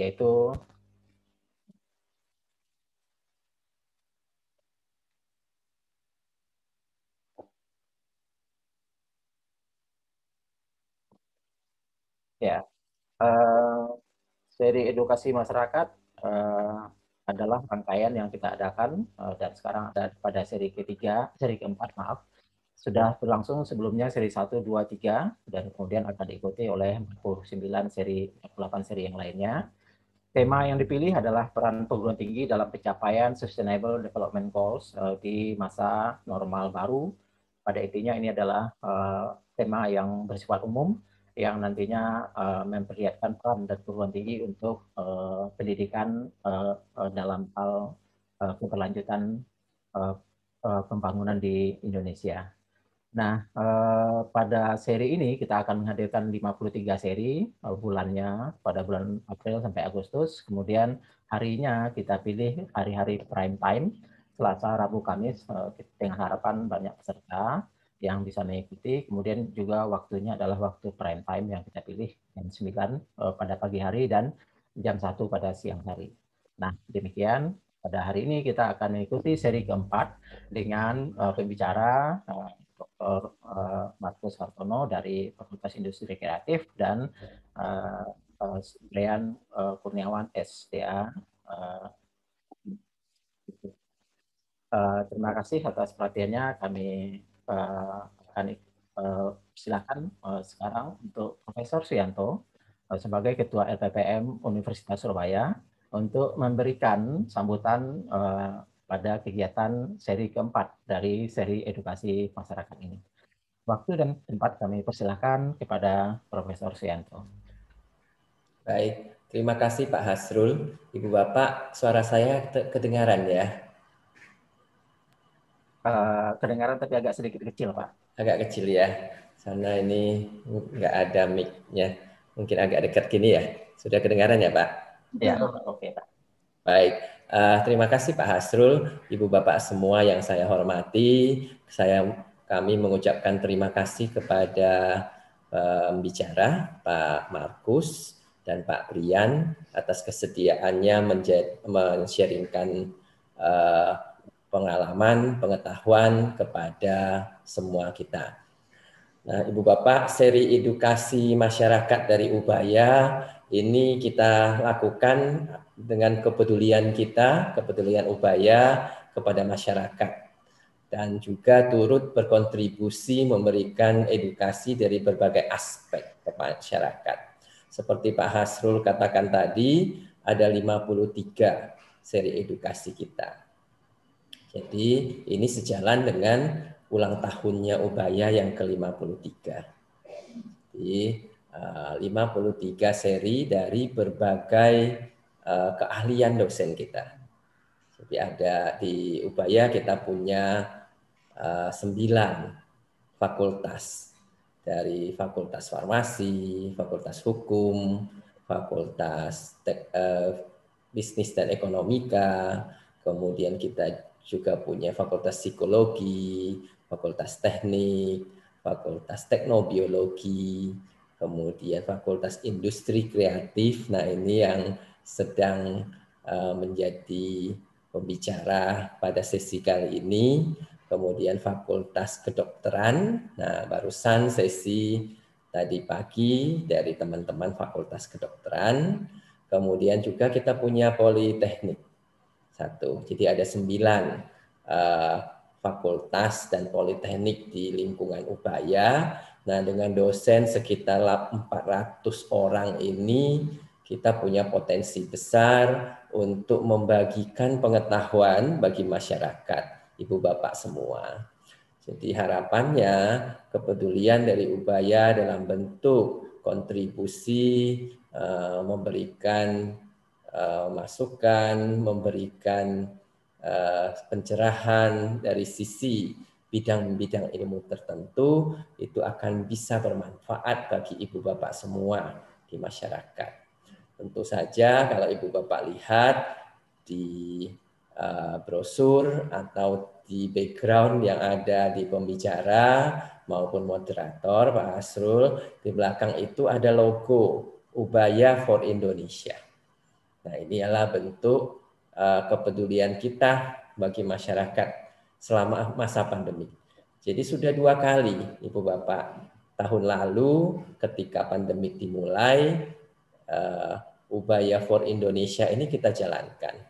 yaitu ya uh, seri edukasi masyarakat uh, adalah rangkaian yang kita adakan uh, dan sekarang ada pada seri ketiga seri keempat maaf sudah berlangsung sebelumnya seri 1, 2, 3, dan kemudian akan diikuti oleh 49 seri, 8 seri yang lainnya. Tema yang dipilih adalah peran perguruan tinggi dalam pencapaian Sustainable Development Goals eh, di masa normal baru. Pada intinya ini adalah eh, tema yang bersifat umum yang nantinya eh, memperlihatkan peran dan perguruan tinggi untuk pendidikan dalam hal uh, keberlanjutan pembangunan di Indonesia. Nah, eh, pada seri ini kita akan menghadirkan 53 seri eh, bulannya pada bulan April sampai Agustus. Kemudian harinya kita pilih hari-hari prime time, Selasa, Rabu, Kamis, eh, dengan harapan banyak peserta yang bisa mengikuti. Kemudian juga waktunya adalah waktu prime time yang kita pilih jam 9 eh, pada pagi hari dan jam 1 pada siang hari. Nah, demikian pada hari ini kita akan mengikuti seri keempat dengan pembicara Dr. Eh, Markus Hartono dari Fakultas Industri Kreatif dan eh, eh, Brian Kurniawan SDA. Terima kasih atas perhatiannya. Kami akan silakan sekarang untuk Profesor Suyanto sebagai Ketua LPPM Universitas Surabaya untuk memberikan sambutan pada kegiatan seri keempat dari seri edukasi masyarakat ini. Waktu dan tempat kami persilahkan kepada Profesor Suyanto. Baik, terima kasih Pak Hasrul. Ibu Bapak, suara saya kedengaran ya? Uh, kedengaran tapi agak sedikit kecil Pak. Agak kecil ya. Sana ini nggak ada mic-nya. Mungkin agak dekat gini ya. Sudah kedengaran ya Pak? Ya, oke okay, Pak. Baik. Uh, terima kasih Pak Hasrul, Ibu Bapak semua yang saya hormati. Saya kami mengucapkan terima kasih kepada eh, pembicara uh, Pak Markus dan Pak Rian atas kesediaannya men-sharingkan uh, pengalaman, pengetahuan kepada semua kita. Nah, Ibu Bapak, seri edukasi masyarakat dari Ubaya ini kita lakukan dengan kepedulian kita, kepedulian Ubaya kepada masyarakat dan juga turut berkontribusi memberikan edukasi dari berbagai aspek kepada masyarakat. Seperti Pak Hasrul katakan tadi, ada 53 seri edukasi kita. Jadi ini sejalan dengan ulang tahunnya Ubaya yang ke-53. Jadi 53 eh, seri dari berbagai eh, keahlian dosen kita. Jadi ada di Ubaya kita punya eh, sembilan fakultas dari Fakultas Farmasi, Fakultas Hukum, Fakultas Tek, eh, Bisnis dan Ekonomika, kemudian kita juga punya Fakultas Psikologi, Fakultas Teknik, Fakultas Teknobiologi, kemudian Fakultas Industri Kreatif. Nah, ini yang sedang eh, menjadi pembicara pada sesi kali ini. Kemudian Fakultas Kedokteran. Nah, barusan sesi tadi pagi dari teman-teman Fakultas Kedokteran. Kemudian juga kita punya Politeknik satu. Jadi ada sembilan uh, fakultas dan politeknik di lingkungan Ubaya. Nah, dengan dosen sekitar 400 orang ini kita punya potensi besar untuk membagikan pengetahuan bagi masyarakat, Ibu Bapak semua. Jadi harapannya kepedulian dari Ubaya dalam bentuk kontribusi eh, memberikan eh, masukan, memberikan Eh, pencerahan dari sisi bidang-bidang ilmu tertentu itu akan bisa bermanfaat bagi ibu bapak semua di masyarakat. Tentu saja kalau ibu bapak lihat di uh, brosur atau di background yang ada di pembicara maupun moderator Pak Asrul di belakang itu ada logo Ubaya for Indonesia. Nah, ini adalah bentuk Eh, kepedulian kita bagi masyarakat selama masa pandemi. Jadi sudah dua kali, Ibu Bapak. Tahun lalu ketika pandemi dimulai, uh, Ubaya for Indonesia ini kita jalankan.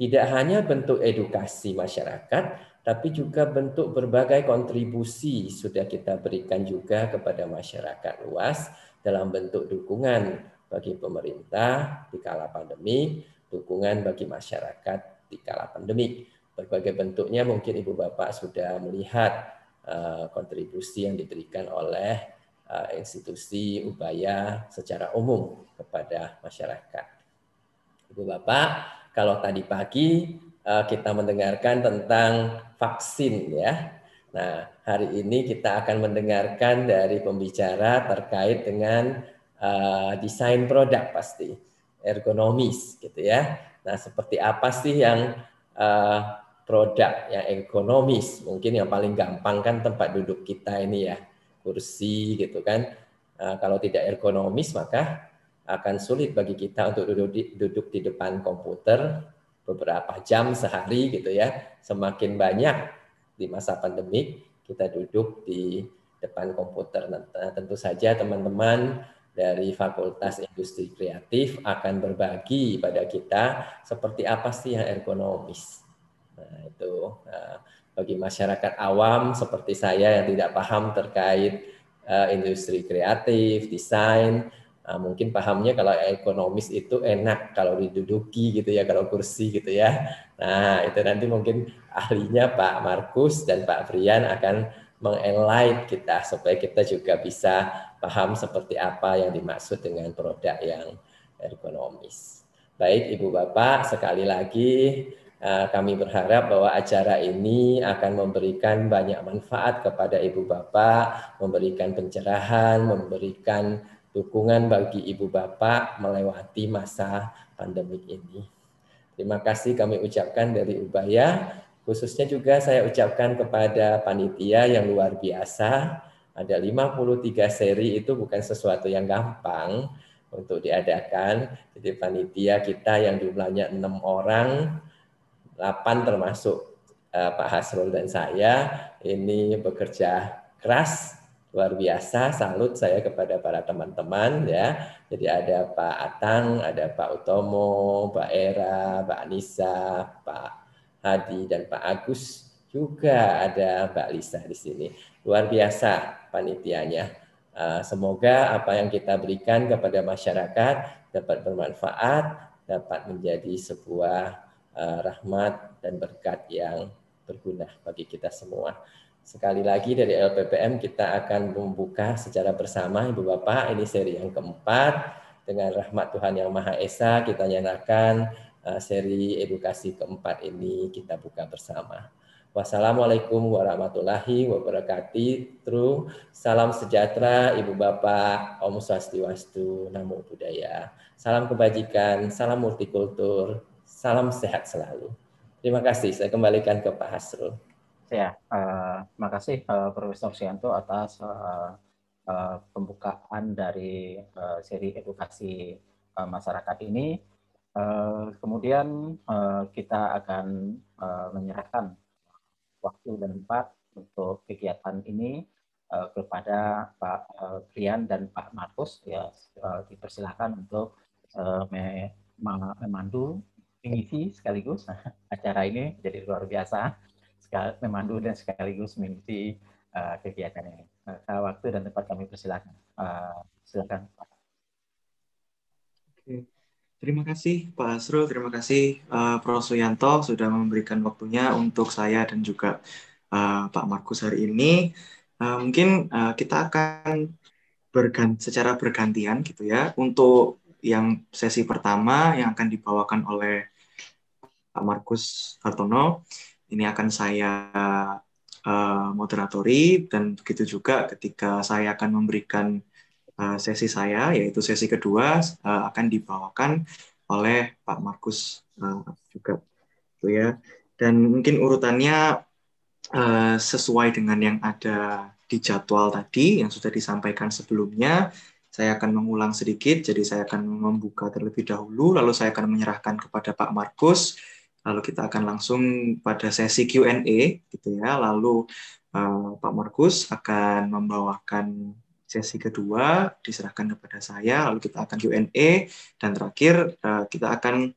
Tidak hanya bentuk edukasi masyarakat, tapi juga bentuk berbagai kontribusi sudah kita berikan juga kepada masyarakat luas dalam bentuk dukungan bagi pemerintah di kala pandemi, dukungan bagi masyarakat di kala pandemi. Berbagai bentuknya mungkin Ibu Bapak sudah melihat eh, kontribusi yang diberikan oleh eh, institusi upaya secara umum kepada masyarakat. Ibu Bapak, kalau tadi pagi eh, kita mendengarkan tentang vaksin ya. Nah, hari ini kita akan mendengarkan dari pembicara terkait dengan desain produk pasti ergonomis gitu ya. Nah, seperti apa sih yang uh, produk yang ergonomis? Mungkin yang paling gampang kan tempat duduk kita ini ya, kursi gitu kan. Uh, kalau tidak ergonomis maka akan sulit bagi kita untuk duduk di, duduk di depan komputer beberapa jam sehari gitu ya. Semakin banyak di masa pandemik kita duduk di depan komputer. Nah, tentu saja teman-teman dari Fakultas Industri Kreatif akan berbagi pada kita seperti apa sih yang ergonomis. Nah, itu eh, bagi masyarakat awam seperti saya yang tidak paham terkait eh, industri kreatif, desain, eh, mungkin pahamnya kalau ekonomis itu enak kalau diduduki gitu ya, kalau kursi gitu ya. Nah, itu nanti mungkin ahlinya Pak Markus dan Pak Frian akan mengenlight kita supaya kita juga bisa paham seperti apa yang dimaksud dengan produk yang ergonomis. Baik Ibu Bapak, sekali lagi eh, kami berharap bahwa acara ini akan memberikan banyak manfaat kepada Ibu Bapak, memberikan pencerahan, memberikan dukungan bagi Ibu Bapak melewati masa pandemik ini. Terima kasih kami ucapkan dari Ubaya. Khususnya juga saya ucapkan kepada panitia yang luar biasa. Ada 53 seri itu bukan sesuatu yang gampang untuk diadakan. Jadi panitia kita yang jumlahnya enam orang, 8 termasuk eh, Pak Hasrul dan saya, ini bekerja keras luar biasa salut saya kepada para teman-teman ya jadi ada Pak Atang ada Pak Utomo Pak Era Pak Anissa Pak Hadi dan Pak Agus juga ada Mbak Lisa di sini. Luar biasa panitianya. Eh, semoga apa yang kita berikan kepada masyarakat dapat bermanfaat, dapat menjadi sebuah eh, rahmat dan berkat yang berguna bagi kita semua. Sekali lagi dari LPPM kita akan membuka secara bersama Ibu Bapak ini seri yang keempat dengan rahmat Tuhan yang Maha Esa kita nyanakan Eh, seri edukasi keempat ini kita buka bersama. Wassalamualaikum warahmatullahi wabarakatuh. salam sejahtera Ibu Bapak, Om Swastiwastu, Namo Buddhaya. Salam kebajikan, salam multikultur, salam sehat selalu. Terima kasih. Saya kembalikan ke Pak Hasrul. Ya, uh, terima kasih uh, eh, Profesor Sianto atas uh, uh, pembukaan dari uh, seri edukasi uh, masyarakat ini. Eh, kemudian eh, kita akan eh, menyerahkan waktu dan tempat untuk kegiatan ini kepada Pak Krian dan Pak Markus ya uh, dipersilakan untuk memandu mengisi sekaligus acara ini jadi luar biasa sekali memandu dan sekaligus mengisi kegiatan ini uh, waktu dan tempat kami persilakan silakan Pak. Terima kasih Pak Asrul, terima kasih uh, Prof. Suyanto sudah memberikan waktunya untuk saya dan juga uh, Pak Markus hari ini. Uh, mungkin uh, kita akan bergan secara bergantian gitu ya untuk yang sesi pertama yang akan dibawakan oleh Pak Markus Hartono. Ini akan saya uh, moderatori dan begitu juga ketika saya akan memberikan Eh, sesi saya, yaitu sesi kedua eh, akan dibawakan oleh Pak Markus eh, juga, itu ya. Dan mungkin urutannya sesuai dengan yang ada di jadwal tadi yang sudah disampaikan sebelumnya. Saya akan mengulang sedikit, jadi saya akan membuka terlebih dahulu, lalu saya akan menyerahkan kepada Pak Markus, lalu kita akan langsung pada sesi Q&A, gitu ya. Lalu uh, Pak Markus akan membawakan sesi kedua diserahkan kepada saya, lalu kita akan Q&A, dan terakhir eh, kita akan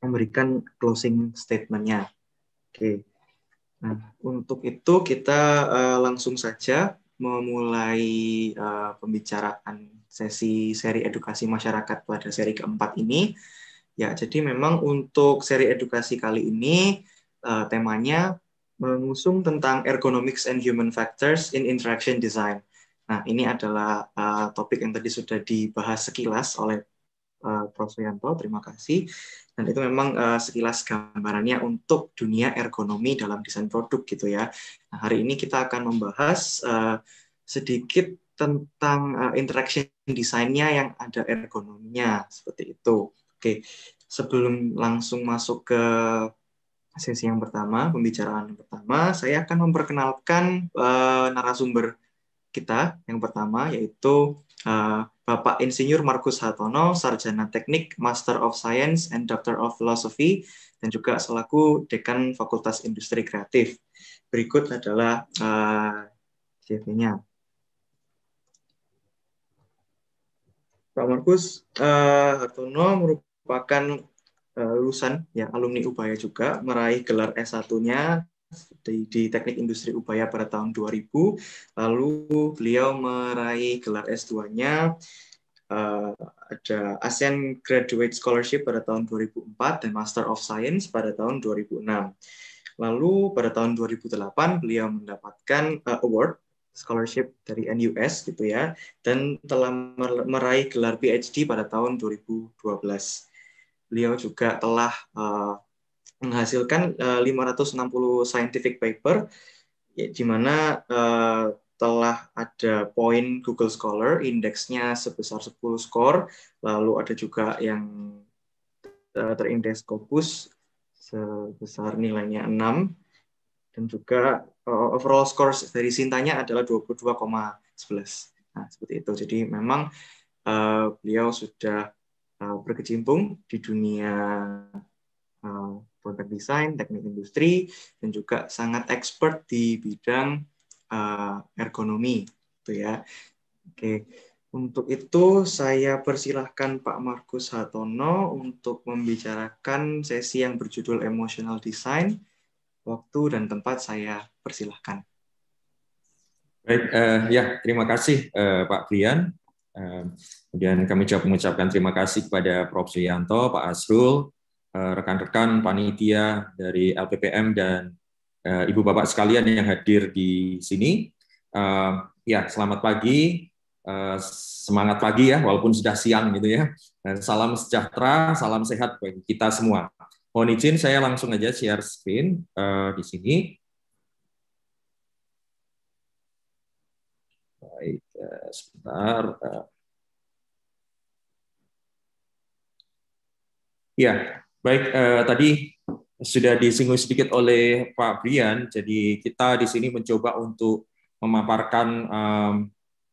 memberikan closing statement-nya. Oke, nah untuk itu kita eh, langsung saja memulai eh, pembicaraan sesi seri edukasi masyarakat pada seri keempat ini. Ya, jadi memang untuk seri edukasi kali ini temanya mengusung tentang ergonomics and human factors in interaction design. Nah, ini adalah uh, topik yang tadi sudah dibahas sekilas oleh uh, Prof. Yanto. Terima kasih. Dan itu memang uh, sekilas gambarannya untuk dunia ergonomi dalam desain produk gitu ya. Nah, hari ini kita akan membahas uh, sedikit tentang uh, interaction desainnya yang ada ergonominya seperti itu. Oke, sebelum langsung masuk ke sesi yang pertama, pembicaraan yang pertama, saya akan memperkenalkan uh, narasumber kita yang pertama yaitu uh, Bapak Insinyur Markus Hartono Sarjana Teknik, Master of Science and Doctor of Philosophy, dan juga selaku Dekan Fakultas Industri Kreatif. Berikut adalah uh, eh, CV-nya. Pak Markus uh, Hartono merupakan uh, lulusan ya alumni Ubaya juga, meraih gelar S1-nya di, di Teknik Industri Upaya pada tahun 2000. Lalu beliau meraih gelar S2-nya uh, eh, ada ASEAN Graduate Scholarship pada tahun 2004 dan Master of Science pada tahun 2006. Lalu pada tahun 2008 beliau mendapatkan uh, award scholarship dari NUS gitu ya dan telah meraih gelar PhD pada tahun 2012. Beliau juga telah uh, menghasilkan eh, uh, 560 scientific paper ya, di mana uh, telah ada poin Google Scholar, indeksnya sebesar 10 skor, lalu ada juga yang uh, eh, terindeks Scopus sebesar nilainya 6 dan juga uh, overall scores dari Sintanya adalah 22,11. Nah, seperti itu. Jadi memang uh, beliau sudah uh, berkecimpung di dunia uh, product design, teknik industri, dan juga sangat expert di bidang uh, ergonomi, gitu ya. Oke, untuk itu saya persilahkan Pak Markus Hatono untuk membicarakan sesi yang berjudul Emotional Design. Waktu dan tempat saya persilahkan. Baik, uh, ya terima kasih uh, Pak Brian. Uh, kemudian kami juga mengucapkan terima kasih kepada Prof. Suyanto, Pak Asrul, Eh, rekan-rekan panitia dari LPPM dan uh, ibu bapak sekalian yang hadir di sini. Uh, ya, selamat pagi, uh, semangat pagi ya, walaupun sudah siang gitu ya. Dan salam sejahtera, salam sehat bagi kita semua. Mohon izin saya langsung aja share screen uh, di sini. Baik, uh, sebentar. Uh, Ya, Baik, eh, tadi sudah disinggung sedikit oleh Pak Brian. Jadi kita di sini mencoba untuk memaparkan um,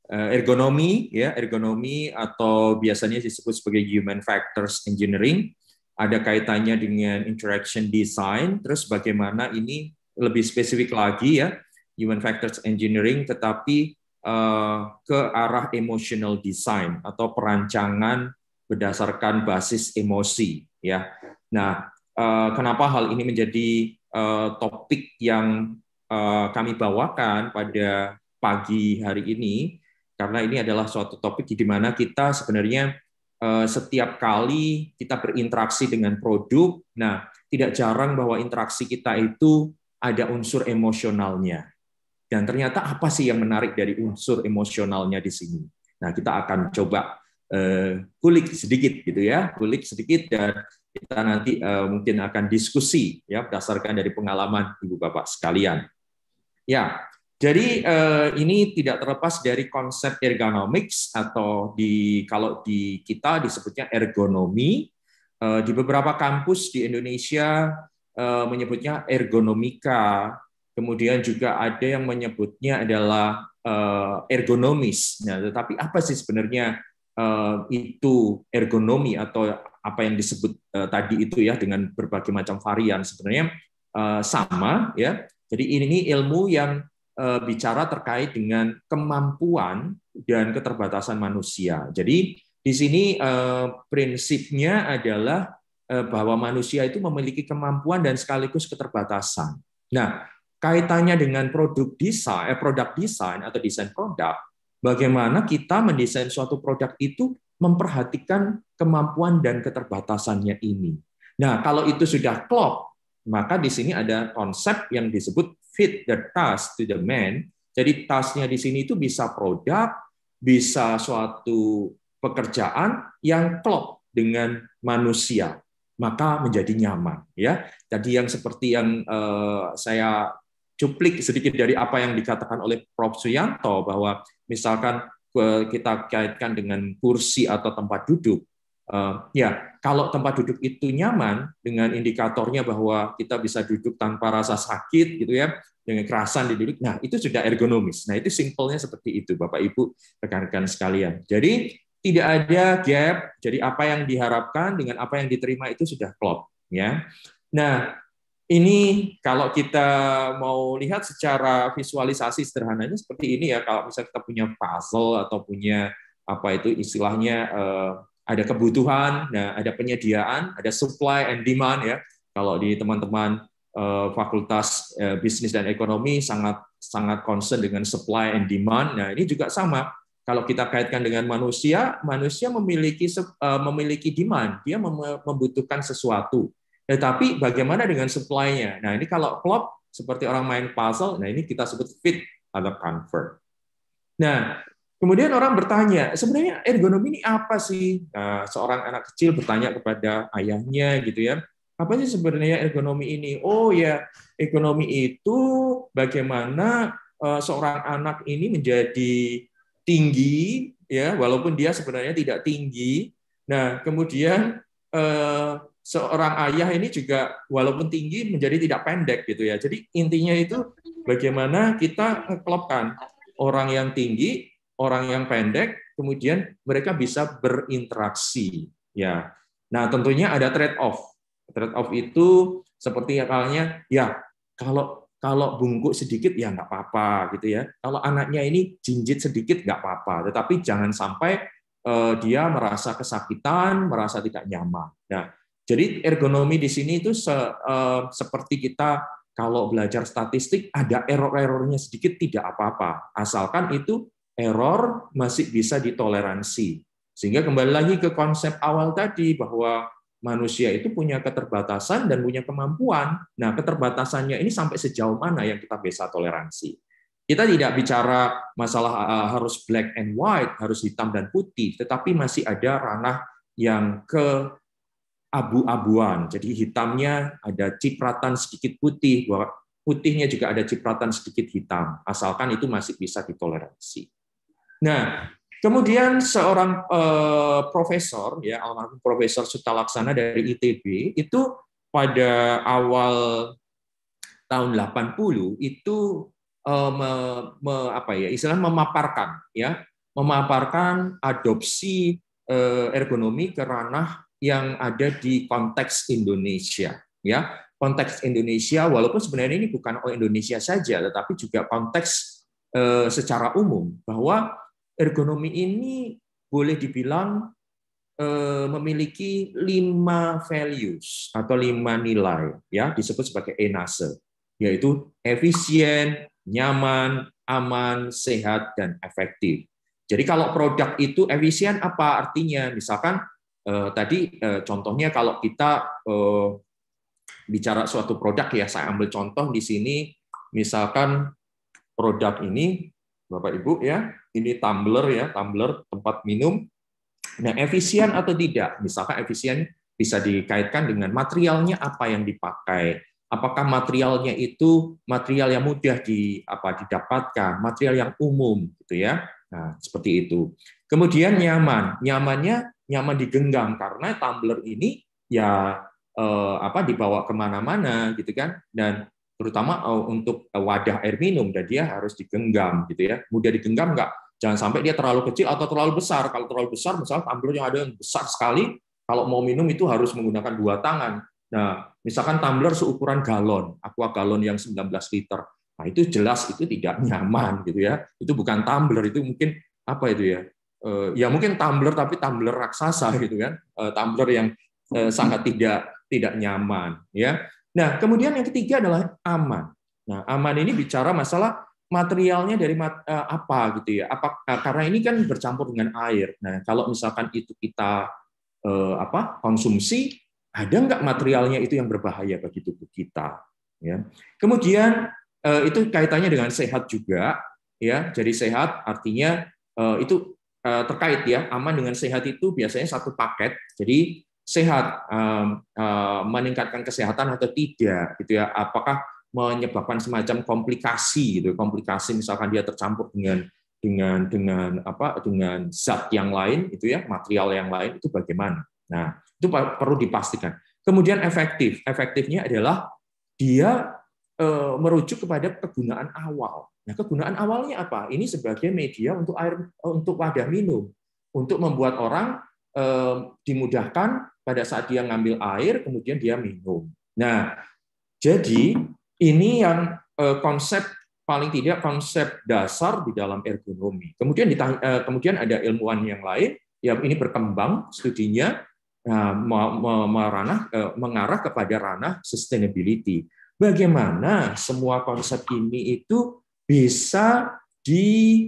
ergonomi, ya ergonomi atau biasanya disebut sebagai human factors engineering. Ada kaitannya dengan interaction design. Terus bagaimana ini lebih spesifik lagi ya human factors engineering, tetapi uh, ke arah emotional design atau perancangan berdasarkan basis emosi ya Nah, eh, kenapa hal ini menjadi eh, topik yang eh, kami bawakan pada pagi hari ini? Karena ini adalah suatu topik di mana kita sebenarnya setiap kali kita berinteraksi dengan produk, nah tidak jarang bahwa interaksi kita itu ada unsur emosionalnya. Dan ternyata apa sih yang menarik dari unsur emosionalnya di sini? Nah, kita akan coba Eh, kulik sedikit gitu ya, kulik sedikit dan kita nanti eh, mungkin akan diskusi ya berdasarkan dari pengalaman Ibu Bapak sekalian. Ya, jadi eh, ini tidak terlepas dari konsep ergonomics atau di kalau di kita disebutnya ergonomi. Di beberapa kampus di Indonesia menyebutnya ergonomika, kemudian juga ada yang menyebutnya adalah ergonomis. Nah, tetapi apa sih sebenarnya Eh, itu ergonomi atau apa yang disebut eh, tadi itu ya dengan berbagai macam varian sebenarnya eh, sama ya. Jadi ini ilmu yang bicara terkait dengan kemampuan dan keterbatasan manusia. Jadi di sini prinsipnya adalah bahwa manusia itu memiliki kemampuan dan sekaligus keterbatasan. Nah, kaitannya dengan produk desain, eh, produk desain atau desain produk bagaimana kita mendesain suatu produk itu memperhatikan kemampuan dan keterbatasannya ini. Nah, kalau itu sudah klop, maka di sini ada konsep yang disebut fit the task to the man. Jadi tasnya di sini itu bisa produk, bisa suatu pekerjaan yang klop dengan manusia maka menjadi nyaman ya jadi yang seperti yang eh, saya cuplik sedikit dari apa yang dikatakan oleh Prof. Suyanto bahwa misalkan eh, kita kaitkan dengan kursi atau tempat duduk. Eh, ya, kalau tempat duduk itu nyaman dengan indikatornya bahwa kita bisa duduk tanpa rasa sakit gitu ya, dengan kerasan di duduk. Nah, itu sudah ergonomis. Nah, itu simpelnya seperti itu Bapak Ibu rekan-rekan sekalian. Jadi tidak ada gap. Jadi apa yang diharapkan dengan apa yang diterima itu sudah klop ya. Nah, ini kalau kita mau lihat secara visualisasi sederhananya seperti ini ya kalau misalnya kita punya puzzle atau punya apa itu istilahnya eh, ada kebutuhan, nah, ada penyediaan, ada supply and demand ya. Kalau di teman-teman eh, fakultas eh, bisnis dan ekonomi sangat sangat concern dengan supply and demand. Nah, ini juga sama. Kalau kita kaitkan dengan manusia, manusia memiliki memiliki demand, dia membutuhkan sesuatu tetapi bagaimana dengan supply-nya? Nah, ini kalau klop seperti orang main puzzle, nah ini kita sebut fit atau comfort. Nah, kemudian orang bertanya, sebenarnya ergonomi ini apa sih? Nah, seorang anak kecil bertanya kepada ayahnya gitu ya. Apa sih sebenarnya ergonomi ini? Oh ya, ergonomi itu bagaimana eh, seorang anak ini menjadi tinggi ya, walaupun dia sebenarnya tidak tinggi. Nah, kemudian eh, seorang ayah ini juga walaupun tinggi menjadi tidak pendek gitu ya. Jadi intinya itu bagaimana kita ngeklopkan orang yang tinggi, orang yang pendek, kemudian mereka bisa berinteraksi ya. Nah, tentunya ada trade off. Trade off itu seperti halnya ya kalau kalau bungkuk sedikit ya nggak apa-apa gitu ya. Kalau anaknya ini jinjit sedikit nggak apa-apa, tetapi jangan sampai eh, dia merasa kesakitan, merasa tidak nyaman. Nah, jadi ergonomi di sini itu se, uh, seperti kita kalau belajar statistik ada error-errornya sedikit tidak apa-apa, asalkan itu error masih bisa ditoleransi. Sehingga kembali lagi ke konsep awal tadi bahwa manusia itu punya keterbatasan dan punya kemampuan. Nah, keterbatasannya ini sampai sejauh mana yang kita bisa toleransi. Kita tidak bicara masalah eh, harus black and white, harus hitam dan putih, tetapi masih ada ranah yang ke abu-abuan. Jadi hitamnya ada cipratan sedikit putih, putihnya juga ada cipratan sedikit hitam, asalkan itu masih bisa ditoleransi. Nah, kemudian seorang eh, profesor, ya almarhum Profesor Sutalaksana dari ITB, itu pada awal tahun 80 itu eh, me, me, apa ya, istilah memaparkan, ya memaparkan adopsi eh, ergonomi ke ranah yang ada di konteks Indonesia ya konteks Indonesia walaupun sebenarnya ini bukan oleh Indonesia saja tetapi juga konteks eh, secara umum bahwa ergonomi ini boleh dibilang eh, memiliki lima values atau lima nilai ya disebut sebagai enase yaitu efisien nyaman aman sehat dan efektif jadi kalau produk itu efisien apa artinya misalkan Eh, tadi eh, contohnya kalau kita eh, bicara suatu produk ya saya ambil contoh di sini misalkan produk ini Bapak Ibu ya ini tumbler ya tumbler tempat minum nah efisien atau tidak misalkan efisien bisa dikaitkan dengan materialnya apa yang dipakai apakah materialnya itu material yang mudah di apa didapatkan material yang umum gitu ya nah seperti itu kemudian nyaman nyamannya nyaman digenggam karena tumbler ini ya eh, apa dibawa kemana-mana gitu kan dan terutama eh, untuk eh, wadah air minum dan dia harus digenggam gitu ya mudah digenggam nggak jangan sampai dia terlalu kecil atau terlalu besar kalau terlalu besar misalnya tumbler yang ada yang besar sekali kalau mau minum itu harus menggunakan dua tangan nah misalkan tumbler seukuran galon aqua galon yang 19 liter nah itu jelas itu tidak nyaman gitu ya itu bukan tumbler itu mungkin apa itu ya Eh, ya mungkin tumbler tapi tumbler raksasa gitu kan eh, tumbler yang eh, sangat tidak tidak nyaman ya nah kemudian yang ketiga adalah aman nah aman ini bicara masalah materialnya dari mat, apa gitu ya apa karena ini kan bercampur dengan air nah kalau misalkan itu kita apa konsumsi ada nggak materialnya itu yang berbahaya bagi tubuh kita ya kemudian itu kaitannya dengan sehat juga ya jadi sehat artinya itu Eh, terkait ya aman dengan sehat itu biasanya satu paket jadi sehat eh, meningkatkan kesehatan atau tidak gitu ya apakah menyebabkan semacam komplikasi gitu ya. komplikasi misalkan dia tercampur dengan dengan dengan apa dengan zat yang lain itu ya material yang lain itu bagaimana nah itu perlu dipastikan kemudian efektif efektifnya adalah dia eh, merujuk kepada kegunaan awal Nah, kegunaan awalnya apa? Ini sebagai media untuk air untuk wadah minum, untuk membuat orang eh, dimudahkan pada saat dia ngambil air kemudian dia minum. Nah, jadi ini yang eh, konsep paling tidak konsep dasar di dalam ergonomi. Kemudian di, eh, kemudian ada ilmuwan yang lain yang ini berkembang studinya nah, mengarah kepada ranah sustainability. Bagaimana semua konsep ini itu bisa di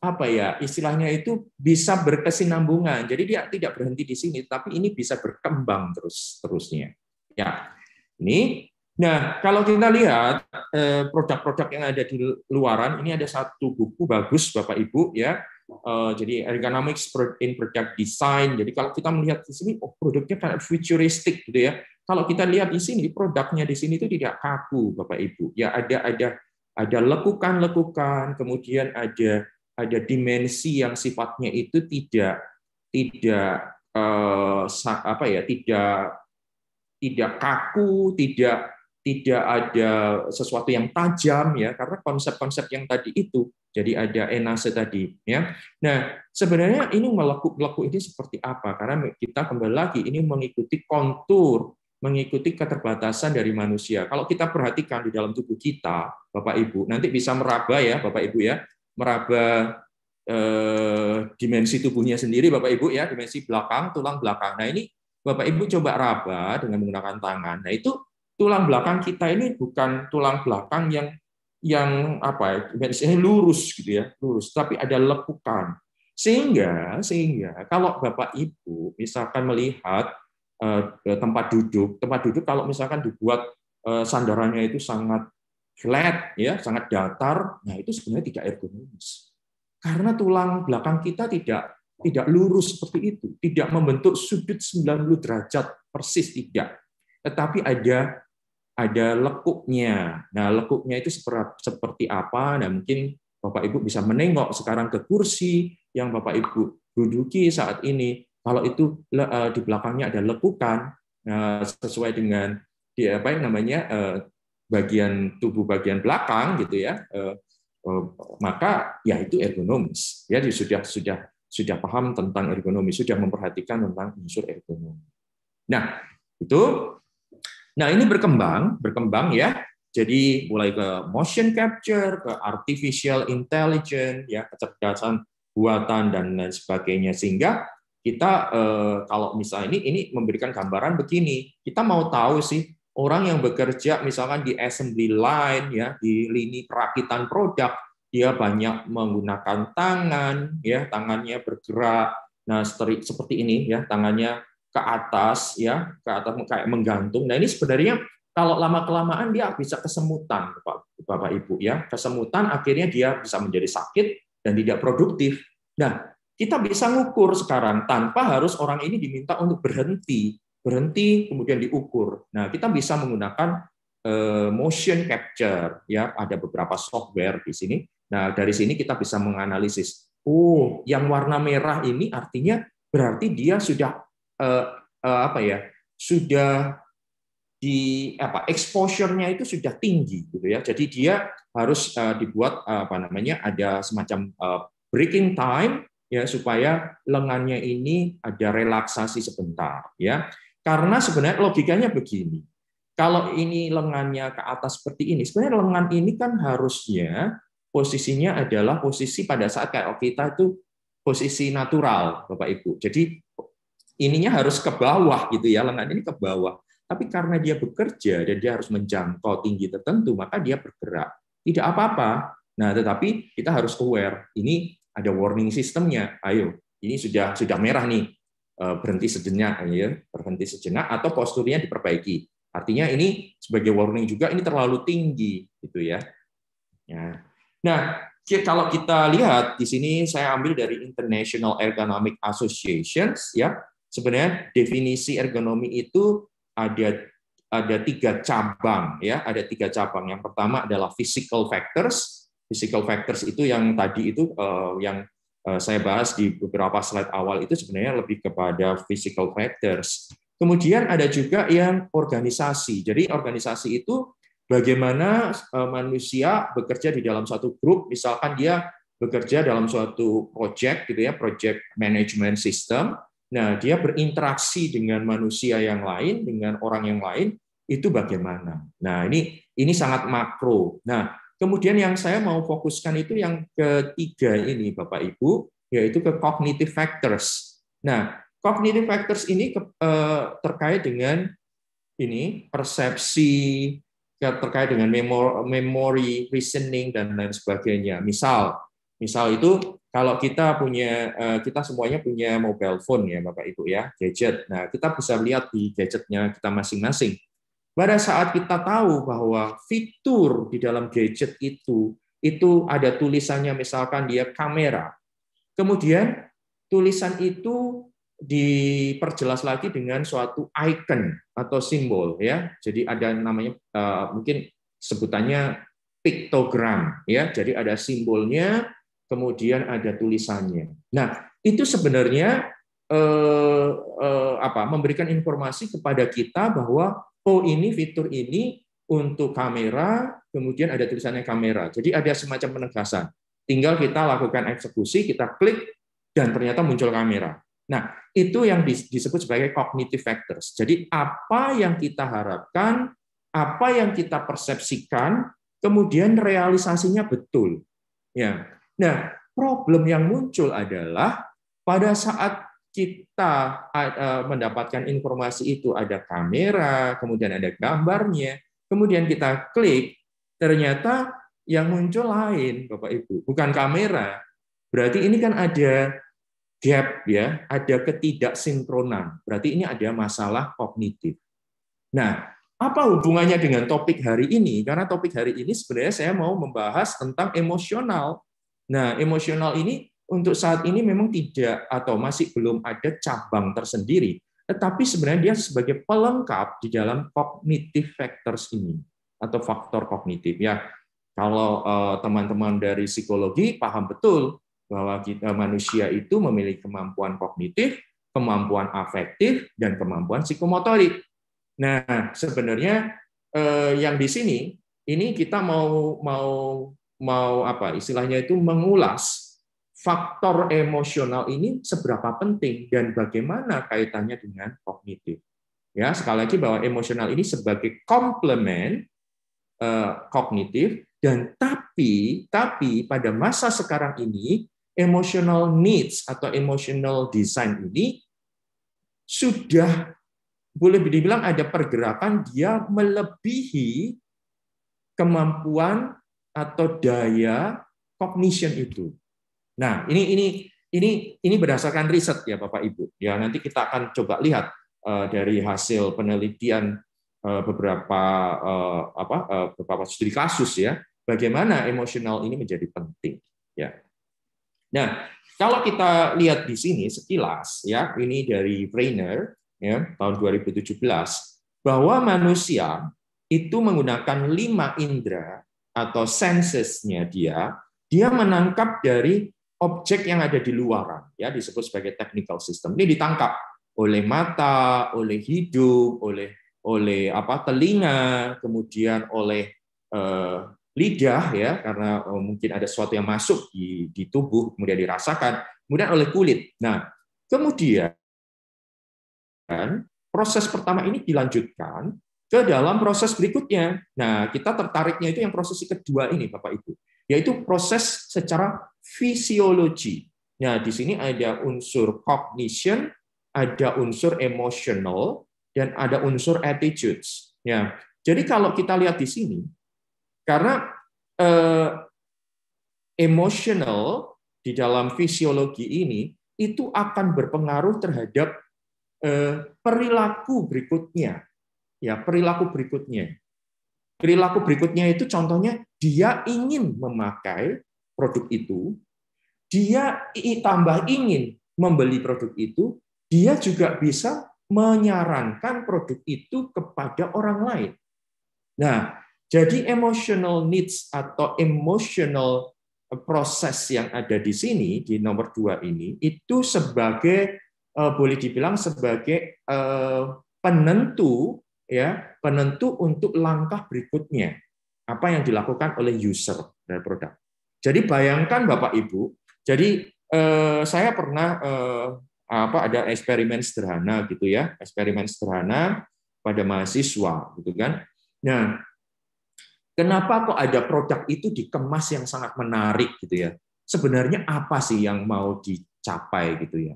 apa ya istilahnya itu bisa berkesinambungan. Jadi dia tidak berhenti di sini, tapi ini bisa berkembang terus terusnya. Ya, ini. Nah, kalau kita lihat eh, produk-produk yang ada di luaran, ini ada satu buku bagus Bapak Ibu ya. Eh, jadi ergonomics in product design. Jadi kalau kita melihat di sini, oh, produknya kayak futuristik gitu ya. Kalau kita lihat di sini, produknya di sini itu tidak kaku Bapak Ibu. Ya ada ada ada lekukan-lekukan, kemudian ada ada dimensi yang sifatnya itu tidak tidak eh, apa ya tidak tidak kaku, tidak tidak ada sesuatu yang tajam ya karena konsep-konsep yang tadi itu jadi ada enase tadi ya. Nah, sebenarnya ini melekuk-lekuk ini seperti apa? Karena kita kembali lagi ini mengikuti kontur mengikuti keterbatasan dari manusia. Kalau kita perhatikan di dalam tubuh kita, Bapak Ibu, nanti bisa meraba ya, Bapak Ibu ya, meraba eh, dimensi tubuhnya sendiri, Bapak Ibu ya, dimensi belakang, tulang belakang. Nah ini Bapak Ibu coba raba dengan menggunakan tangan. Nah itu tulang belakang kita ini bukan tulang belakang yang yang apa ya, eh, lurus gitu ya, lurus, tapi ada lekukan. Sehingga sehingga kalau Bapak Ibu misalkan melihat Eh, tempat duduk. Tempat duduk kalau misalkan dibuat eh, sandarannya itu sangat flat, ya, sangat datar, nah itu sebenarnya tidak ergonomis. Karena tulang belakang kita tidak tidak lurus seperti itu, tidak membentuk sudut 90 derajat persis tidak. Tetapi ada ada lekuknya. Nah, lekuknya itu seperti apa? Nah, mungkin Bapak Ibu bisa menengok sekarang ke kursi yang Bapak Ibu duduki saat ini kalau itu eh, di belakangnya ada lekukan eh, sesuai dengan di apa yang namanya eh, bagian tubuh bagian belakang gitu ya, maka ya itu ergonomis. Ya sudah sudah sudah paham tentang ergonomi, sudah memperhatikan tentang unsur ergonomi. Nah, itu Nah, ini berkembang, berkembang ya. Jadi mulai ke motion capture, ke artificial intelligence, ya, kecerdasan buatan dan lain sebagainya sehingga kita eh, kalau misalnya ini ini memberikan gambaran begini, kita mau tahu sih orang yang bekerja misalkan di assembly line ya di lini perakitan produk dia banyak menggunakan tangan ya tangannya bergerak nah seperti ini ya tangannya ke atas ya ke atas kayak menggantung nah ini sebenarnya kalau lama kelamaan dia bisa kesemutan bapak, Bapak Ibu ya kesemutan akhirnya dia bisa menjadi sakit dan tidak produktif nah kita bisa ngukur sekarang tanpa harus orang ini diminta untuk berhenti, berhenti kemudian diukur. Nah, kita bisa menggunakan eh, motion capture ya, ada beberapa software di sini. Nah, dari sini kita bisa menganalisis. Oh, yang warna merah ini artinya berarti dia sudah eh, eh apa ya? sudah di apa exposure-nya itu sudah tinggi gitu ya. Jadi dia harus uh, dibuat apa namanya ada semacam uh, breaking time ya supaya lengannya ini ada relaksasi sebentar ya. Karena sebenarnya logikanya begini. Kalau ini lengannya ke atas seperti ini, sebenarnya lengan ini kan harusnya posisinya adalah posisi pada saat kayak kita itu posisi natural, Bapak Ibu. Jadi ininya harus ke bawah gitu ya, lengan ini ke bawah. Tapi karena dia bekerja dan dia harus menjangkau tinggi tertentu, maka dia bergerak. Tidak apa-apa. Nah, tetapi kita harus aware ini ada warning sistemnya. Ayo, ini sudah sudah merah nih, eh, berhenti sejenak, ya, berhenti sejenak atau posturnya diperbaiki. Artinya ini sebagai warning juga ini terlalu tinggi, gitu ya. ya. Nah, kalau kita lihat di sini saya ambil dari International Ergonomic Associations, ya. Sebenarnya definisi ergonomi itu ada ada tiga cabang, ya. Ada tiga cabang. Yang pertama adalah physical factors, physical factors itu yang tadi itu uh, yang uh, saya bahas di beberapa slide awal itu sebenarnya lebih kepada physical factors. Kemudian ada juga yang organisasi. Jadi organisasi itu bagaimana eh, manusia bekerja di dalam satu grup, misalkan dia bekerja dalam suatu project gitu ya, project management system. Nah, dia berinteraksi dengan manusia yang lain, dengan orang yang lain, itu bagaimana? Nah, ini ini sangat makro. Nah, Kemudian yang saya mau fokuskan itu yang ketiga ini Bapak Ibu, yaitu ke cognitive factors. Nah, cognitive factors ini eh, terkait dengan ini persepsi ya, terkait dengan memori, reasoning dan lain sebagainya. Misal, misal itu kalau kita punya eh, kita semuanya punya mobile phone ya Bapak Ibu ya, gadget. Nah, kita bisa lihat di gadgetnya kita masing-masing pada saat kita tahu bahwa fitur di dalam gadget itu itu ada tulisannya misalkan dia kamera. Kemudian tulisan itu diperjelas lagi dengan suatu icon atau simbol ya. Jadi ada namanya eh, mungkin sebutannya piktogram ya. Jadi ada simbolnya, kemudian ada tulisannya. Nah, itu sebenarnya eh, eh, apa memberikan informasi kepada kita bahwa oh ini fitur ini untuk kamera, kemudian ada tulisannya kamera. Jadi ada semacam penegasan. Tinggal kita lakukan eksekusi, kita klik, dan ternyata muncul kamera. Nah, itu yang disebut sebagai cognitive factors. Jadi apa yang kita harapkan, apa yang kita persepsikan, kemudian realisasinya betul. Ya. Nah, problem yang muncul adalah pada saat kita e, mendapatkan informasi itu ada kamera, kemudian ada gambarnya, kemudian kita klik, ternyata yang muncul lain, Bapak Ibu, bukan kamera. Berarti ini kan ada gap ya, ada ketidaksinkronan. Berarti ini ada masalah kognitif. Nah, apa hubungannya dengan topik hari ini? Karena topik hari ini sebenarnya saya mau membahas tentang emosional. Nah, emosional ini untuk saat ini memang tidak atau masih belum ada cabang tersendiri, tetapi sebenarnya dia sebagai pelengkap di dalam cognitive factors ini atau faktor kognitif ya. Kalau eh, teman-teman dari psikologi paham betul bahwa kita eh, manusia itu memiliki kemampuan kognitif, kemampuan afektif dan kemampuan psikomotorik. Nah, sebenarnya eh, yang di sini ini kita mau mau mau apa istilahnya itu mengulas faktor emosional ini seberapa penting dan bagaimana kaitannya dengan kognitif. Ya, sekali lagi bahwa emosional ini sebagai komplement eh, kognitif dan tapi tapi pada masa sekarang ini emotional needs atau emotional design ini sudah boleh dibilang ada pergerakan dia melebihi kemampuan atau daya cognition itu Nah, ini ini ini ini berdasarkan riset ya Bapak Ibu. Ya, nanti kita akan coba lihat eh, dari hasil penelitian eh, beberapa eh, apa beberapa studi kasus ya, bagaimana emosional ini menjadi penting ya. Nah, kalau kita lihat di sini sekilas ya, ini dari Brainer ya tahun 2017 bahwa manusia itu menggunakan lima indera atau sensesnya dia, dia menangkap dari objek yang ada di luaran, ya disebut sebagai technical system. Ini ditangkap oleh mata, oleh hidung, oleh oleh apa telinga, kemudian oleh eh, lidah ya karena oh, mungkin ada sesuatu yang masuk di, di tubuh kemudian dirasakan, kemudian oleh kulit. Nah, kemudian proses pertama ini dilanjutkan ke dalam proses berikutnya. Nah, kita tertariknya itu yang proses kedua ini Bapak Ibu, yaitu proses secara fisiologi. Nah, di sini ada unsur cognition, ada unsur emotional, dan ada unsur attitudes. Ya. Jadi kalau kita lihat di sini, karena eh, emotional di dalam fisiologi ini itu akan berpengaruh terhadap eh, perilaku berikutnya. Ya, perilaku berikutnya. Perilaku berikutnya itu contohnya dia ingin memakai produk itu, dia tambah ingin membeli produk itu, dia juga bisa menyarankan produk itu kepada orang lain. Nah, jadi emotional needs atau emotional proses yang ada di sini di nomor dua ini itu sebagai e, boleh dibilang sebagai e, penentu ya penentu untuk langkah berikutnya apa yang dilakukan oleh user dari produk. Jadi bayangkan Bapak Ibu, jadi eh, saya pernah eh, apa ada eksperimen sederhana gitu ya, eksperimen sederhana pada mahasiswa gitu kan. Nah, kenapa kok ada produk itu dikemas yang sangat menarik gitu ya? Sebenarnya apa sih yang mau dicapai gitu ya?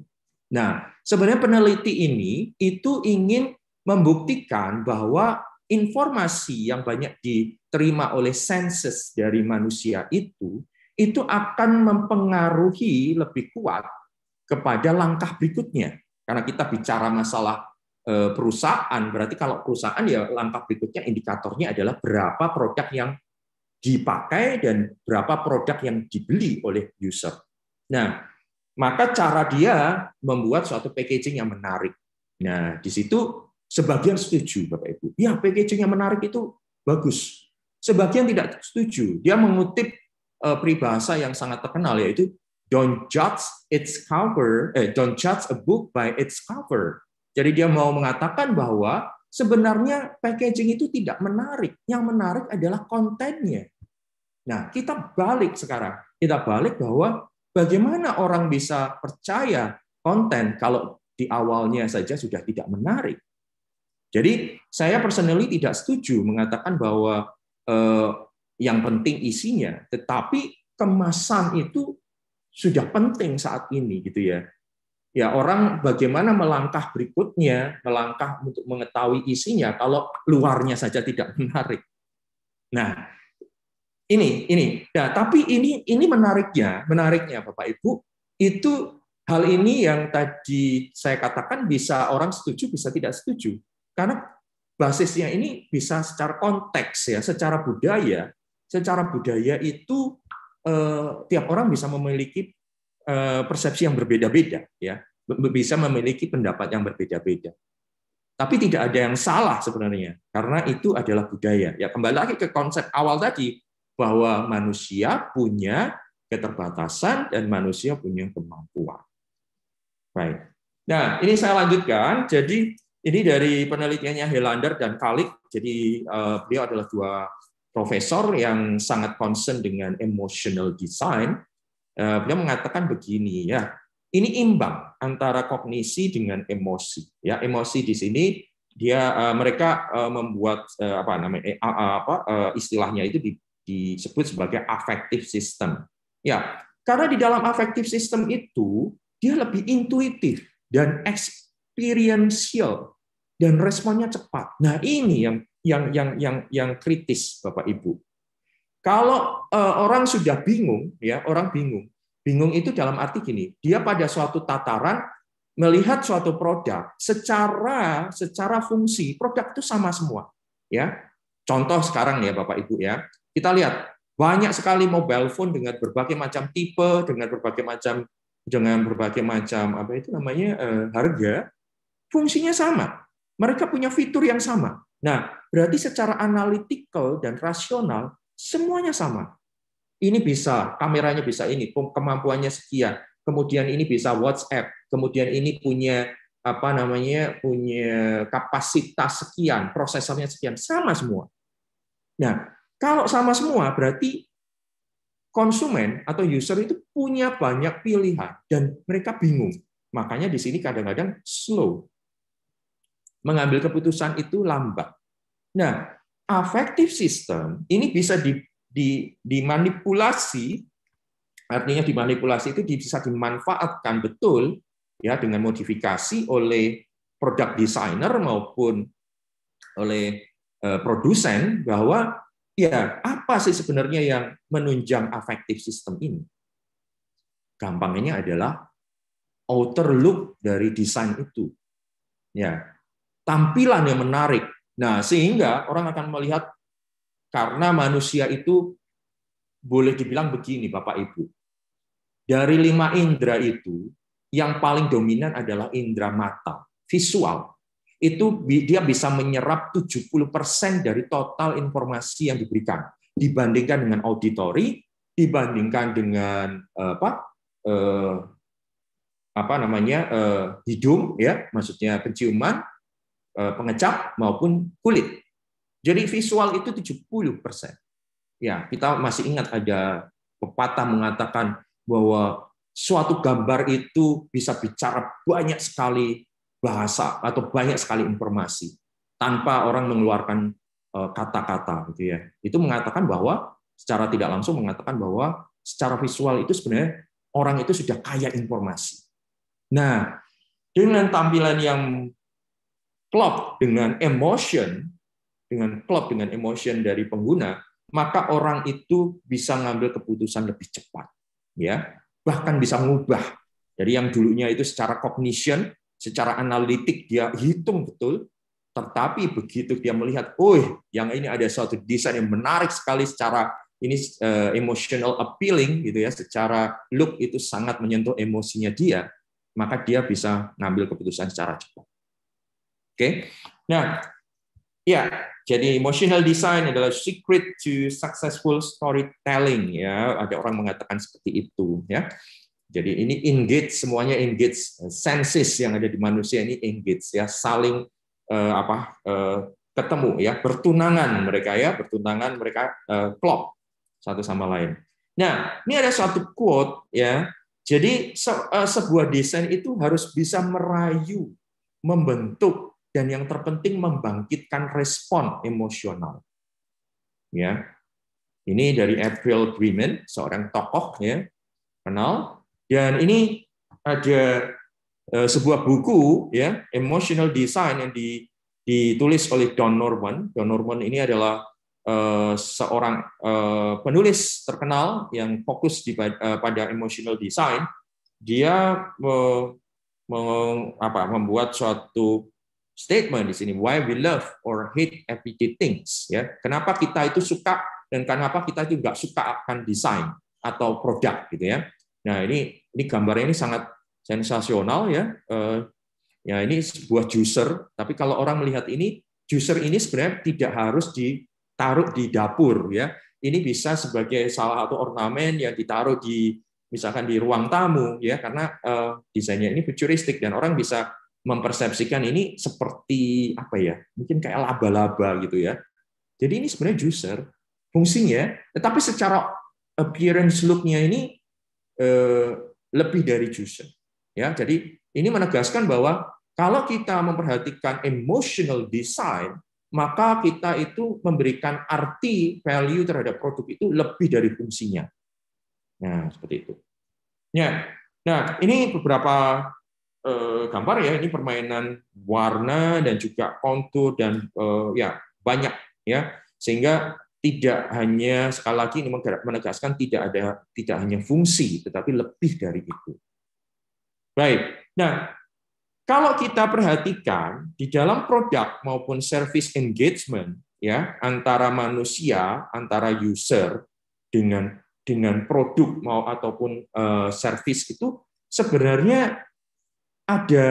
Nah, sebenarnya peneliti ini itu ingin membuktikan bahwa informasi yang banyak diterima oleh senses dari manusia itu itu akan mempengaruhi lebih kuat kepada langkah berikutnya. Karena kita bicara masalah e, perusahaan, berarti kalau perusahaan ya langkah berikutnya indikatornya adalah berapa produk yang dipakai dan berapa produk yang dibeli oleh user. Nah, maka cara dia membuat suatu packaging yang menarik. Nah, di situ sebagian setuju Bapak Ibu. Ya, packaging yang menarik itu bagus. Sebagian tidak setuju. Dia mengutip uh, peribahasa yang sangat terkenal yaitu don't judge its cover, eh, don't judge a book by its cover. Jadi dia mau mengatakan bahwa sebenarnya packaging itu tidak menarik. Yang menarik adalah kontennya. Nah, kita balik sekarang. Kita balik bahwa bagaimana orang bisa percaya konten kalau di awalnya saja sudah tidak menarik. Jadi, saya personally tidak setuju mengatakan bahwa eh, yang penting isinya, tetapi kemasan itu sudah penting saat ini gitu ya. Ya orang bagaimana melangkah berikutnya, melangkah untuk mengetahui isinya kalau luarnya saja tidak menarik. Nah, ini ini. Nah, tapi ini ini menariknya, menariknya Bapak Ibu, itu hal ini yang tadi saya katakan bisa orang setuju bisa tidak setuju. Karena basisnya ini bisa secara konteks ya, secara budaya secara budaya itu eh, tiap orang bisa memiliki eh, persepsi yang berbeda-beda, ya bisa memiliki pendapat yang berbeda-beda. Tapi tidak ada yang salah sebenarnya, karena itu adalah budaya. Ya kembali lagi ke konsep awal tadi bahwa manusia punya keterbatasan dan manusia punya kemampuan. Baik. Nah, ini saya lanjutkan. Jadi ini dari penelitiannya Helander dan Kalik. Jadi eh, beliau adalah dua profesor yang sangat concern dengan emotional design, eh, beliau mengatakan begini ya, ini imbang antara kognisi dengan emosi. Ya, emosi di sini dia eh, mereka eh, membuat apa namanya apa istilahnya itu disebut sebagai affective system. Ya, karena di dalam affective system itu dia lebih intuitif dan experiential dan responnya cepat. Nah, ini yang yang yang yang yang kritis Bapak Ibu. Kalau eh, orang sudah bingung ya, orang bingung. Bingung itu dalam arti gini, dia pada suatu tataran melihat suatu produk secara secara fungsi produk itu sama semua ya. Contoh sekarang ya Bapak Ibu ya. Kita lihat banyak sekali mobile phone dengan berbagai macam tipe, dengan berbagai macam dengan berbagai macam apa itu namanya eh, harga, fungsinya sama. Mereka punya fitur yang sama. Nah, berarti secara analitikal dan rasional semuanya sama. Ini bisa, kameranya bisa ini, kemampuannya sekian. Kemudian ini bisa WhatsApp, kemudian ini punya apa namanya punya kapasitas sekian, prosesornya sekian, sama semua. Nah, kalau sama semua berarti konsumen atau user itu punya banyak pilihan dan mereka bingung. Makanya di sini kadang-kadang slow mengambil keputusan itu lambat. Nah, affective system ini bisa di, di, dimanipulasi, artinya dimanipulasi itu bisa dimanfaatkan betul ya dengan modifikasi oleh product designer maupun oleh eh, produsen bahwa ya apa sih sebenarnya yang menunjang affective system ini? Gampangnya adalah outer look dari desain itu. Ya, tampilan yang menarik. Nah, sehingga orang akan melihat karena manusia itu boleh dibilang begini, Bapak Ibu. Dari lima indera itu, yang paling dominan adalah indera mata, visual. Itu dia bisa menyerap 70% dari total informasi yang diberikan dibandingkan dengan auditori, dibandingkan dengan eh, apa? Eh, apa namanya? Eh, hidung ya, maksudnya penciuman Eh, pengecap maupun kulit. Jadi visual itu 70 Ya, kita masih ingat ada pepatah mengatakan bahwa suatu gambar itu bisa bicara banyak sekali bahasa atau banyak sekali informasi tanpa orang mengeluarkan eh, kata-kata gitu ya. Itu mengatakan bahwa secara tidak langsung mengatakan bahwa secara visual itu sebenarnya orang itu sudah kaya informasi. Nah, dengan tampilan yang klop dengan emotion, dengan klop dengan emotion dari pengguna, maka orang itu bisa ngambil keputusan lebih cepat, ya. Bahkan bisa mengubah dari yang dulunya itu secara cognition, secara analitik dia hitung betul, tetapi begitu dia melihat, oh, yang ini ada suatu desain yang menarik sekali secara ini eh, emotional appealing gitu ya, secara look itu sangat menyentuh emosinya dia, maka dia bisa ngambil keputusan secara cepat okay nah ya yeah, jadi emotional design adalah secret to successful storytelling ya ada orang mengatakan seperti itu ya jadi ini engage semuanya engage senses yang ada di manusia ini engage ya saling uh, apa uh, ketemu ya bertunangan mereka ya bertunangan mereka uh, eh, klop satu sama lain. Nah ini ada satu quote ya jadi se, uh, sebuah desain itu harus bisa merayu membentuk dan yang terpenting membangkitkan respon emosional. Ya. Ini dari April Bremen, seorang tokoh ya, kenal. Dan ini ada eh, sebuah buku ya, Emotional Design yang ditulis oleh Don Norman. Don Norman ini adalah eh, seorang eh, penulis terkenal yang fokus di, pada emotional design. Dia membuat suatu statement di sini why we love or hate everyday things ya kenapa kita itu suka dan kenapa kita itu nggak suka akan desain atau produk gitu ya nah ini ini gambarnya ini sangat sensasional ya eh, ya ini sebuah juicer tapi kalau orang melihat ini juicer ini sebenarnya tidak harus ditaruh di dapur ya ini bisa sebagai salah satu ornamen yang ditaruh di misalkan di ruang tamu ya karena eh, desainnya ini futuristik dan orang bisa mempersepsikan ini seperti apa ya? Mungkin kayak laba-laba gitu ya. Jadi ini sebenarnya juicer fungsinya, tetapi secara appearance look-nya ini eh, lebih dari juicer. Ya, jadi ini menegaskan bahwa kalau kita memperhatikan emotional design, maka kita itu memberikan arti value terhadap produk itu lebih dari fungsinya. Nah, seperti itu. Ya. Nah, ini beberapa Eh, gambar ya ini permainan warna dan juga kontur dan eh, ya banyak ya sehingga tidak hanya sekali lagi ini menegaskan tidak ada tidak hanya fungsi tetapi lebih dari itu. Baik. Nah, kalau kita perhatikan di dalam produk maupun service engagement ya antara manusia, antara user dengan dengan produk mau ataupun uh, service itu sebenarnya ada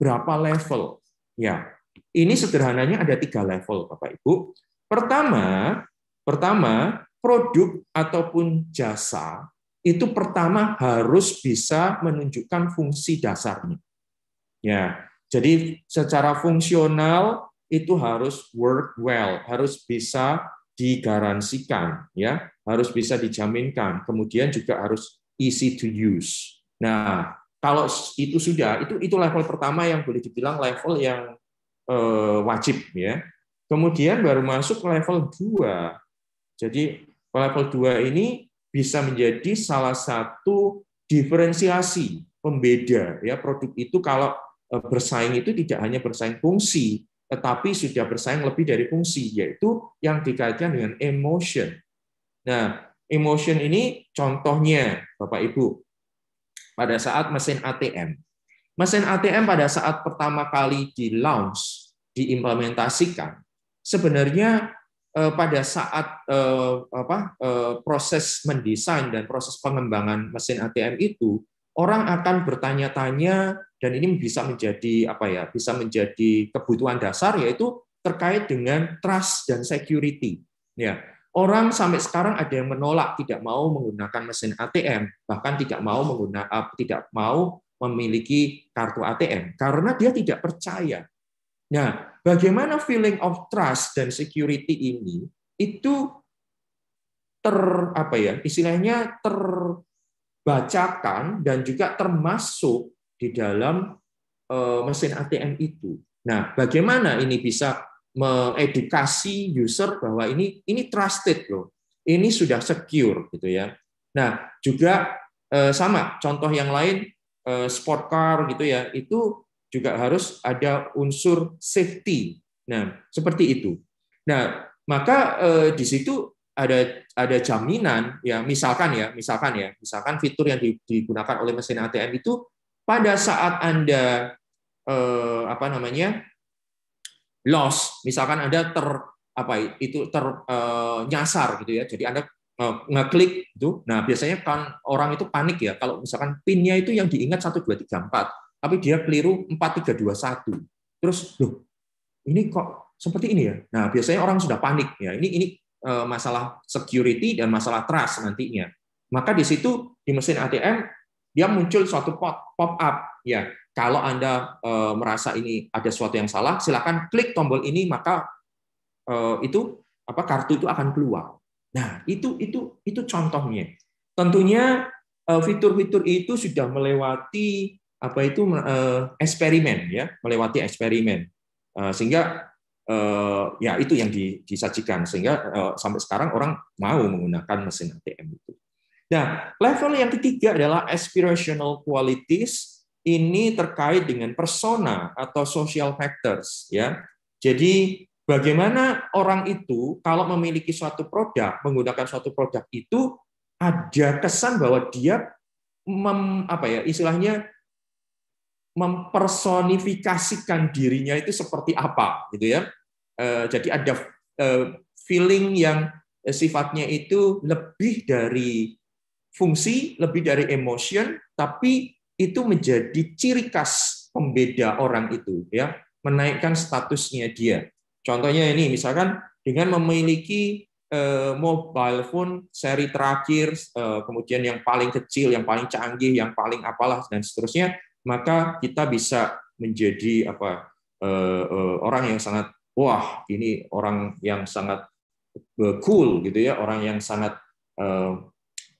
berapa level? Ya, ini sederhananya ada tiga level, Bapak Ibu. Pertama, pertama produk ataupun jasa itu pertama harus bisa menunjukkan fungsi dasarnya. Ya, jadi secara fungsional itu harus work well, harus bisa digaransikan, ya, harus bisa dijaminkan. Kemudian juga harus easy to use. Nah, kalau itu sudah, itu itu level pertama yang boleh dibilang level yang eh, wajib ya. Kemudian baru masuk level 2. Jadi level 2 ini bisa menjadi salah satu diferensiasi pembeda ya produk itu kalau eh, bersaing itu tidak hanya bersaing fungsi tetapi sudah bersaing lebih dari fungsi yaitu yang dikaitkan dengan emotion. Nah, emotion ini contohnya Bapak Ibu pada saat mesin ATM. Mesin ATM pada saat pertama kali di launch, diimplementasikan, sebenarnya eh, pada saat eh, apa, eh, proses mendesain dan proses pengembangan mesin ATM itu orang akan bertanya-tanya dan ini bisa menjadi apa ya bisa menjadi kebutuhan dasar yaitu terkait dengan trust dan security ya Orang sampai sekarang ada yang menolak tidak mau menggunakan mesin ATM, bahkan tidak mau menggunakan eh, tidak mau memiliki kartu ATM karena dia tidak percaya. Nah, bagaimana feeling of trust dan security ini itu ter apa ya istilahnya terbacakan dan juga termasuk di dalam eh, mesin ATM itu. Nah, bagaimana ini bisa mengedukasi user bahwa ini ini trusted loh, ini sudah secure gitu ya. Nah juga eh, sama contoh yang lain eh, sport car gitu ya itu juga harus ada unsur safety. Nah seperti itu. Nah maka eh, di situ ada ada jaminan ya misalkan ya misalkan ya misalkan fitur yang digunakan oleh mesin ATM itu pada saat anda eh, apa namanya loss, misalkan Anda ter apa itu ter uh, nyasar gitu ya. Jadi Anda uh, ngeklik itu. Nah, biasanya kan orang itu panik ya kalau misalkan pinnya itu yang diingat satu dua tiga empat, tapi dia keliru empat tiga dua satu. Terus, loh, ini kok seperti ini ya. Nah, biasanya orang sudah panik ya. Ini ini uh, masalah security dan masalah trust nantinya. Maka di situ di mesin ATM dia muncul suatu pop, pop up ya kalau Anda eh, merasa ini ada sesuatu yang salah, silakan klik tombol ini maka eh, itu apa kartu itu akan keluar. Nah, itu itu itu contohnya. Tentunya eh, fitur-fitur itu sudah melewati apa itu eksperimen ya, melewati eksperimen. Sehingga ya itu yang disajikan sehingga sampai sekarang orang mau menggunakan mesin ATM itu. Nah, level yang ketiga adalah aspirational qualities ini terkait dengan persona atau social factors ya. Jadi bagaimana orang itu kalau memiliki suatu produk, menggunakan suatu produk itu ada kesan bahwa dia mem, apa ya istilahnya mempersonifikasikan dirinya itu seperti apa gitu ya. Eh, jadi ada eh, feeling yang eh, sifatnya itu lebih dari fungsi, lebih dari emotion, tapi itu menjadi ciri khas pembeda orang itu ya menaikkan statusnya dia contohnya ini misalkan dengan memiliki eh, mobile phone seri terakhir eh, kemudian yang paling kecil yang paling canggih yang paling apalah dan seterusnya maka kita bisa menjadi apa eh, orang yang sangat wah ini orang yang sangat cool gitu ya orang yang sangat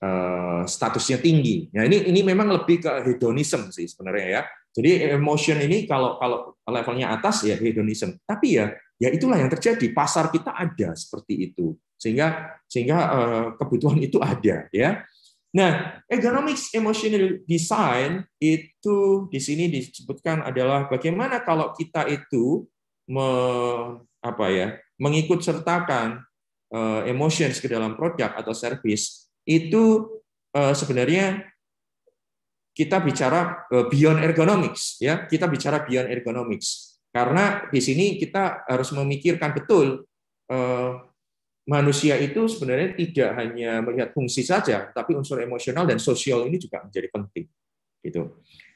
Eh, statusnya tinggi. ya ini ini memang lebih ke hedonism sih sebenarnya ya. Jadi emotion ini kalau kalau levelnya atas ya hedonism. Tapi ya ya itulah yang terjadi. Pasar kita ada seperti itu sehingga sehingga eh, kebutuhan itu ada ya. Nah, economics emotional design itu di sini disebutkan adalah bagaimana kalau kita itu me, apa ya, mengikut sertakan eh, emotions ke dalam produk atau service itu eh, sebenarnya kita bicara eh, beyond ergonomics ya kita bicara beyond ergonomics karena di sini kita harus memikirkan betul eh, manusia itu sebenarnya tidak hanya melihat fungsi saja, tapi unsur emosional dan sosial ini juga menjadi penting. Gitu.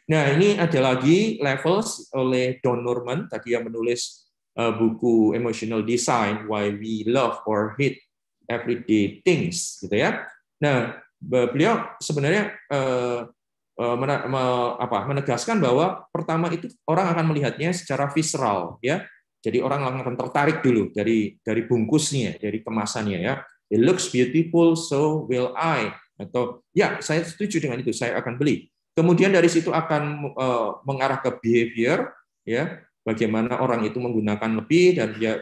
Nah, ini ada lagi levels oleh Don Norman tadi yang menulis buku Emotional Design Why We Love or Hate Everyday Things, gitu ya. Nah, beliau sebenarnya eh, eh, menegaskan bahwa pertama itu orang akan melihatnya secara visceral, ya. Jadi orang akan tertarik dulu dari dari bungkusnya, dari kemasannya ya. It looks beautiful, so will I. Atau ya, saya setuju dengan itu, saya akan beli. Kemudian dari situ akan eh, mengarah ke behavior, ya. Bagaimana orang itu menggunakan lebih dan dia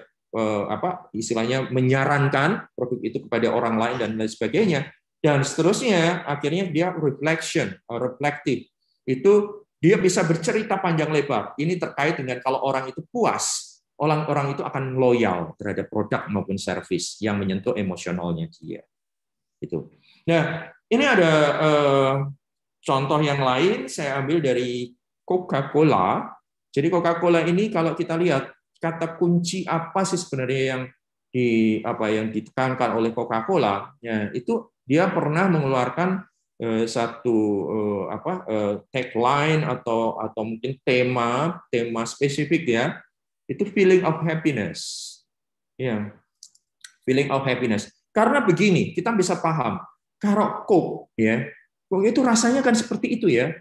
apa istilahnya menyarankan produk itu kepada orang lain dan lain sebagainya dan seterusnya akhirnya dia reflection uh, reflective itu dia bisa bercerita panjang lebar ini terkait dengan kalau orang itu puas orang-orang itu akan loyal terhadap produk maupun service yang menyentuh emosionalnya dia itu nah ini ada uh, contoh yang lain saya ambil dari Coca-Cola jadi Coca-Cola ini kalau kita lihat kata kunci apa sih sebenarnya yang di apa yang ditekankan oleh Coca-Cola ya itu dia pernah mengeluarkan eh, satu eh, apa eh, tagline atau atau mungkin tema tema spesifik ya itu feeling of happiness ya feeling of happiness karena begini kita bisa paham kalau coke ya coke itu rasanya kan seperti itu ya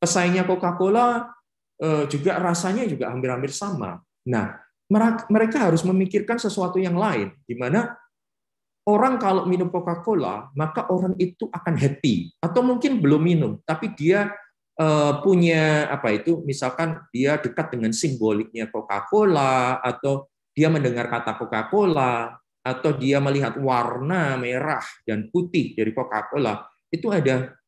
pesaingnya coca cola juga rasanya juga hampir-hampir sama nah mereka harus memikirkan sesuatu yang lain di mana Orang kalau minum Coca-Cola, maka orang itu akan happy atau mungkin belum minum, tapi dia eh, punya apa itu misalkan dia dekat dengan simboliknya Coca-Cola atau dia mendengar kata Coca-Cola atau dia melihat warna merah dan putih dari Coca-Cola itu ada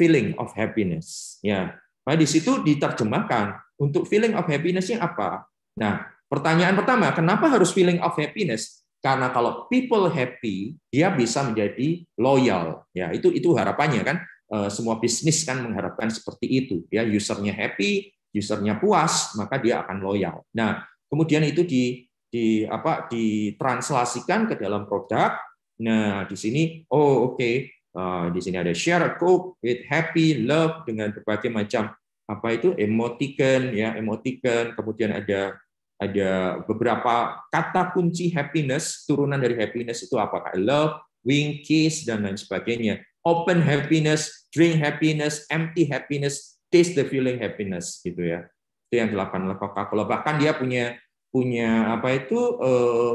feeling of happiness ya nah, di situ diterjemahkan untuk feeling of happiness happinessnya apa nah pertanyaan pertama kenapa harus feeling of happiness karena kalau people happy, dia bisa menjadi loyal. Ya, itu itu harapannya kan. Eh, semua bisnis kan mengharapkan seperti itu. Ya, usernya happy, usernya puas, maka dia akan loyal. Nah, kemudian itu di di apa ditranslasikan ke dalam produk. Nah, di sini oh oke, okay. Eh, di sini ada share cook with happy love dengan berbagai macam apa itu emoticon ya, emoticon, kemudian ada ada beberapa kata kunci happiness, turunan dari happiness itu apakah love, wing, kiss, dan lain sebagainya. Open happiness, drink happiness, empty happiness, taste the feeling happiness gitu ya. Itu yang dilakukan oleh Coca-Cola. Bahkan dia punya punya apa itu uh,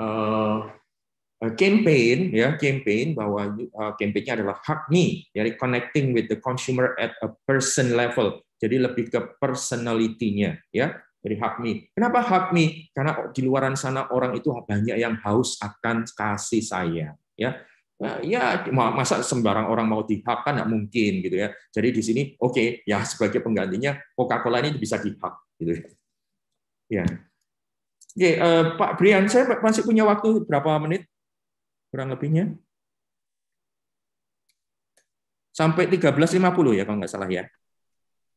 uh, campaign ya campaign bahwa uh, campaignnya adalah hak me jadi connecting with the consumer at a person level jadi lebih ke personalitinya ya dari hakmi. Kenapa hakmi? Karena di luaran sana orang itu banyak yang haus akan kasih saya, Ya, Nah, ya masa sembarang orang mau dihak kan nggak mungkin gitu ya. Jadi di sini oke okay, ya sebagai penggantinya Coca-Cola ini bisa dihak gitu ya. ya. Oke okay, uh, eh, Pak Brian saya masih punya waktu berapa menit kurang lebihnya sampai 13.50 ya kalau nggak salah ya.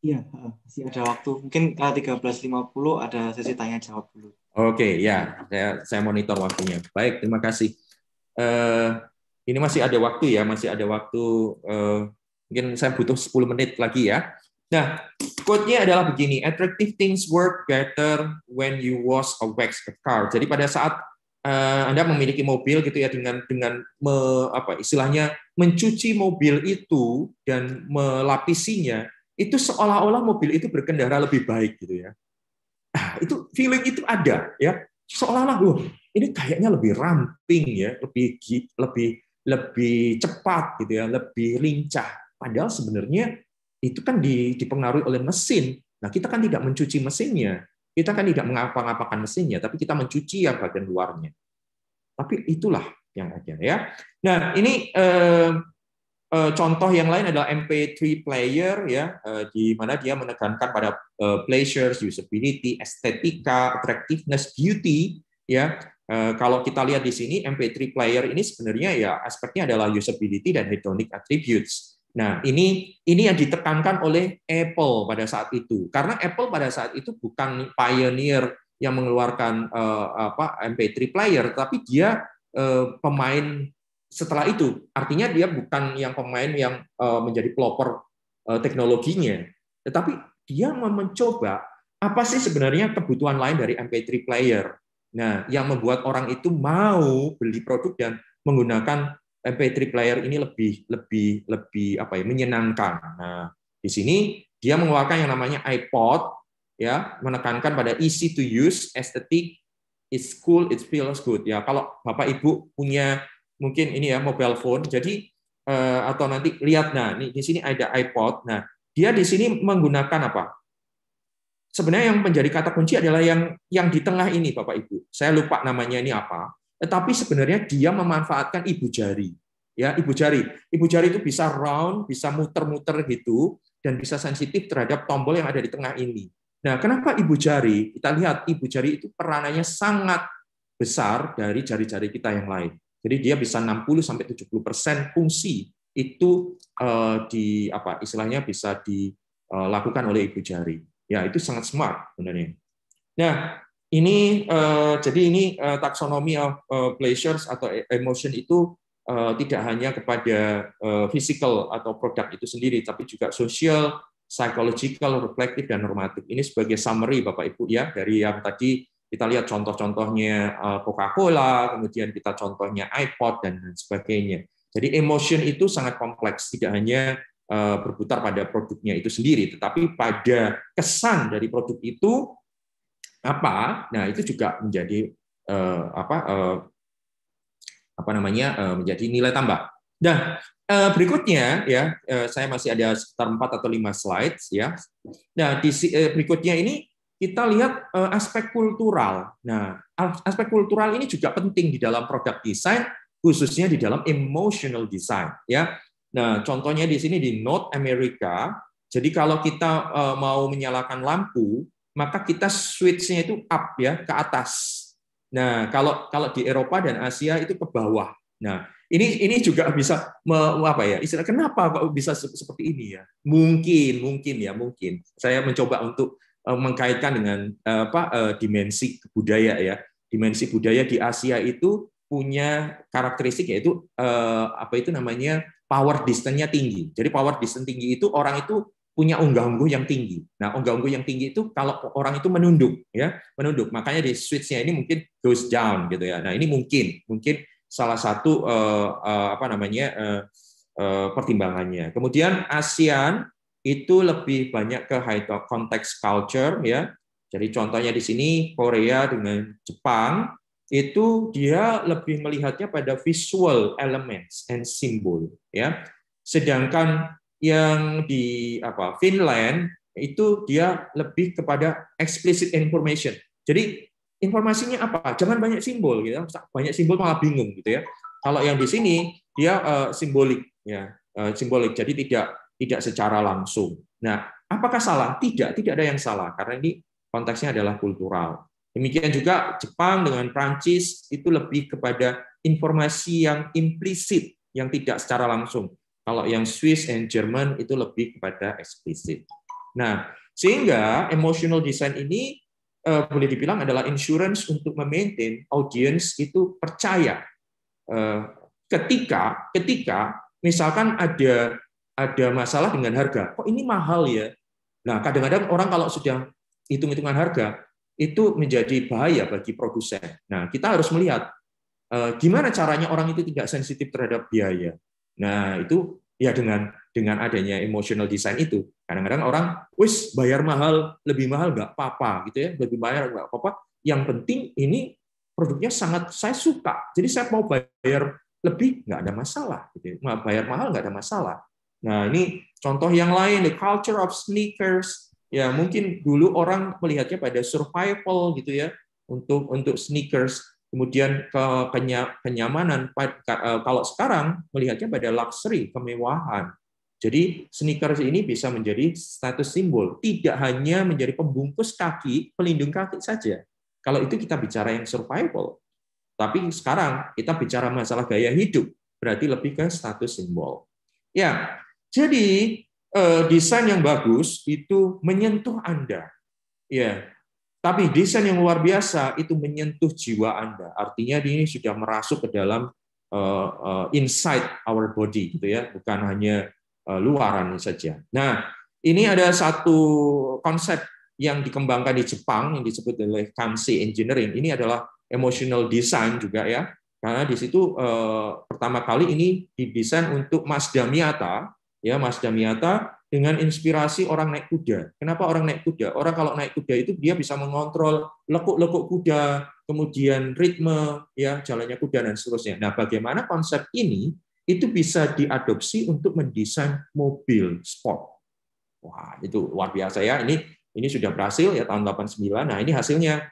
Iya, masih ada waktu. Mungkin tiga belas lima puluh ada sesi tanya jawab dulu. Oke, ya, saya, saya monitor waktunya. Baik, terima kasih. Uh, ini masih ada waktu ya, masih ada waktu. Uh, mungkin saya butuh 10 menit lagi ya. Nah, quote-nya adalah begini, attractive things work better when you wash a wax a car. Jadi pada saat uh, Anda memiliki mobil gitu ya dengan dengan me, apa istilahnya mencuci mobil itu dan melapisinya itu seolah-olah mobil itu berkendara lebih baik gitu ya. Ah, itu feeling itu ada ya. Seolah-olah loh, ini kayaknya lebih ramping ya, lebih lebih lebih cepat gitu ya, lebih lincah. Padahal sebenarnya itu kan dipengaruhi oleh mesin. Nah, kita kan tidak mencuci mesinnya. Kita kan tidak mengapa-ngapakan mesinnya, tapi kita mencuci yang bagian luarnya. Tapi itulah yang ada ya. Nah, ini eh, Eh, contoh yang lain adalah MP3 player ya eh, di mana dia menekankan pada eh, pleasures, usability, estetika, attractiveness, beauty ya. Kalau kita lihat di sini MP3 player ini sebenarnya ya aspeknya adalah usability dan hedonic attributes. Nah, ini ini yang ditekankan oleh Apple pada saat itu. Karena Apple pada saat itu bukan pioneer yang mengeluarkan apa MP3 player, tapi dia pemain setelah itu artinya dia bukan yang pemain yang eh, menjadi pelopor eh, teknologinya tetapi dia mau mencoba apa sih sebenarnya kebutuhan lain dari MP3 player nah yang membuat orang itu mau beli produk dan menggunakan MP3 player ini lebih lebih lebih apa ya menyenangkan nah di sini dia mengeluarkan yang namanya iPod ya menekankan pada easy to use, aesthetic it's cool, it feels good ya. Kalau Bapak Ibu punya mungkin ini ya mobile phone. Jadi eh, atau nanti lihat nah ini di sini ada iPod. Nah, dia di sini menggunakan apa? Sebenarnya yang menjadi kata kunci adalah yang yang di tengah ini Bapak Ibu. Saya lupa namanya ini apa. Tetapi sebenarnya dia memanfaatkan ibu jari. Ya, ibu jari. Ibu jari itu bisa round, bisa muter-muter gitu dan bisa sensitif terhadap tombol yang ada di tengah ini. Nah, kenapa ibu jari? Kita lihat ibu jari itu peranannya sangat besar dari jari-jari kita yang lain. Jadi dia bisa 60 sampai 70% persen fungsi itu uh, di apa istilahnya bisa dilakukan eh, oleh ibu jari. Ya, itu sangat smart sebenarnya. Nah, ini uh, jadi ini uh, taksonomi of pleasures atau e-, emotion itu tidak hanya kepada physical atau produk itu sendiri tapi juga social, psychological, reflective dan normatif. Ini sebagai summary Bapak Ibu ya dari yang tadi kita lihat contoh-contohnya eh, Coca-Cola, kemudian kita contohnya iPod dan sebagainya. Jadi emotion itu sangat kompleks, tidak hanya eh, berputar pada produknya itu sendiri, tetapi pada kesan dari produk itu apa. Nah itu juga menjadi eh, apa apa namanya menjadi nilai tambah. Nah berikutnya ya saya masih ada sekitar 4 atau 5 slide ya. Nah di berikutnya ini kita lihat eh, aspek kultural. Nah, aspek kultural ini juga penting di dalam produk desain, khususnya di dalam emotional design. Ya, nah contohnya di sini di North America. Jadi kalau kita eh, mau menyalakan lampu, maka kita switch-nya itu up ya ke atas. Nah, kalau kalau di Eropa dan Asia itu ke bawah. Nah, ini ini juga bisa me, apa ya? Istilah kenapa kok bisa seperti ini ya? Mungkin, mungkin ya, mungkin. Saya mencoba untuk Eh, mengkaitkan dengan eh, apa eh, dimensi budaya ya. Dimensi budaya di Asia itu punya karakteristik yaitu apa itu namanya power distance-nya tinggi. Jadi power distance tinggi itu orang itu punya unggah-ungguh yang tinggi. Nah, unggah-ungguh yang tinggi itu kalau orang itu menunduk, ya, menunduk. Makanya di switch-nya ini mungkin goes down gitu ya. Nah, ini mungkin, mungkin salah satu apa namanya pertimbangannya. Kemudian ASEAN itu lebih banyak ke high talk konteks culture ya. Jadi contohnya di sini Korea dengan Jepang itu dia lebih melihatnya pada visual elements and symbol ya. Sedangkan yang di apa Finland itu dia lebih kepada explicit information. Jadi informasinya apa? Jangan banyak simbol gitu. Ya. Banyak simbol malah bingung gitu ya. Kalau yang di sini dia uh, simbolik ya, uh, simbolik. Jadi tidak tidak secara langsung. Nah, apakah salah? Tidak, tidak ada yang salah karena ini konteksnya adalah kultural. Demikian juga Jepang dengan Prancis itu lebih kepada informasi yang implisit yang tidak secara langsung. Kalau yang Swiss and German itu lebih kepada eksplisit. Nah, sehingga emotional design ini eh, boleh dibilang adalah insurance untuk memaintain audience itu percaya eh, ketika ketika misalkan ada ada masalah dengan harga. Kok ini mahal ya? Nah, kadang-kadang orang kalau sudah hitung-hitungan harga, itu menjadi bahaya bagi produsen. Nah, kita harus melihat eh, gimana caranya orang itu tidak sensitif terhadap biaya. Nah, itu ya dengan dengan adanya emotional design itu. Kadang-kadang orang, wis bayar mahal, lebih mahal nggak apa-apa gitu ya, lebih bayar nggak apa-apa. Yang penting ini produknya sangat saya suka. Jadi saya mau bayar lebih nggak ada masalah gitu. Ya. Mau bayar mahal nggak ada masalah. Nah, ini contoh yang lain, the culture of sneakers. Ya, mungkin dulu orang melihatnya pada survival gitu ya, untuk untuk sneakers. Kemudian ke kenyamanan. Eh, kalau sekarang melihatnya pada luxury, kemewahan. Jadi sneakers ini bisa menjadi status simbol, tidak hanya menjadi pembungkus kaki, pelindung kaki saja. Kalau itu kita bicara yang survival. Tapi sekarang kita bicara masalah gaya hidup, berarti lebih ke status simbol. Ya, jadi eh, desain yang bagus itu menyentuh Anda. Ya. Tapi desain yang luar biasa itu menyentuh jiwa Anda. Artinya ini sudah merasuk ke dalam eh, eh, inside our body gitu ya, bukan hanya luaran saja. Nah, ini ada satu konsep yang dikembangkan di Jepang yang disebut oleh Kansei Engineering. Ini adalah emotional design juga ya. Karena di situ eh, pertama kali ini didesain untuk Mas Damiata ya Mas Damiata dengan inspirasi orang naik kuda. Kenapa orang naik kuda? Orang kalau naik kuda itu dia bisa mengontrol lekuk-lekuk kuda, kemudian ritme ya jalannya kuda dan seterusnya. Nah, bagaimana konsep ini itu bisa diadopsi untuk mendesain mobil sport. Wah, itu luar biasa ya. Ini ini sudah berhasil ya tahun 89. Nah, ini hasilnya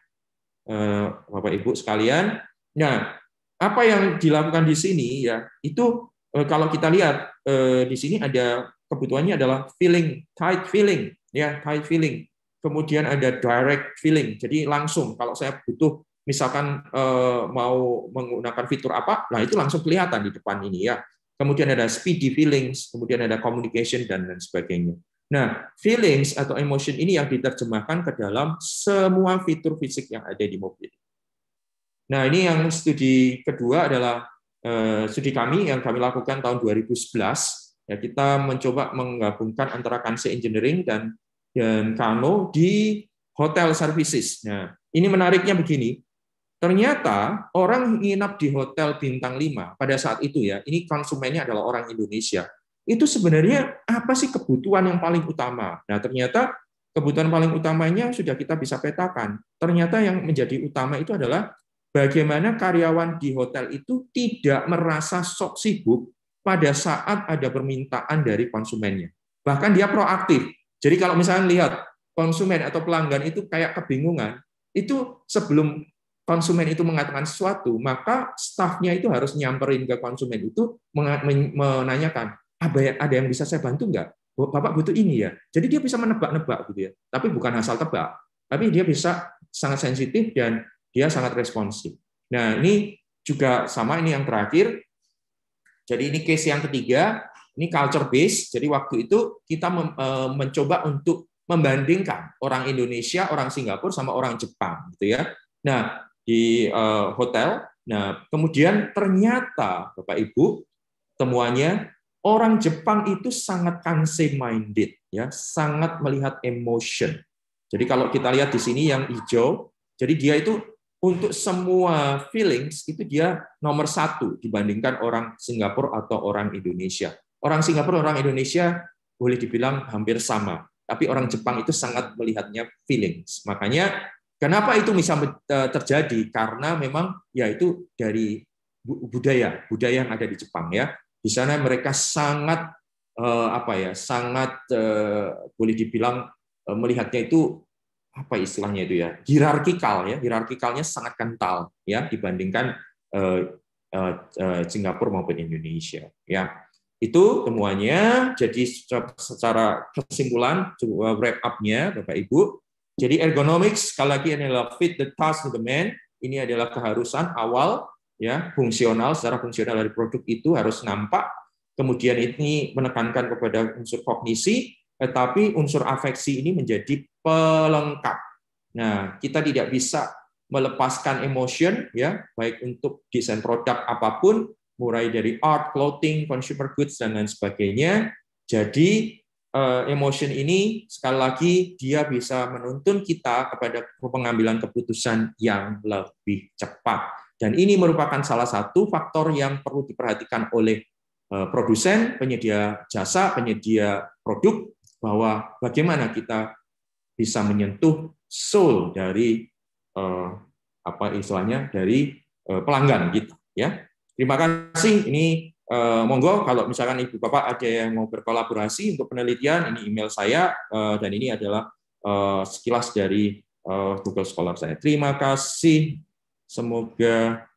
eh, Bapak Ibu sekalian. Nah, apa yang dilakukan di sini ya, itu Eh, kalau kita lihat eh, di sini ada kebutuhannya adalah feeling, tight feeling, ya tight feeling. Kemudian ada direct feeling, jadi langsung. Kalau saya butuh misalkan eh, mau menggunakan fitur apa, nah itu langsung kelihatan di depan ini ya. Kemudian ada speedy feelings, kemudian ada communication dan lain sebagainya. Nah, feelings atau emotion ini yang diterjemahkan ke dalam semua fitur fisik yang ada di mobil. Nah, ini yang studi kedua adalah Eh, studi kami yang kami lakukan tahun 2011 ya kita mencoba menggabungkan antara Kanse Engineering dan dan Kano di hotel services. Nah, ini menariknya begini. Ternyata orang nginap di hotel bintang 5 pada saat itu ya, ini konsumennya adalah orang Indonesia. Itu sebenarnya apa sih kebutuhan yang paling utama? Nah, ternyata kebutuhan paling utamanya sudah kita bisa petakan. Ternyata yang menjadi utama itu adalah Bagaimana karyawan di hotel itu tidak merasa sok sibuk pada saat ada permintaan dari konsumennya. Bahkan dia proaktif. Jadi kalau misalnya lihat konsumen atau pelanggan itu kayak kebingungan, itu sebelum konsumen itu mengatakan sesuatu, maka stafnya itu harus nyamperin ke konsumen itu menanyakan, ada yang bisa saya bantu nggak? Bapak butuh ini ya. Jadi dia bisa menebak-nebak gitu ya. Tapi bukan asal tebak, tapi dia bisa sangat sensitif dan dia sangat responsif. Nah, ini juga sama ini yang terakhir. Jadi ini case yang ketiga, ini culture based. Jadi waktu itu kita e, mencoba untuk membandingkan orang Indonesia, orang Singapura sama orang Jepang gitu ya. Nah, di e, hotel. Nah, kemudian ternyata Bapak Ibu temuannya orang Jepang itu sangat kanse minded ya, sangat melihat emotion. Jadi kalau kita lihat di sini yang hijau, jadi dia itu untuk semua feelings itu dia nomor satu dibandingkan orang Singapura atau orang Indonesia. Orang Singapura, orang Indonesia boleh dibilang hampir sama, tapi orang Jepang itu sangat melihatnya feelings. Makanya kenapa itu bisa e, terjadi? Karena memang yaitu dari budaya, budaya yang ada di Jepang ya. Di sana mereka sangat e, apa ya, sangat e, boleh dibilang melihatnya itu apa istilahnya itu ya hierarkikal ya hierarkikalnya sangat kental ya dibandingkan uh, uh, Singapura maupun Indonesia ya itu semuanya jadi secara kesimpulan wrap upnya Bapak Ibu jadi ergonomics sekali lagi ini adalah fit the task the man ini adalah keharusan awal ya fungsional secara fungsional dari produk itu harus nampak kemudian ini menekankan kepada unsur kognisi tetapi unsur afeksi ini menjadi pelengkap. Nah, kita tidak bisa melepaskan emotion ya, baik untuk desain produk apapun, mulai dari art, clothing, consumer goods dan lain sebagainya. Jadi eh, emosi ini sekali lagi dia bisa menuntun kita kepada pengambilan keputusan yang lebih cepat. Dan ini merupakan salah satu faktor yang perlu diperhatikan oleh eh, produsen, penyedia jasa, penyedia produk bahwa bagaimana kita bisa menyentuh soul dari eh, apa istilahnya dari eh, pelanggan kita ya. Terima kasih. Ini eh, monggo kalau misalkan Ibu Bapak ada yang mau berkolaborasi untuk penelitian, ini email saya eh, dan ini adalah eh, sekilas dari eh, Google Scholar saya. Terima kasih. Semoga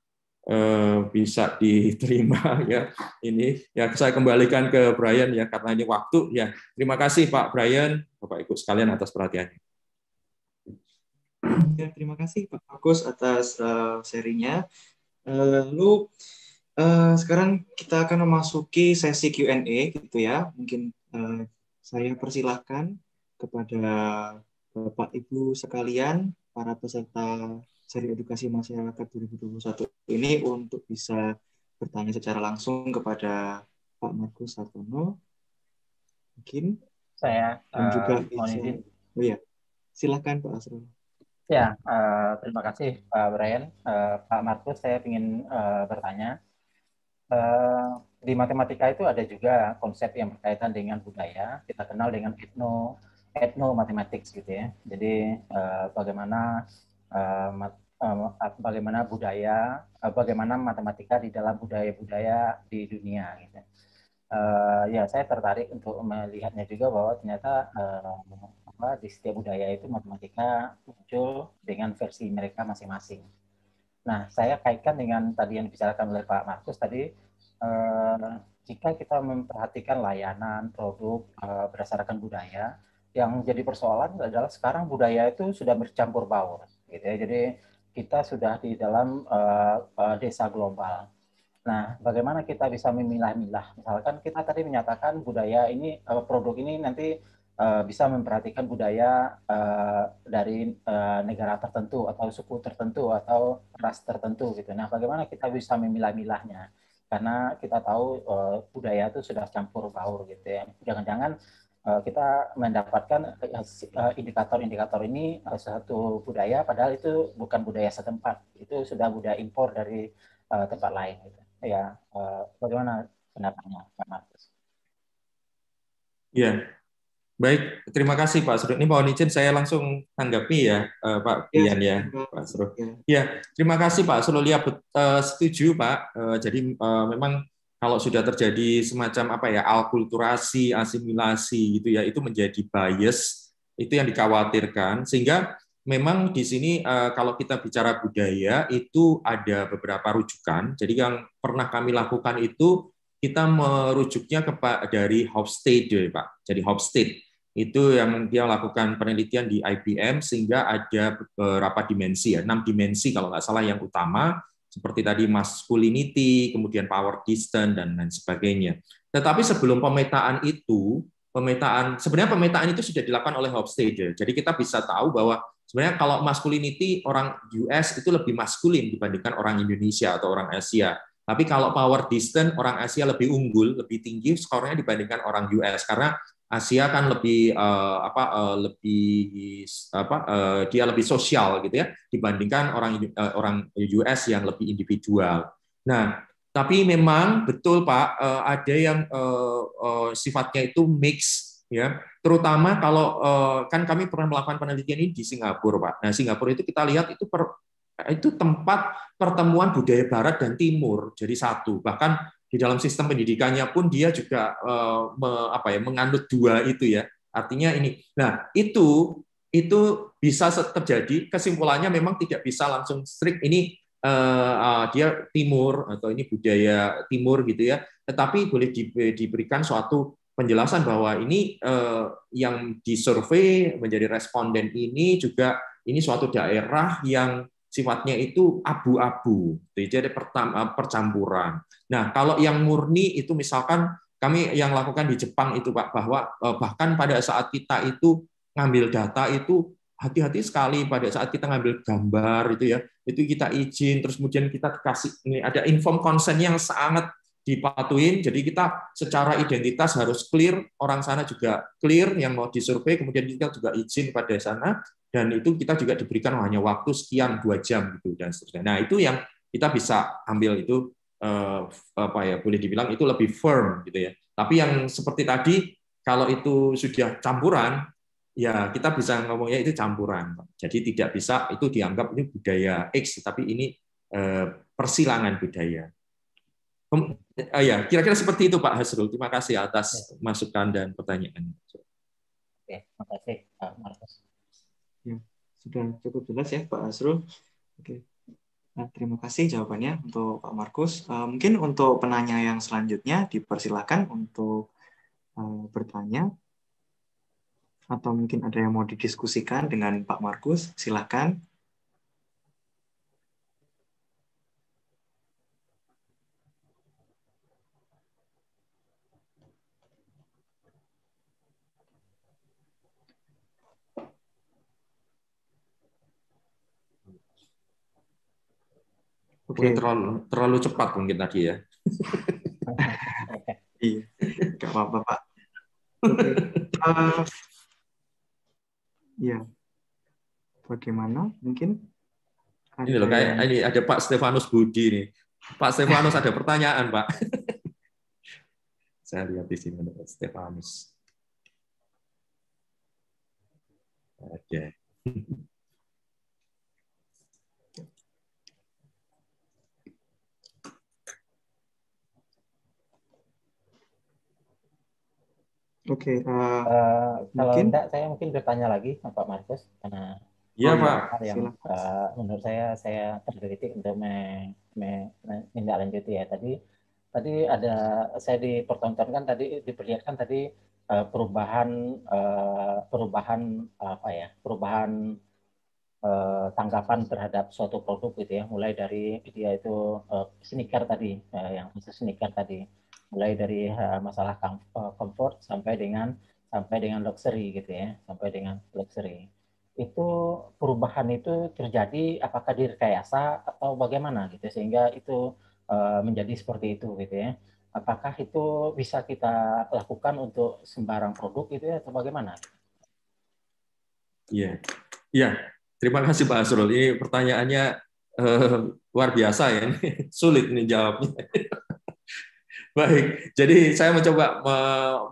Eh, bisa diterima ya ini ya saya kembalikan ke Brian ya karena ini waktu ya terima kasih Pak Brian Bapak Ibu sekalian atas perhatiannya ya terima kasih Pak Agus atas uh, eh, serinya eh, lalu uh, sekarang kita akan memasuki sesi Q&A gitu ya mungkin uh, saya persilahkan kepada Bapak Ibu sekalian para peserta seri edukasi masyarakat 2021 ini untuk bisa bertanya secara langsung kepada Pak Markus Sartono. Mungkin saya dan juga uh, eh, bisa, izin. Oh ya, silakan Pak Asrul. Ya, uh, terima kasih Pak Brian. Uh, Pak Markus, saya ingin uh, bertanya. Uh, di matematika itu ada juga konsep yang berkaitan dengan budaya. Kita kenal dengan etno, etno matematik gitu ya. Jadi uh, bagaimana uh, bagaimana budaya, uh, bagaimana matematika di dalam budaya-budaya di dunia. Gitu. Uh, ya, saya tertarik untuk melihatnya juga bahwa ternyata uh, apa, di setiap budaya itu matematika muncul dengan versi mereka masing-masing. Nah, saya kaitkan dengan tadi yang dibicarakan oleh Pak Markus tadi, uh, jika kita memperhatikan layanan, produk berdasarkan budaya, yang jadi persoalan adalah sekarang budaya itu sudah bercampur baur gitu ya. Jadi kita sudah di dalam uh, uh, desa global. Nah, bagaimana kita bisa memilah-milah? Misalkan kita tadi menyatakan budaya ini uh, produk ini nanti uh, bisa memperhatikan budaya uh, dari uh, negara tertentu atau suku tertentu atau ras tertentu gitu. Nah, bagaimana kita bisa memilah-milahnya? Karena kita tahu uh, budaya itu sudah campur baur gitu ya. Jangan-jangan Eh, kita mendapatkan eh, indikator-indikator ini eh, satu budaya padahal itu bukan budaya setempat itu sudah budaya impor dari tempat lain gitu. ya bagaimana pendapatnya Pak Markus? Ya baik terima kasih Pak Surut ini mohon izin saya langsung tanggapi ya Pak ya, Bian ya, ya Pak Surut ya. ya terima kasih Pak Sulolia setuju Pak jadi memang kalau sudah terjadi semacam apa ya alkulturasi, asimilasi gitu ya, itu menjadi bias. Itu yang dikhawatirkan sehingga memang di sini eh, kalau kita bicara budaya itu ada beberapa rujukan. Jadi yang pernah kami lakukan itu kita merujuknya kepada dari Hofstede, ya, Pak. Jadi Hofstede itu yang dia lakukan penelitian di IBM sehingga ada beberapa dimensi ya, enam dimensi kalau nggak salah yang utama seperti tadi masculinity, kemudian power distance dan lain sebagainya. Tetapi sebelum pemetaan itu, pemetaan sebenarnya pemetaan itu sudah dilakukan oleh Hofstede. Jadi kita bisa tahu bahwa sebenarnya kalau masculinity orang US itu lebih maskulin dibandingkan orang Indonesia atau orang Asia. Tapi kalau power distance orang Asia lebih unggul, lebih tinggi skornya dibandingkan orang US karena Asia kan lebih uh, apa uh, lebih apa uh, dia lebih sosial gitu ya dibandingkan orang uh, orang US yang lebih individual. Nah, tapi memang betul Pak uh, ada yang uh, uh, sifatnya itu mix ya. Terutama kalau uh, kan kami pernah melakukan penelitian ini di Singapura Pak. Nah, Singapura itu kita lihat itu per, itu tempat pertemuan budaya barat dan timur jadi satu bahkan di dalam sistem pendidikannya pun dia juga mengandung eh, me, apa ya mengandut dua itu ya. Artinya ini. Nah, itu itu bisa terjadi kesimpulannya memang tidak bisa langsung strict ini uh, uh, dia timur atau ini budaya timur gitu ya. Tetapi boleh di, diberikan suatu penjelasan bahwa ini uh, yang disurvei menjadi responden ini juga ini suatu daerah yang sifatnya itu abu-abu, jadi eh, percampuran. Nah, kalau yang murni itu misalkan kami yang lakukan di Jepang itu Pak bahwa eh, bahkan pada saat kita itu ngambil data itu hati-hati sekali pada saat kita ngambil gambar itu ya itu kita izin terus kemudian kita kasih ini ada inform consent yang sangat dipatuhin Jadi kita secara identitas harus clear, orang sana juga clear yang mau disurvei, kemudian kita juga izin pada sana dan itu kita juga diberikan hanya waktu sekian dua jam gitu dan seterusnya. Nah itu yang kita bisa ambil itu eh, apa ya boleh dibilang itu lebih firm gitu ya. Tapi yang seperti tadi kalau itu sudah campuran ya kita bisa ngomongnya itu campuran. Jadi tidak bisa itu dianggap ini budaya X, tapi ini eh, persilangan budaya. Eh, ya, kira-kira seperti itu Pak Hasrul. Terima kasih atas ya. masukan dan pertanyaan. Oke, terima kasih Pak Markus. Sudah cukup jelas ya Pak Asrul. Oke. Nah, terima kasih jawabannya untuk Pak Markus. Uh, mungkin untuk penanya yang selanjutnya dipersilakan untuk uh, bertanya atau mungkin ada yang mau didiskusikan dengan Pak Markus, silakan. Mungkin okay. terlalu terlalu cepat mungkin tadi ya. iya, nggak apa-apa Pak. Okay. Uh, eh, ya, bagaimana? Mungkin ada... ini loh kayak ini ada Pak Stefanus Budi nih. Pak Stefanus ada pertanyaan Pak. Saya lihat di sini ada Pak Stefanus. Oke. Okay. Oke. Okay, uh, eh, uh, eh, kalau tidak saya mungkin bertanya lagi ke Pak Markus karena Iya Pak. Yang, uh, menurut saya saya terdetik untuk me, me, ya. Tadi tadi ada saya dipertontonkan tadi diperlihatkan tadi uh, perubahan uh, perubahan apa ya perubahan uh, tanggapan terhadap suatu produk gitu ya mulai dari dia itu uh, sneaker tadi uh, yang sneaker tadi mulai dari uh, masalah eh, comfort sampai dengan sampai dengan luxury gitu ya, sampai dengan luxury. Itu perubahan itu terjadi apakah direkayasa atau bagaimana gitu sehingga itu uh, menjadi seperti itu gitu ya. Apakah itu bisa kita lakukan untuk sembarang produk gitu ya atau bagaimana? Iya. Yeah. Iya. Yeah. Terima kasih Pak Asrul. Ini pertanyaannya uh, luar biasa ya. Sulit nih jawabnya. Baik, jadi saya mencoba me,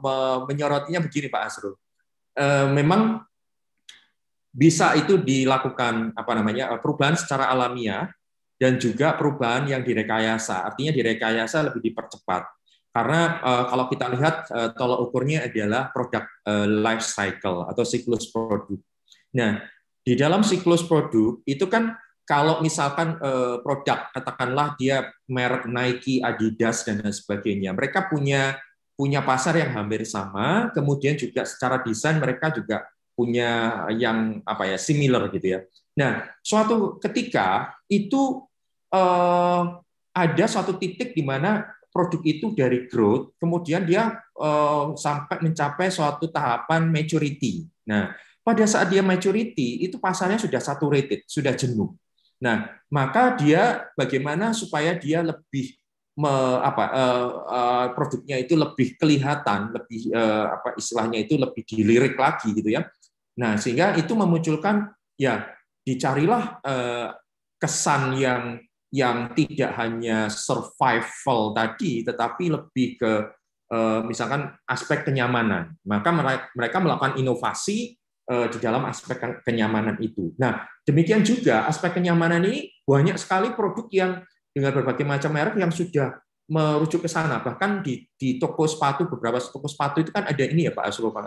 me, menyorotinya begini Pak Asrul. E, memang bisa itu dilakukan apa namanya eh, perubahan secara alamiah dan juga perubahan yang direkayasa. Artinya direkayasa lebih dipercepat karena e, kalau kita lihat e, tolok ukurnya adalah produk e, life cycle atau siklus produk. Nah, di dalam siklus produk itu kan kalau misalkan eh, produk katakanlah dia merek Nike, Adidas dan lain sebagainya, mereka punya punya pasar yang hampir sama, kemudian juga secara desain mereka juga punya yang apa ya similar gitu ya. Nah, suatu ketika itu eh, ada suatu titik di mana produk itu dari growth, kemudian dia eh, sampai mencapai suatu tahapan maturity. Nah, pada saat dia maturity itu pasarnya sudah saturated, sudah jenuh. Nah, maka dia bagaimana supaya dia lebih me, apa uh, uh, produknya itu lebih kelihatan, lebih uh, apa istilahnya itu lebih dilirik lagi gitu ya. Nah, sehingga itu memunculkan ya dicarilah uh, kesan yang yang tidak hanya survival tadi tetapi lebih ke misalkan aspek kenyamanan. Maka mereka melakukan inovasi Eh, di dalam aspek kenyamanan itu. Nah, demikian juga aspek kenyamanan ini banyak sekali produk yang dengan berbagai macam merek yang sudah merujuk ke sana. Bahkan di, di toko sepatu beberapa toko sepatu itu kan ada ini ya Pak Asrul Pak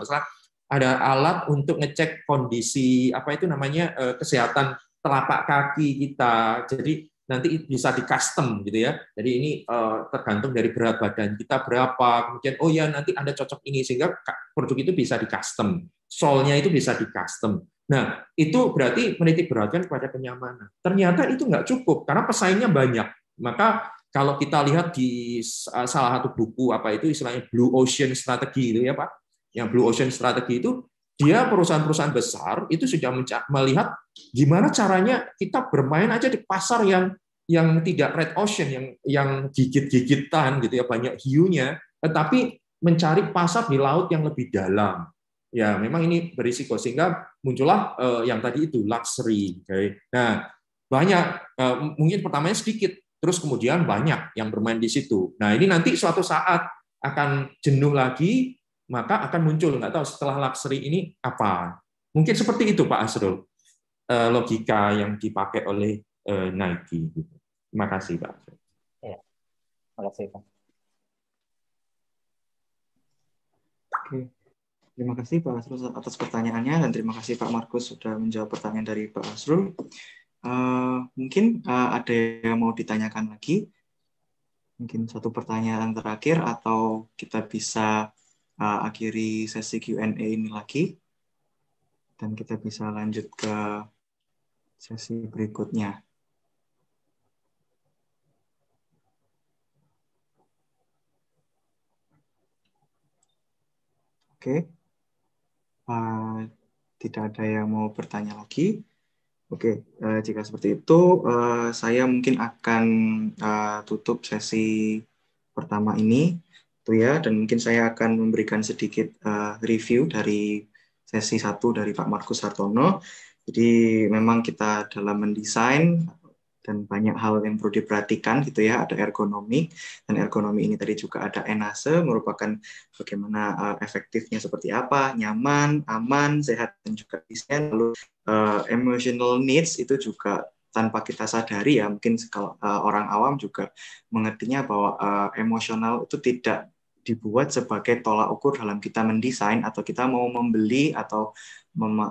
ada alat untuk ngecek kondisi apa itu namanya eh, kesehatan telapak kaki kita. Jadi nanti bisa di custom gitu ya. Jadi ini eh, tergantung dari berat badan kita berapa. Kemudian oh ya nanti Anda cocok ini sehingga produk itu bisa di custom solnya itu bisa di custom. Nah, itu berarti menitik beratkan kepada kenyamanan. Ternyata itu nggak cukup karena pesaingnya banyak. Maka kalau kita lihat di salah satu buku apa itu istilahnya Blue Ocean Strategy itu ya Pak, yang Blue Ocean Strategy itu dia perusahaan-perusahaan besar itu sudah melihat gimana caranya kita bermain aja di pasar yang yang tidak red ocean yang yang gigit-gigitan gitu ya banyak hiunya, tetapi mencari pasar di laut yang lebih dalam ya memang ini berisiko sehingga muncullah uh, yang tadi itu luxury. Okay. Nah banyak uh, mungkin pertamanya sedikit terus kemudian banyak yang bermain di situ. Nah ini nanti suatu saat akan jenuh lagi maka akan muncul nggak tahu setelah luxury ini apa. Mungkin seperti itu Pak Asrul eh, logika yang dipakai oleh Nike. Gitu. Terima kasih Pak. Ya, terima kasih Pak. Oke. Okay. Terima kasih Pak Asrul atas pertanyaannya dan terima kasih Pak Markus sudah menjawab pertanyaan dari Pak Asrul. Uh, mungkin uh, ada yang mau ditanyakan lagi? Mungkin satu pertanyaan terakhir atau kita bisa uh, akhiri sesi Q&A ini lagi dan kita bisa lanjut ke sesi berikutnya. Oke. Okay tidak ada yang mau bertanya lagi. Oke, okay. uh, eh, jika seperti itu, uh, saya mungkin akan uh, tutup sesi pertama ini, tuh ya, dan mungkin saya akan memberikan sedikit uh, review dari sesi satu dari Pak Markus Hartono. Jadi memang kita dalam mendesain dan banyak hal yang perlu diperhatikan gitu ya ada ergonomi dan ergonomi ini tadi juga ada enase merupakan bagaimana uh, efektifnya seperti apa nyaman aman sehat dan juga desain lalu uh, emotional needs itu juga tanpa kita sadari ya mungkin kalau uh, orang awam juga mengertinya bahwa uh, emosional itu tidak dibuat sebagai tolak ukur dalam kita mendesain atau kita mau membeli atau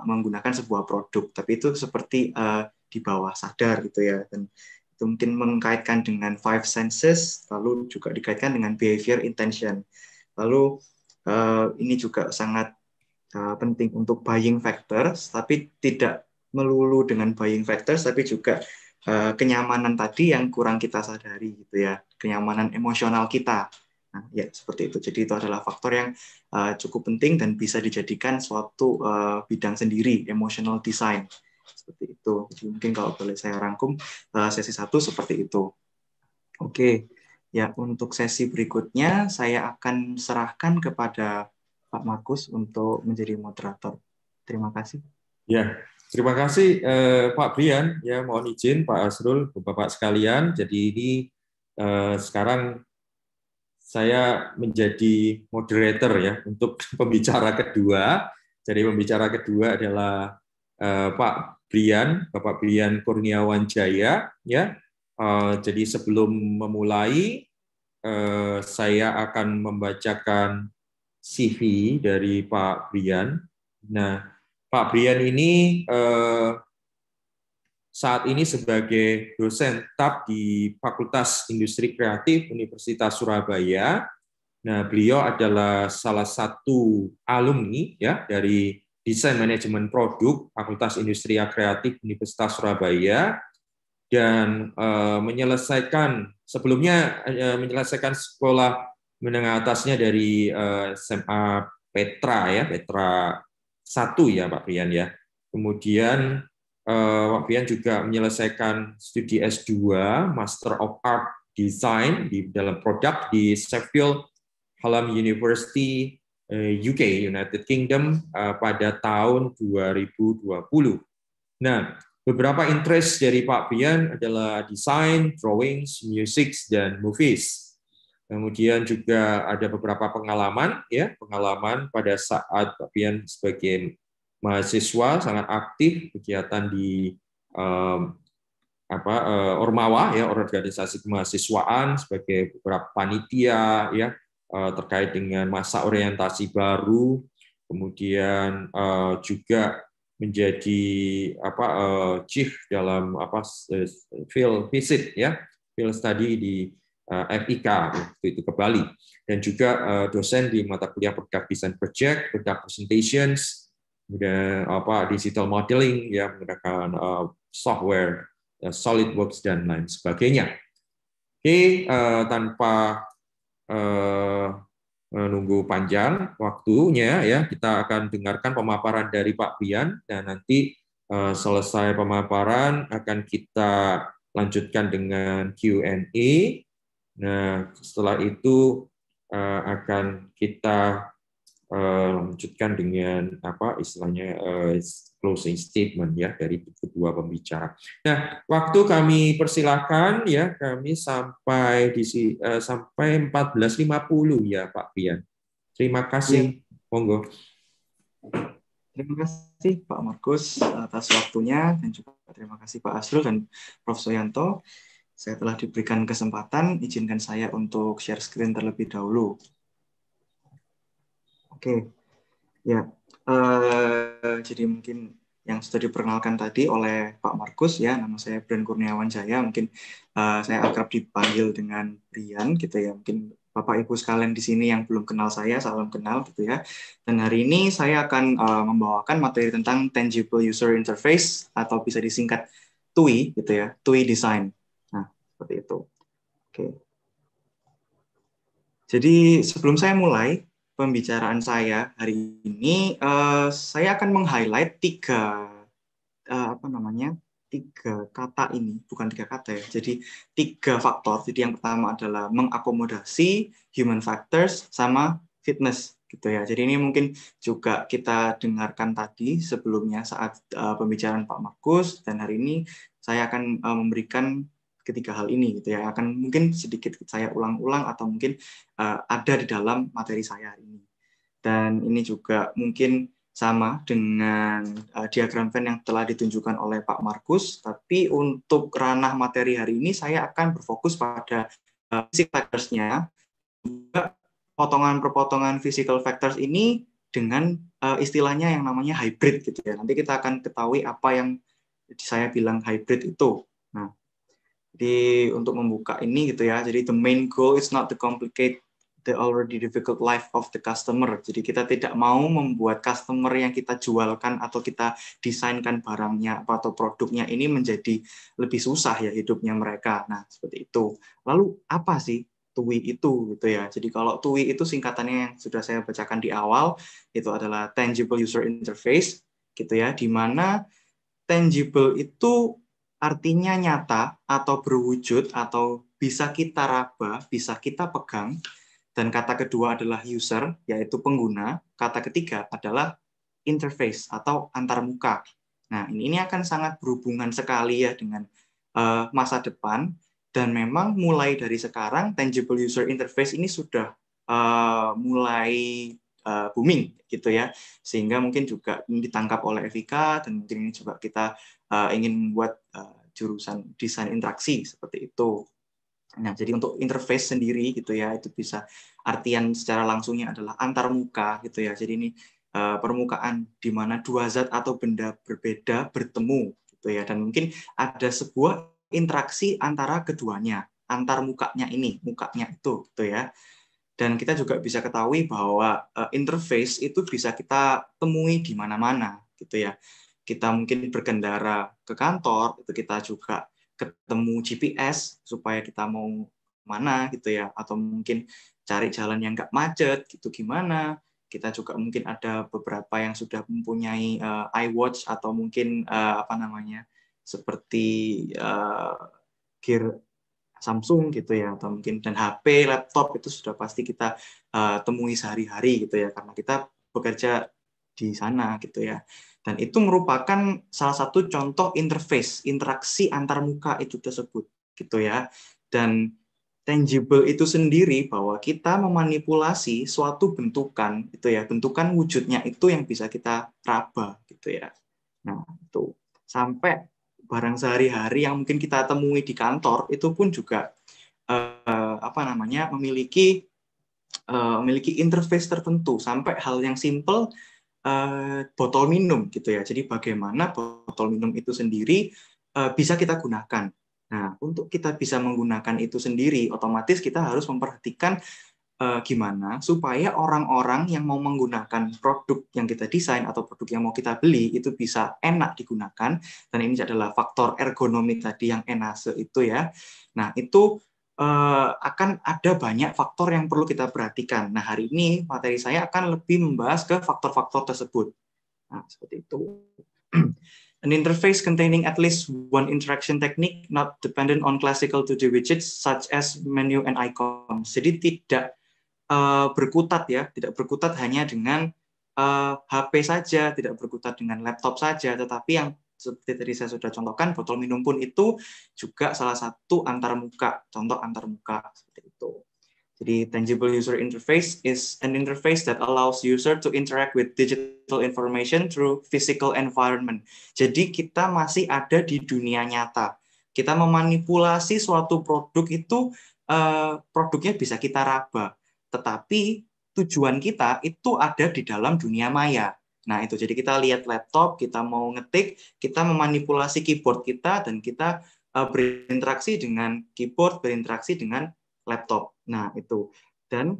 menggunakan sebuah produk tapi itu seperti uh, di bawah sadar gitu ya dan itu mungkin mengkaitkan dengan five senses lalu juga dikaitkan dengan behavior intention lalu uh, ini juga sangat uh, penting untuk buying factors tapi tidak melulu dengan buying factors tapi juga uh, kenyamanan tadi yang kurang kita sadari gitu ya kenyamanan emosional kita Nah, ya seperti itu. Jadi itu adalah faktor yang uh, cukup penting dan bisa dijadikan suatu uh, bidang sendiri, emotional design seperti itu. Jadi mungkin kalau boleh saya rangkum eh, sesi satu seperti itu. Oke, ya untuk sesi berikutnya saya akan serahkan kepada Pak Markus untuk menjadi moderator. Terima kasih. Ya, terima kasih eh, Pak Brian. Ya, mohon izin Pak Asrul, Bapak sekalian. Jadi ini eh, sekarang saya menjadi moderator ya untuk pembicara kedua. Jadi pembicara kedua adalah eh, Pak Brian, Bapak Brian Kurniawan Jaya ya. Uh, jadi sebelum memulai uh, saya akan membacakan CV dari Pak Brian. Nah, Pak Brian ini uh, saat ini sebagai dosen TAP di Fakultas Industri Kreatif Universitas Surabaya. Nah, beliau adalah salah satu alumni ya dari Desain Manajemen Produk Fakultas Industri Kreatif Universitas Surabaya dan e, menyelesaikan sebelumnya e, menyelesaikan sekolah menengah atasnya dari e, eh, SMA Petra ya Petra satu ya Pak Brian ya kemudian e, Pak Brian juga menyelesaikan studi S2 Master of Art Design di dalam produk di Sheffield Hallam University Eh, UK United Kingdom eh, pada tahun 2020. Nah, beberapa interest dari Pak Bian adalah desain, drawings, music, dan movies. Kemudian juga ada beberapa pengalaman, ya pengalaman pada saat Pak Bian sebagai mahasiswa sangat aktif kegiatan di um, apa uh, ormawa ya organisasi kemahasiswaan sebagai beberapa panitia ya Eh, terkait dengan masa orientasi baru, kemudian eh, juga menjadi apa eh, chief dalam apa field visit ya field study di FIK waktu itu ke Bali dan juga dosen di mata kuliah produk design project, produk presentations, kemudian apa digital modeling ya menggunakan software Solid Works dan lain sebagainya. Oke, tanpa menunggu eh, eh, panjang waktunya ya kita akan dengarkan pemaparan dari Pak Bian dan nanti eh, selesai pemaparan akan kita lanjutkan dengan Q&A. Nah, setelah itu akan kita lanjutkan dengan apa istilahnya closing statement ya dari kedua pembicara. Nah, waktu kami persilahkan ya kami sampai di uh, sampai 14.50 ya Pak Pian. Terima kasih. Ya. Monggo. Terima kasih Pak Markus atas waktunya dan juga terima kasih Pak Asrul dan Prof Soyanto. Saya telah diberikan kesempatan, izinkan saya untuk share screen terlebih dahulu. Oke. Okay. Ya, Eh, jadi mungkin yang sudah diperkenalkan tadi oleh Pak Markus ya, nama saya Brian Kurniawan Jaya, mungkin uh, saya akrab dipanggil dengan Brian gitu ya, mungkin Bapak Ibu sekalian di sini yang belum kenal saya, salam kenal gitu ya. Dan hari ini saya akan uh, membawakan materi tentang Tangible User Interface atau bisa disingkat TUI gitu ya, TUI Design. Nah, seperti itu. Oke. Jadi sebelum saya mulai, pembicaraan saya hari ini, uh, saya akan meng-highlight tiga uh, apa namanya tiga kata ini, bukan tiga kata ya. Jadi tiga faktor. Jadi yang pertama adalah mengakomodasi human factors sama fitness gitu ya. Jadi ini mungkin juga kita dengarkan tadi sebelumnya saat uh, pembicaraan Pak Markus dan hari ini saya akan uh, memberikan ketiga hal ini gitu ya akan mungkin sedikit saya ulang-ulang atau mungkin uh, ada di dalam materi saya hari ini dan ini juga mungkin sama dengan uh, diagram Venn yang telah ditunjukkan oleh Pak Markus tapi untuk ranah materi hari ini saya akan berfokus pada uh, fisik factors-nya juga potongan perpotongan physical factors ini dengan uh, istilahnya yang namanya hybrid gitu ya nanti kita akan ketahui apa yang saya bilang hybrid itu di untuk membuka ini gitu ya. Jadi the main goal is not to complicate the already difficult life of the customer. Jadi kita tidak mau membuat customer yang kita jualkan atau kita desainkan barangnya atau produknya ini menjadi lebih susah ya hidupnya mereka. Nah, seperti itu. Lalu apa sih TUI itu gitu ya. Jadi kalau TUI itu singkatannya yang sudah saya bacakan di awal itu adalah tangible user interface gitu ya, di mana tangible itu artinya nyata atau berwujud atau bisa kita raba, bisa kita pegang. Dan kata kedua adalah user, yaitu pengguna. Kata ketiga adalah interface atau antarmuka. Nah, ini akan sangat berhubungan sekali ya dengan uh, masa depan. Dan memang mulai dari sekarang, tangible user interface ini sudah uh, mulai uh, booming gitu ya sehingga mungkin juga ditangkap oleh Evika dan mungkin ini juga kita uh, ingin membuat jurusan desain interaksi seperti itu. Nah, jadi untuk interface sendiri gitu ya, itu bisa artian secara langsungnya adalah antar muka gitu ya. Jadi ini uh, permukaan di mana dua zat atau benda berbeda bertemu gitu ya dan mungkin ada sebuah interaksi antara keduanya, antar mukanya ini, mukanya itu gitu ya. Dan kita juga bisa ketahui bahwa uh, interface itu bisa kita temui di mana-mana gitu ya kita mungkin berkendara ke kantor itu kita juga ketemu GPS supaya kita mau mana gitu ya atau mungkin cari jalan yang nggak macet gitu gimana kita juga mungkin ada beberapa yang sudah mempunyai uh, iWatch atau mungkin uh, apa namanya seperti uh, gear Samsung gitu ya atau mungkin dan HP laptop itu sudah pasti kita uh, temui sehari-hari gitu ya karena kita bekerja di sana gitu ya dan itu merupakan salah satu contoh interface, interaksi antar muka itu tersebut, gitu ya. Dan tangible itu sendiri bahwa kita memanipulasi suatu bentukan, itu ya. Bentukan wujudnya itu yang bisa kita raba, gitu ya. Nah, itu sampai barang sehari-hari yang mungkin kita temui di kantor itu pun juga eh, apa namanya memiliki eh, memiliki interface tertentu sampai hal yang simple Eh, botol minum gitu ya. Jadi bagaimana botol minum itu sendiri uh, bisa kita gunakan. Nah, untuk kita bisa menggunakan itu sendiri, otomatis kita harus memperhatikan uh, gimana supaya orang-orang yang mau menggunakan produk yang kita desain atau produk yang mau kita beli itu bisa enak digunakan. Dan ini adalah faktor ergonomi tadi yang enak itu ya. Nah, itu eh, akan ada banyak faktor yang perlu kita perhatikan. Nah, hari ini materi saya akan lebih membahas ke faktor-faktor tersebut. Nah, seperti itu. An interface containing at least one interaction technique not dependent on classical 2D widgets such as menu and icon. Jadi tidak uh, berkutat ya, tidak berkutat hanya dengan uh, eh, HP saja, tidak berkutat dengan laptop saja, tetapi yang seperti tadi saya sudah contohkan, botol minum pun itu juga salah satu antarmuka, contoh antarmuka seperti itu. Jadi tangible user interface is an interface that allows user to interact with digital information through physical environment. Jadi kita masih ada di dunia nyata. Kita memanipulasi suatu produk itu eh, produknya bisa kita raba, tetapi tujuan kita itu ada di dalam dunia maya Nah, itu jadi kita lihat laptop, kita mau ngetik, kita memanipulasi keyboard kita, dan kita uh, berinteraksi dengan keyboard, berinteraksi dengan laptop. Nah, itu dan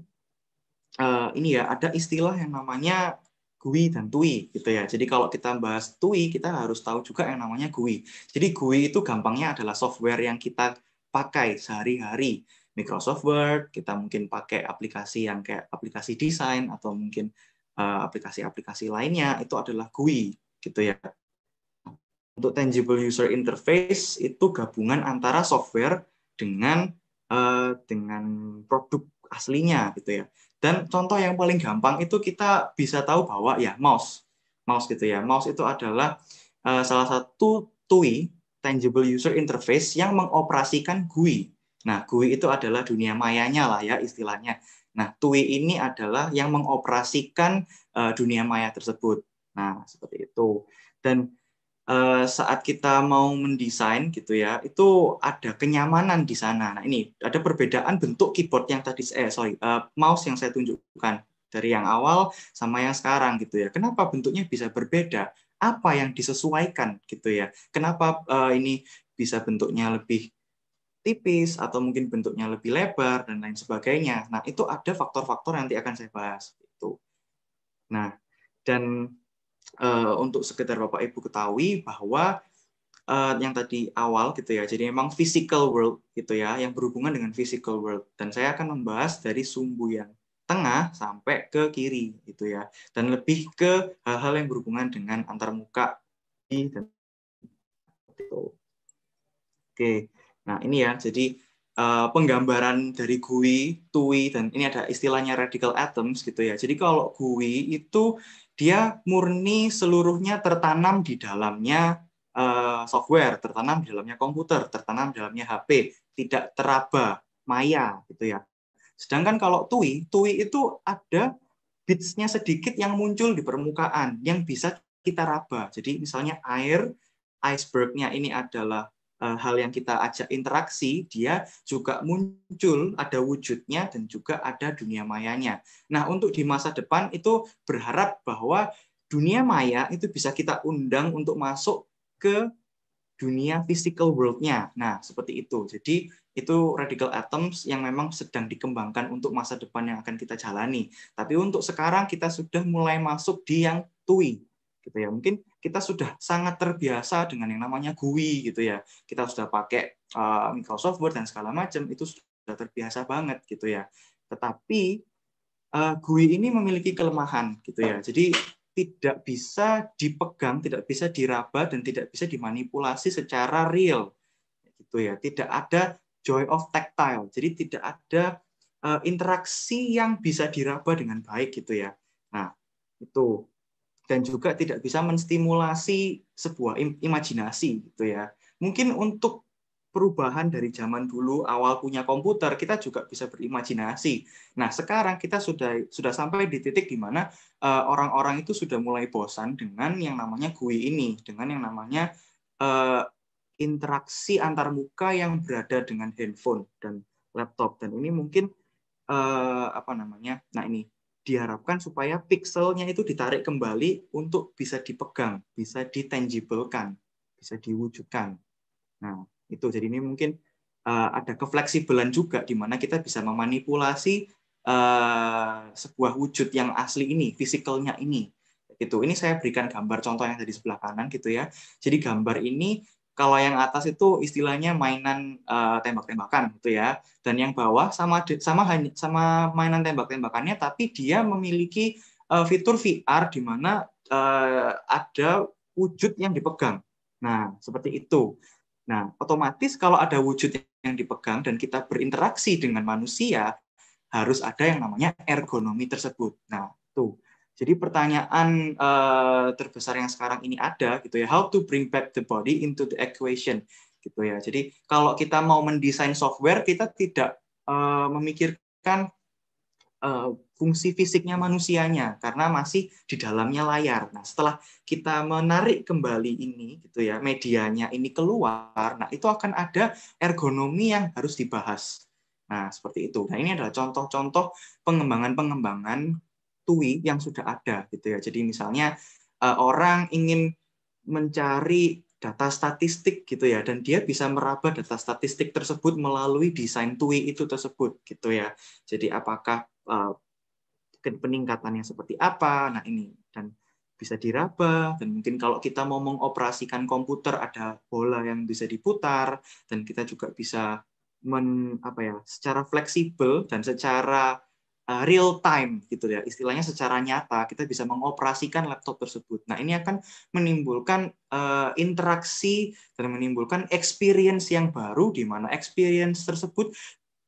uh, ini ya, ada istilah yang namanya GUI dan TUI gitu ya. Jadi kalau kita bahas TUI, kita harus tahu juga yang namanya GUI. Jadi GUI itu gampangnya adalah software yang kita pakai sehari-hari. Microsoft Word, kita mungkin pakai aplikasi yang kayak aplikasi desain atau mungkin Eh, aplikasi-aplikasi lainnya itu adalah GUI gitu ya. Untuk tangible user interface itu gabungan antara software dengan eh, dengan produk aslinya gitu ya. Dan contoh yang paling gampang itu kita bisa tahu bahwa ya mouse, mouse gitu ya. Mouse itu adalah eh, salah satu TUI tangible user interface yang mengoperasikan GUI. Nah, GUI itu adalah dunia mayanya lah ya istilahnya. Nah, TUI ini adalah yang mengoperasikan uh, dunia maya tersebut. Nah, seperti itu. Dan uh, saat kita mau mendesain gitu ya, itu ada kenyamanan di sana. Nah, ini ada perbedaan bentuk keyboard yang tadi eh sorry, uh, mouse yang saya tunjukkan dari yang awal sama yang sekarang gitu ya. Kenapa bentuknya bisa berbeda? Apa yang disesuaikan gitu ya? Kenapa uh, ini bisa bentuknya lebih tipis atau mungkin bentuknya lebih lebar dan lain sebagainya. Nah, itu ada faktor-faktor yang nanti akan saya bahas itu. Nah, dan e, untuk sekedar Bapak Ibu ketahui bahwa e, yang tadi awal gitu ya. Jadi memang physical world gitu ya yang berhubungan dengan physical world dan saya akan membahas dari sumbu yang tengah sampai ke kiri gitu ya dan lebih ke hal-hal yang berhubungan dengan antarmuka. muka dan itu oke Nah, ini ya, jadi uh, penggambaran dari GUI, TUI, dan ini ada istilahnya radical atoms gitu ya. Jadi kalau GUI itu dia murni seluruhnya tertanam di dalamnya uh, software, tertanam di dalamnya komputer, tertanam di dalamnya HP, tidak teraba, maya gitu ya. Sedangkan kalau TUI, TUI itu ada bitsnya sedikit yang muncul di permukaan, yang bisa kita raba. Jadi misalnya air, icebergnya ini adalah Eh, hal yang kita ajak interaksi, dia juga muncul, ada wujudnya dan juga ada dunia mayanya. Nah, untuk di masa depan itu berharap bahwa dunia maya itu bisa kita undang untuk masuk ke dunia physical world-nya. Nah, seperti itu. Jadi itu radical atoms yang memang sedang dikembangkan untuk masa depan yang akan kita jalani. Tapi untuk sekarang kita sudah mulai masuk di yang TUI gitu ya. Mungkin kita sudah sangat terbiasa dengan yang namanya GUI gitu ya. Kita sudah pakai uh, Microsoft Word dan segala macam itu sudah terbiasa banget gitu ya. Tetapi uh, eh, GUI ini memiliki kelemahan gitu ya. Jadi tidak bisa dipegang, tidak bisa diraba dan tidak bisa dimanipulasi secara real gitu ya. Tidak ada joy of tactile. Jadi tidak ada uh, interaksi yang bisa diraba dengan baik gitu ya. Nah, itu dan juga tidak bisa menstimulasi sebuah imajinasi gitu ya. Mungkin untuk perubahan dari zaman dulu awal punya komputer kita juga bisa berimajinasi. Nah sekarang kita sudah sudah sampai di titik di mana orang eh, orang-orang itu sudah mulai bosan dengan yang namanya GUI ini, dengan yang namanya uh, interaksi antar muka yang berada dengan handphone dan laptop dan ini mungkin uh, apa namanya? Nah ini diharapkan supaya pixelnya itu ditarik kembali untuk bisa dipegang, bisa ditangiblekan, bisa diwujudkan. Nah, itu jadi ini mungkin uh, ada kefleksibelan juga di mana kita bisa memanipulasi uh, sebuah wujud yang asli ini, fisikalnya ini. Gitu. Ini saya berikan gambar contoh yang ada di sebelah kanan gitu ya. Jadi gambar ini kalau yang atas itu istilahnya mainan uh, tembak-tembakan gitu ya. Dan yang bawah sama sama sama mainan tembak-tembakannya tapi dia memiliki uh, fitur VR di mana uh, ada wujud yang dipegang. Nah, seperti itu. Nah, otomatis kalau ada wujud yang dipegang dan kita berinteraksi dengan manusia, harus ada yang namanya ergonomi tersebut. Nah, tuh. Jadi pertanyaan uh, terbesar yang sekarang ini ada gitu ya, how to bring back the body into the equation gitu ya. Jadi kalau kita mau mendesain software, kita tidak uh, memikirkan uh, fungsi fisiknya manusianya karena masih di dalamnya layar. Nah, setelah kita menarik kembali ini gitu ya, medianya ini keluar, nah itu akan ada ergonomi yang harus dibahas. Nah, seperti itu. Nah, ini adalah contoh-contoh pengembangan-pengembangan TUI yang sudah ada gitu ya. Jadi misalnya uh, orang ingin mencari data statistik gitu ya dan dia bisa meraba data statistik tersebut melalui desain TUI itu tersebut gitu ya. Jadi apakah uh, peningkatannya seperti apa? Nah, ini dan bisa diraba dan mungkin kalau kita mau mengoperasikan komputer ada bola yang bisa diputar dan kita juga bisa men apa ya secara fleksibel dan secara Eh, real time gitu ya istilahnya secara nyata kita bisa mengoperasikan laptop tersebut nah ini akan menimbulkan uh, interaksi dan menimbulkan experience yang baru di mana experience tersebut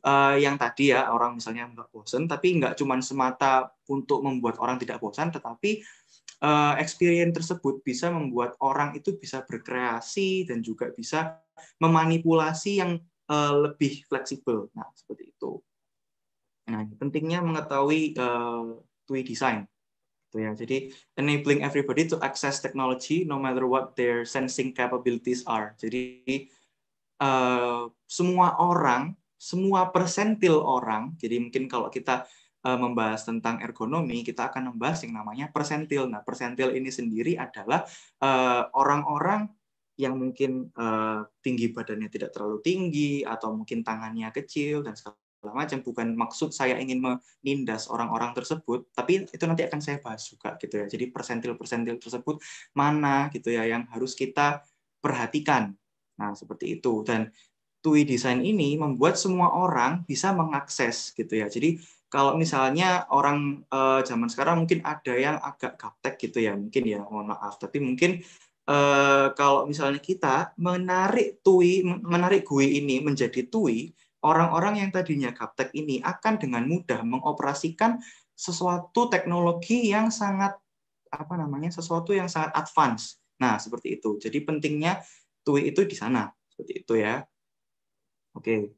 uh, yang tadi ya orang misalnya nggak bosan tapi nggak cuma semata untuk membuat orang tidak bosan tetapi uh, experience tersebut bisa membuat orang itu bisa berkreasi dan juga bisa memanipulasi yang uh, lebih fleksibel nah seperti itu Nah, pentingnya mengetahui uh, TUI design. Gitu ya. Jadi enabling everybody to access technology no matter what their sensing capabilities are. Jadi uh, semua orang, semua persentil orang. Jadi mungkin kalau kita uh, membahas tentang ergonomi, kita akan membahas yang namanya persentil. Nah, persentil ini sendiri adalah orang-orang uh, yang mungkin uh, tinggi badannya tidak terlalu tinggi atau mungkin tangannya kecil dan segala macam bukan maksud saya ingin menindas orang-orang tersebut tapi itu nanti akan saya bahas juga gitu ya jadi persentil-persentil tersebut mana gitu ya yang harus kita perhatikan nah seperti itu dan TUI desain ini membuat semua orang bisa mengakses gitu ya jadi kalau misalnya orang eh, zaman sekarang mungkin ada yang agak gaptek gitu ya mungkin ya mohon maaf tapi mungkin Uh, kalau misalnya kita menarik TUI menarik gue ini menjadi TUI orang-orang yang tadinya gaptek ini akan dengan mudah mengoperasikan sesuatu teknologi yang sangat apa namanya sesuatu yang sangat advance. Nah, seperti itu. Jadi pentingnya TUI itu di sana. Seperti itu ya. Oke.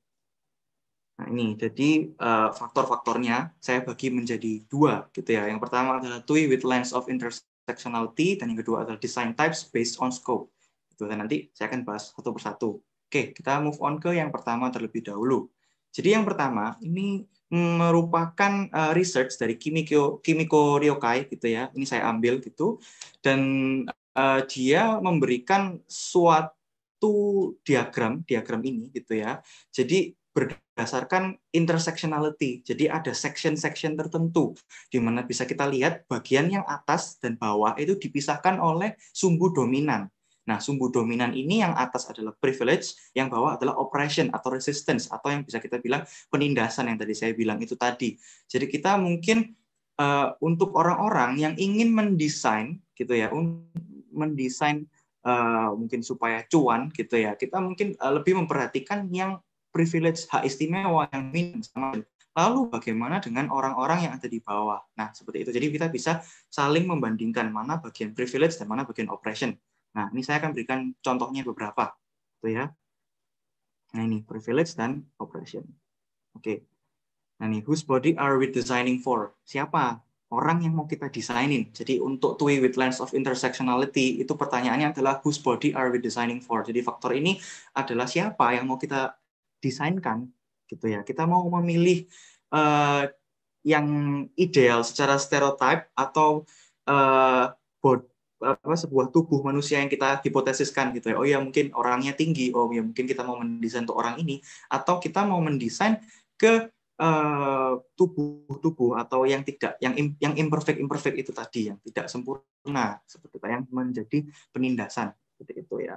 Nah, ini jadi uh, faktor-faktornya saya bagi menjadi dua gitu ya. Yang pertama adalah TUI with lens of intersectionality dan yang kedua adalah design types based on scope. Itu dan nanti saya akan bahas satu persatu. Oke, kita move on ke yang pertama terlebih dahulu. Jadi yang pertama ini merupakan uh, research dari Kimiko Kimiko Ryokai gitu ya. Ini saya ambil gitu dan uh, dia memberikan suatu diagram, diagram ini gitu ya. Jadi berdasarkan intersectionality. Jadi ada section-section tertentu di mana bisa kita lihat bagian yang atas dan bawah itu dipisahkan oleh sumbu dominan Nah, sumbu dominan ini yang atas adalah privilege, yang bawah adalah oppression atau resistance atau yang bisa kita bilang penindasan yang tadi saya bilang itu tadi. Jadi kita mungkin uh, untuk orang-orang yang ingin mendesain gitu ya, mendesain uh, mungkin supaya cuan gitu ya, kita mungkin uh, lebih memperhatikan yang privilege hak istimewa yang minim Lalu bagaimana dengan orang-orang yang ada di bawah? Nah, seperti itu. Jadi kita bisa saling membandingkan mana bagian privilege dan mana bagian oppression Nah, ini saya akan berikan contohnya beberapa, gitu ya. Nah, ini privilege dan oppression. Oke. Okay. Nah, ini whose body are we designing for? Siapa orang yang mau kita desainin? Jadi untuk TUI with lens of intersectionality itu pertanyaannya adalah whose body are we designing for? Jadi faktor ini adalah siapa yang mau kita desainkan, gitu ya. Kita mau memilih uh, yang ideal secara stereotype atau uh, eh, body apa sebuah tubuh manusia yang kita hipotesiskan gitu ya. Oh ya mungkin orangnya tinggi, oh ya mungkin kita mau mendesain untuk orang ini atau kita mau mendesain ke eh, tubuh-tubuh atau yang tidak yang yang imperfect imperfect itu tadi yang tidak sempurna seperti itu yang menjadi penindasan seperti itu ya.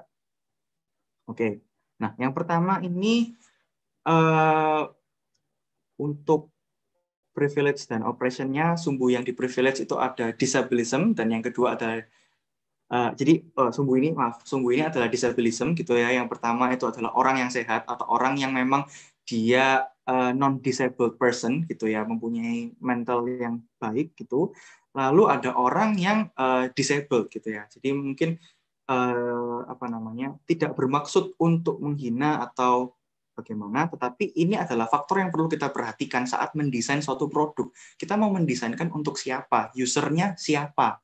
Oke. Nah, yang pertama ini uh, untuk privilege dan oppressionnya sumbu yang di privilege itu ada disabilism dan yang kedua ada Uh, jadi uh, sumbu ini maaf sumbu ini adalah disabilism gitu ya yang pertama itu adalah orang yang sehat atau orang yang memang dia uh, eh, non disabled person gitu ya mempunyai mental yang baik gitu lalu ada orang yang uh, disabled gitu ya jadi mungkin uh, apa namanya tidak bermaksud untuk menghina atau bagaimana, tetapi ini adalah faktor yang perlu kita perhatikan saat mendesain suatu produk. Kita mau mendesainkan untuk siapa, usernya siapa,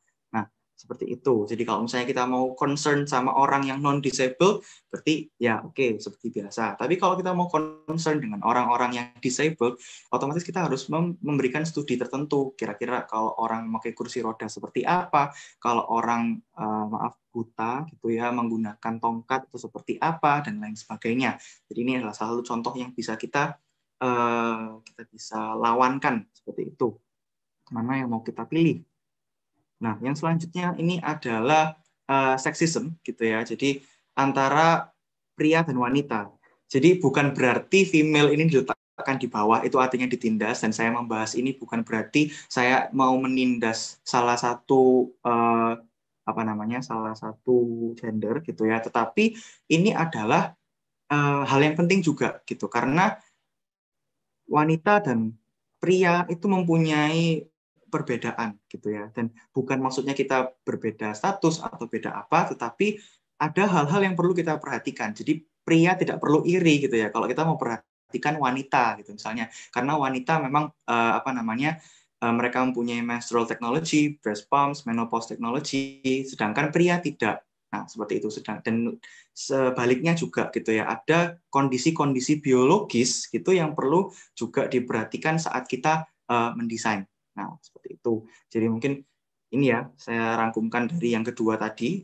seperti itu. Jadi kalau misalnya kita mau concern sama orang yang non disable, berarti ya oke okay, seperti biasa. Tapi kalau kita mau concern dengan orang-orang yang disable, otomatis kita harus memberikan studi tertentu. Kira-kira kalau orang memakai kursi roda seperti apa, kalau orang uh, maaf buta gitu ya menggunakan tongkat itu seperti apa dan lain sebagainya. Jadi ini adalah salah satu contoh yang bisa kita uh, kita bisa lawankan seperti itu. Mana yang mau kita pilih? Nah, yang selanjutnya ini adalah uh, seksisme gitu ya. Jadi antara pria dan wanita. Jadi bukan berarti female ini diletakkan di bawah itu artinya ditindas dan saya membahas ini bukan berarti saya mau menindas salah satu uh, apa namanya salah satu gender gitu ya. Tetapi ini adalah uh, hal yang penting juga gitu karena wanita dan pria itu mempunyai perbedaan gitu ya. Dan bukan maksudnya kita berbeda status atau beda apa, tetapi ada hal-hal yang perlu kita perhatikan. Jadi pria tidak perlu iri gitu ya. Kalau kita mau perhatikan wanita gitu misalnya, karena wanita memang uh, apa namanya uh, mereka mempunyai menstrual technology, breast pumps, menopause technology, sedangkan pria tidak. Nah, seperti itu sedang dan sebaliknya juga gitu ya. Ada kondisi-kondisi biologis gitu yang perlu juga diperhatikan saat kita uh, mendesain nah seperti itu. Jadi mungkin ini ya saya rangkumkan dari yang kedua tadi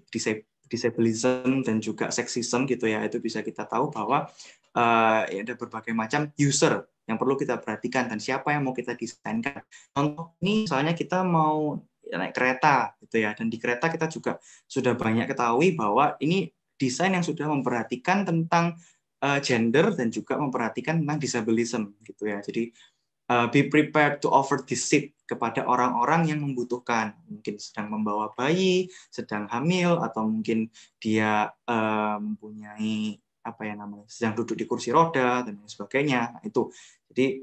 disabilism dan juga sexism gitu ya itu bisa kita tahu bahwa uh, ada berbagai macam user yang perlu kita perhatikan dan siapa yang mau kita desainkan. Contoh ini misalnya kita mau naik kereta gitu ya dan di kereta kita juga sudah banyak ketahui bahwa ini desain yang sudah memperhatikan tentang eh, gender dan juga memperhatikan tentang disabilism gitu ya. Jadi Eh, be prepared to offer this seat kepada orang-orang yang membutuhkan. Mungkin sedang membawa bayi, sedang hamil, atau mungkin dia uh, mempunyai apa ya namanya, sedang duduk di kursi roda dan lain sebagainya. Itu. Jadi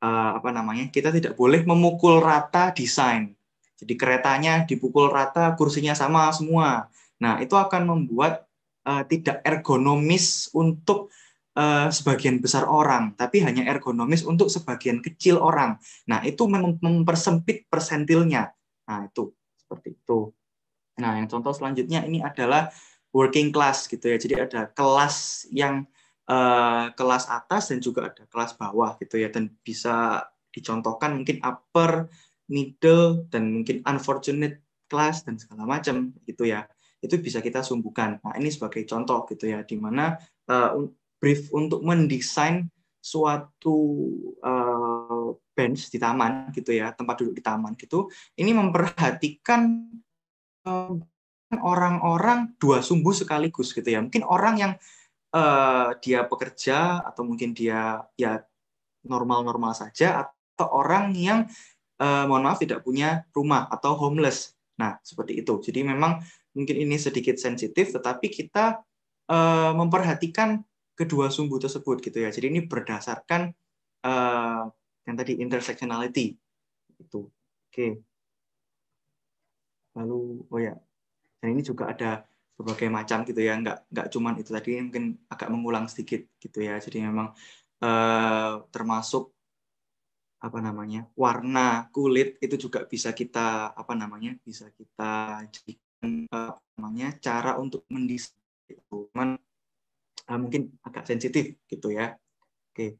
uh, apa namanya? Kita tidak boleh memukul rata desain. Jadi keretanya dipukul rata, kursinya sama semua. Nah, itu akan membuat uh, tidak ergonomis untuk uh, sebagian besar orang, tapi hanya ergonomis untuk sebagian kecil orang. Nah, itu mem mempersempit persentilnya. Nah, itu seperti itu. Nah, yang contoh selanjutnya ini adalah working class gitu ya. Jadi ada kelas yang uh, kelas atas dan juga ada kelas bawah gitu ya dan bisa dicontohkan mungkin upper, middle dan mungkin unfortunate class dan segala macam gitu ya. Itu bisa kita sumbukan. Nah, ini sebagai contoh gitu ya di mana uh, brief untuk mendesain suatu uh, bench di taman gitu ya tempat duduk di taman gitu ini memperhatikan eh, orang-orang uh, dua sumbu sekaligus gitu ya mungkin orang yang uh, dia pekerja atau mungkin dia ya normal-normal saja atau orang yang uh, mohon maaf tidak punya rumah atau homeless. Nah, seperti itu. Jadi memang mungkin ini sedikit sensitif tetapi kita uh, memperhatikan kedua sumbu tersebut gitu ya. Jadi ini berdasarkan uh, yang tadi intersectionality itu. Oke. Okay. Lalu oh ya. Dan ini juga ada berbagai macam gitu ya, Enggak enggak cuman itu tadi mungkin agak mengulang sedikit gitu ya. Jadi memang uh, termasuk apa namanya warna kulit itu juga bisa kita apa namanya bisa kita jadikan uh, namanya cara untuk mendesain itu. Cuman uh, mungkin agak sensitif gitu ya. Oke. Okay.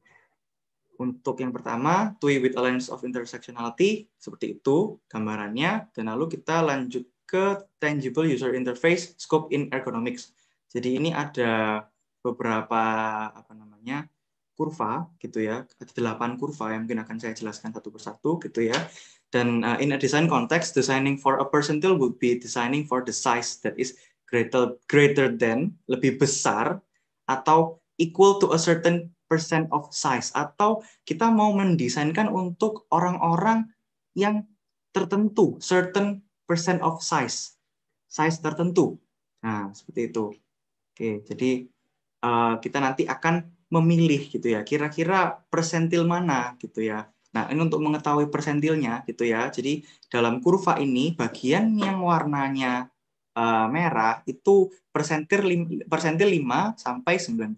Untuk yang pertama, TUI with a lens of intersectionality, seperti itu gambarannya. Dan lalu kita lanjut ke tangible user interface scope in ergonomics. Jadi ini ada beberapa apa namanya kurva gitu ya, ada delapan kurva yang mungkin akan saya jelaskan satu persatu gitu ya. Dan uh, in a design context, designing for a percentile would be designing for the size that is greater greater than lebih besar atau equal to a certain percent of size atau kita mau mendesainkan untuk orang-orang yang tertentu certain percent of size size tertentu nah seperti itu oke jadi uh, kita nanti akan memilih gitu ya kira-kira persentil mana gitu ya nah ini untuk mengetahui persentilnya gitu ya jadi dalam kurva ini bagian yang warnanya Eh, merah itu persentil lima persentil 5 sampai 95.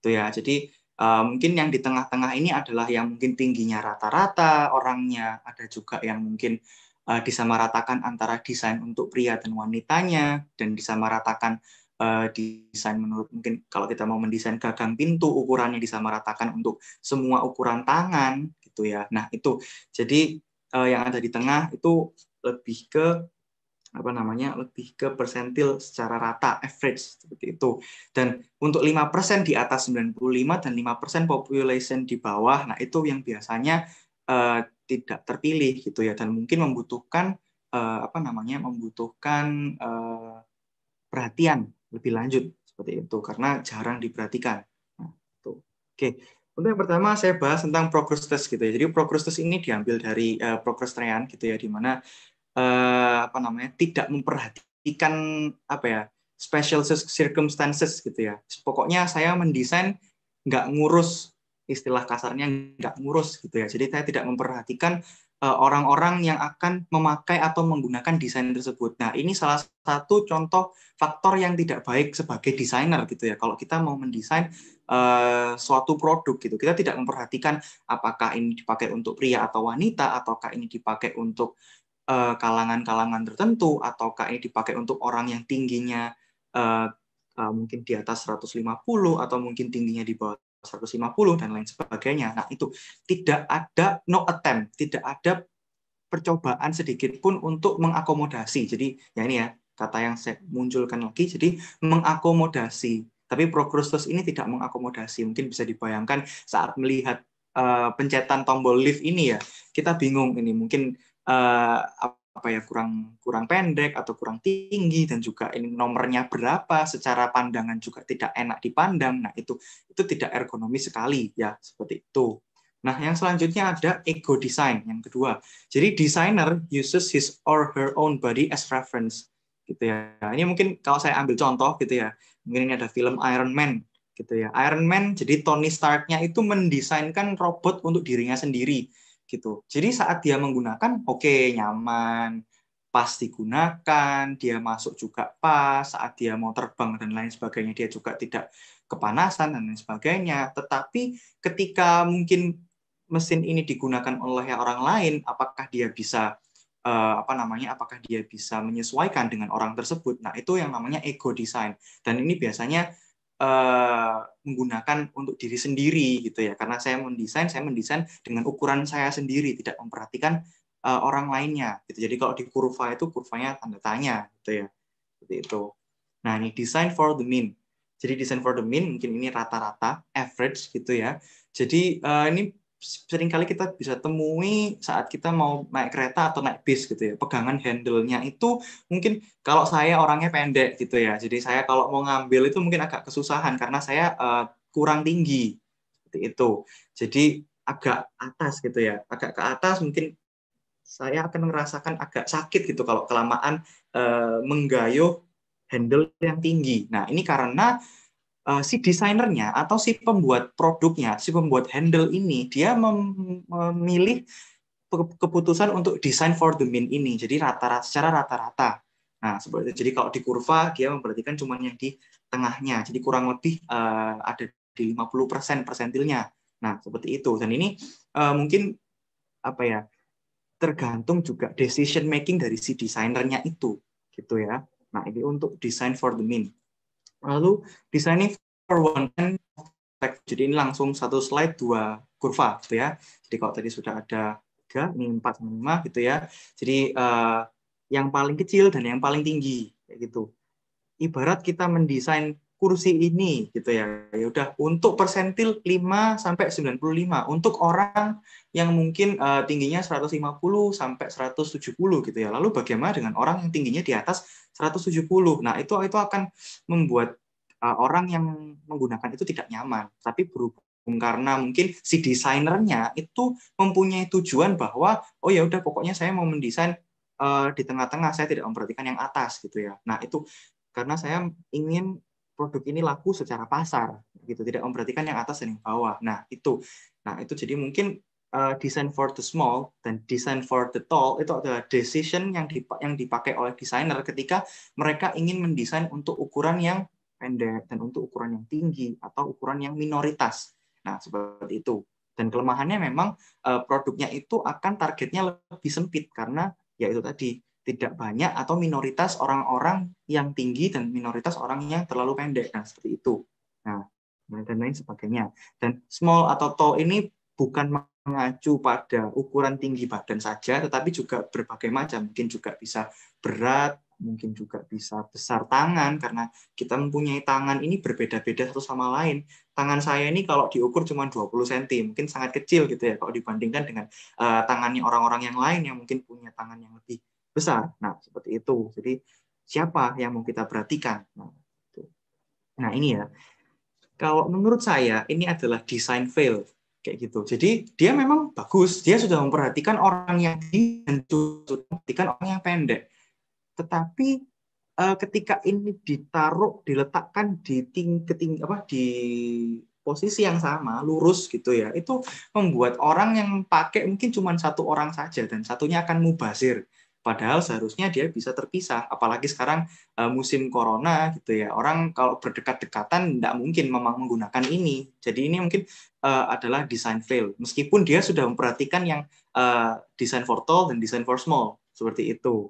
Itu ya. Jadi uh, mungkin yang di tengah-tengah ini adalah yang mungkin tingginya rata-rata orangnya, ada juga yang mungkin uh, disamaratakan antara desain untuk pria dan wanitanya dan disamaratakan uh, desain menurut mungkin kalau kita mau mendesain gagang pintu ukurannya disamaratakan untuk semua ukuran tangan gitu ya. Nah, itu. Jadi yang ada di tengah itu lebih ke apa namanya lebih ke persentil secara rata average seperti itu dan untuk lima persen di atas 95 dan lima 5% population di bawah nah itu yang biasanya uh, tidak terpilih gitu ya dan mungkin membutuhkan uh, apa namanya membutuhkan uh, perhatian lebih lanjut seperti itu karena jarang diperhatikan nah, tuh. oke untuk yang pertama saya bahas tentang progress test gitu ya jadi progress test ini diambil dari uh, progress trend gitu ya di mana Eh, apa namanya tidak memperhatikan apa ya special circumstances gitu ya. Pokoknya saya mendesain nggak ngurus istilah kasarnya nggak ngurus gitu ya. Jadi saya tidak memperhatikan eh, orang-orang yang akan memakai atau menggunakan desain tersebut. Nah, ini salah satu contoh faktor yang tidak baik sebagai desainer gitu ya. Kalau kita mau mendesain uh, suatu produk gitu, kita tidak memperhatikan apakah ini dipakai untuk pria atau wanita, ataukah ini dipakai untuk Eh, kalangan-kalangan tertentu ataukah ini dipakai untuk orang yang tingginya uh, uh, mungkin di atas 150 atau mungkin tingginya di bawah 150 dan lain sebagainya. Nah, itu tidak ada no attempt, tidak ada percobaan sedikit pun untuk mengakomodasi. Jadi, ya ini ya kata yang saya munculkan lagi. Jadi, mengakomodasi. Tapi Prokrustus ini tidak mengakomodasi. Mungkin bisa dibayangkan saat melihat uh, pencetan tombol lift ini ya, kita bingung ini mungkin uh, apa ya kurang kurang pendek atau kurang tinggi dan juga ini nomornya berapa secara pandangan juga tidak enak dipandang nah itu itu tidak ergonomis sekali ya seperti itu nah yang selanjutnya ada ego design yang kedua jadi designer uses his or her own body as reference gitu ya ini mungkin kalau saya ambil contoh gitu ya mungkin ini ada film Iron Man gitu ya Iron Man jadi Tony Starknya itu mendesainkan robot untuk dirinya sendiri gitu. Jadi saat dia menggunakan oke okay, nyaman, pas digunakan, dia masuk juga pas, saat dia mau terbang dan lain sebagainya dia juga tidak kepanasan dan lain sebagainya. Tetapi ketika mungkin mesin ini digunakan oleh orang lain, apakah dia bisa uh, apa namanya? Apakah dia bisa menyesuaikan dengan orang tersebut? Nah, itu yang namanya ego design. Dan ini biasanya Eh, menggunakan untuk diri sendiri gitu ya karena saya mendesain saya mendesain dengan ukuran saya sendiri tidak memperhatikan uh, orang lainnya gitu jadi kalau di kurva itu kurvanya tanda tanya gitu ya seperti itu nah ini design for the mean jadi design for the mean mungkin ini rata-rata average gitu ya jadi uh, ini seringkali kita bisa temui saat kita mau naik kereta atau naik bis gitu ya. Pegangan handle-nya itu mungkin kalau saya orangnya pendek gitu ya. Jadi saya kalau mau ngambil itu mungkin agak kesusahan karena saya uh, kurang tinggi seperti itu. Jadi agak atas gitu ya. Agak ke atas mungkin saya akan merasakan agak sakit gitu kalau kelamaan uh, menggayuh handle yang tinggi. Nah, ini karena uh, si desainernya atau si pembuat produknya, si pembuat handle ini dia mem memilih keputusan untuk design for the mean ini. Jadi rata-rata secara rata-rata. Nah, seperti Jadi kalau di kurva dia memperhatikan cuma yang di tengahnya. Jadi kurang lebih uh, ada di 50% persentilnya. Nah, seperti itu. Dan ini uh, mungkin apa ya? tergantung juga decision making dari si desainernya itu gitu ya. Nah, ini untuk design for the mean. Lalu designing for one jadi ini langsung satu slide dua kurva gitu ya. Jadi kalau tadi sudah ada tiga, ini empat, lima gitu ya. Jadi uh, yang paling kecil dan yang paling tinggi kayak gitu. Ibarat kita mendesain kursi ini gitu ya. Ya udah untuk persentil 5 sampai 95 untuk orang yang mungkin uh, tingginya 150 sampai 170 gitu ya. Lalu bagaimana dengan orang yang tingginya di atas 170? Nah, itu itu akan membuat uh, orang yang menggunakan itu tidak nyaman. Tapi berhubung karena mungkin si desainernya itu mempunyai tujuan bahwa oh ya udah pokoknya saya mau mendesain uh, di tengah-tengah saya tidak memperhatikan yang atas gitu ya. Nah, itu karena saya ingin produk ini laku secara pasar gitu tidak memperhatikan yang atas dan yang bawah nah itu nah itu jadi mungkin uh, eh, design for the small dan design for the tall itu adalah decision yang dip yang dipakai oleh desainer ketika mereka ingin mendesain untuk ukuran yang pendek dan untuk ukuran yang tinggi atau ukuran yang minoritas nah seperti itu dan kelemahannya memang uh, produknya itu akan targetnya lebih sempit karena ya itu tadi tidak banyak atau minoritas orang-orang yang tinggi dan minoritas orang yang terlalu pendek nah seperti itu nah dan lain sebagainya dan small atau tall ini bukan mengacu pada ukuran tinggi badan saja tetapi juga berbagai macam mungkin juga bisa berat mungkin juga bisa besar tangan karena kita mempunyai tangan ini berbeda-beda satu sama lain. Tangan saya ini kalau diukur cuma 20 cm, mungkin sangat kecil gitu ya kalau dibandingkan dengan uh, tangannya orang-orang yang lain yang mungkin punya tangan yang lebih besar. Nah, seperti itu. Jadi siapa yang mau kita perhatikan? Nah, nah ini ya. Kalau menurut saya ini adalah design fail kayak gitu. Jadi dia memang bagus, dia sudah memperhatikan orang yang memperhatikan orang yang pendek. Tetapi eh, ketika ini ditaruh diletakkan di ting, keting, apa di posisi yang sama, lurus gitu ya. Itu membuat orang yang pakai mungkin cuma satu orang saja dan satunya akan mubazir. Padahal seharusnya dia bisa terpisah. Apalagi sekarang uh, musim corona gitu ya. Orang kalau berdekat-dekatan tidak mungkin memang menggunakan ini. Jadi ini mungkin uh, adalah design fail. Meskipun dia sudah memperhatikan yang uh, design for tall dan design for small seperti itu.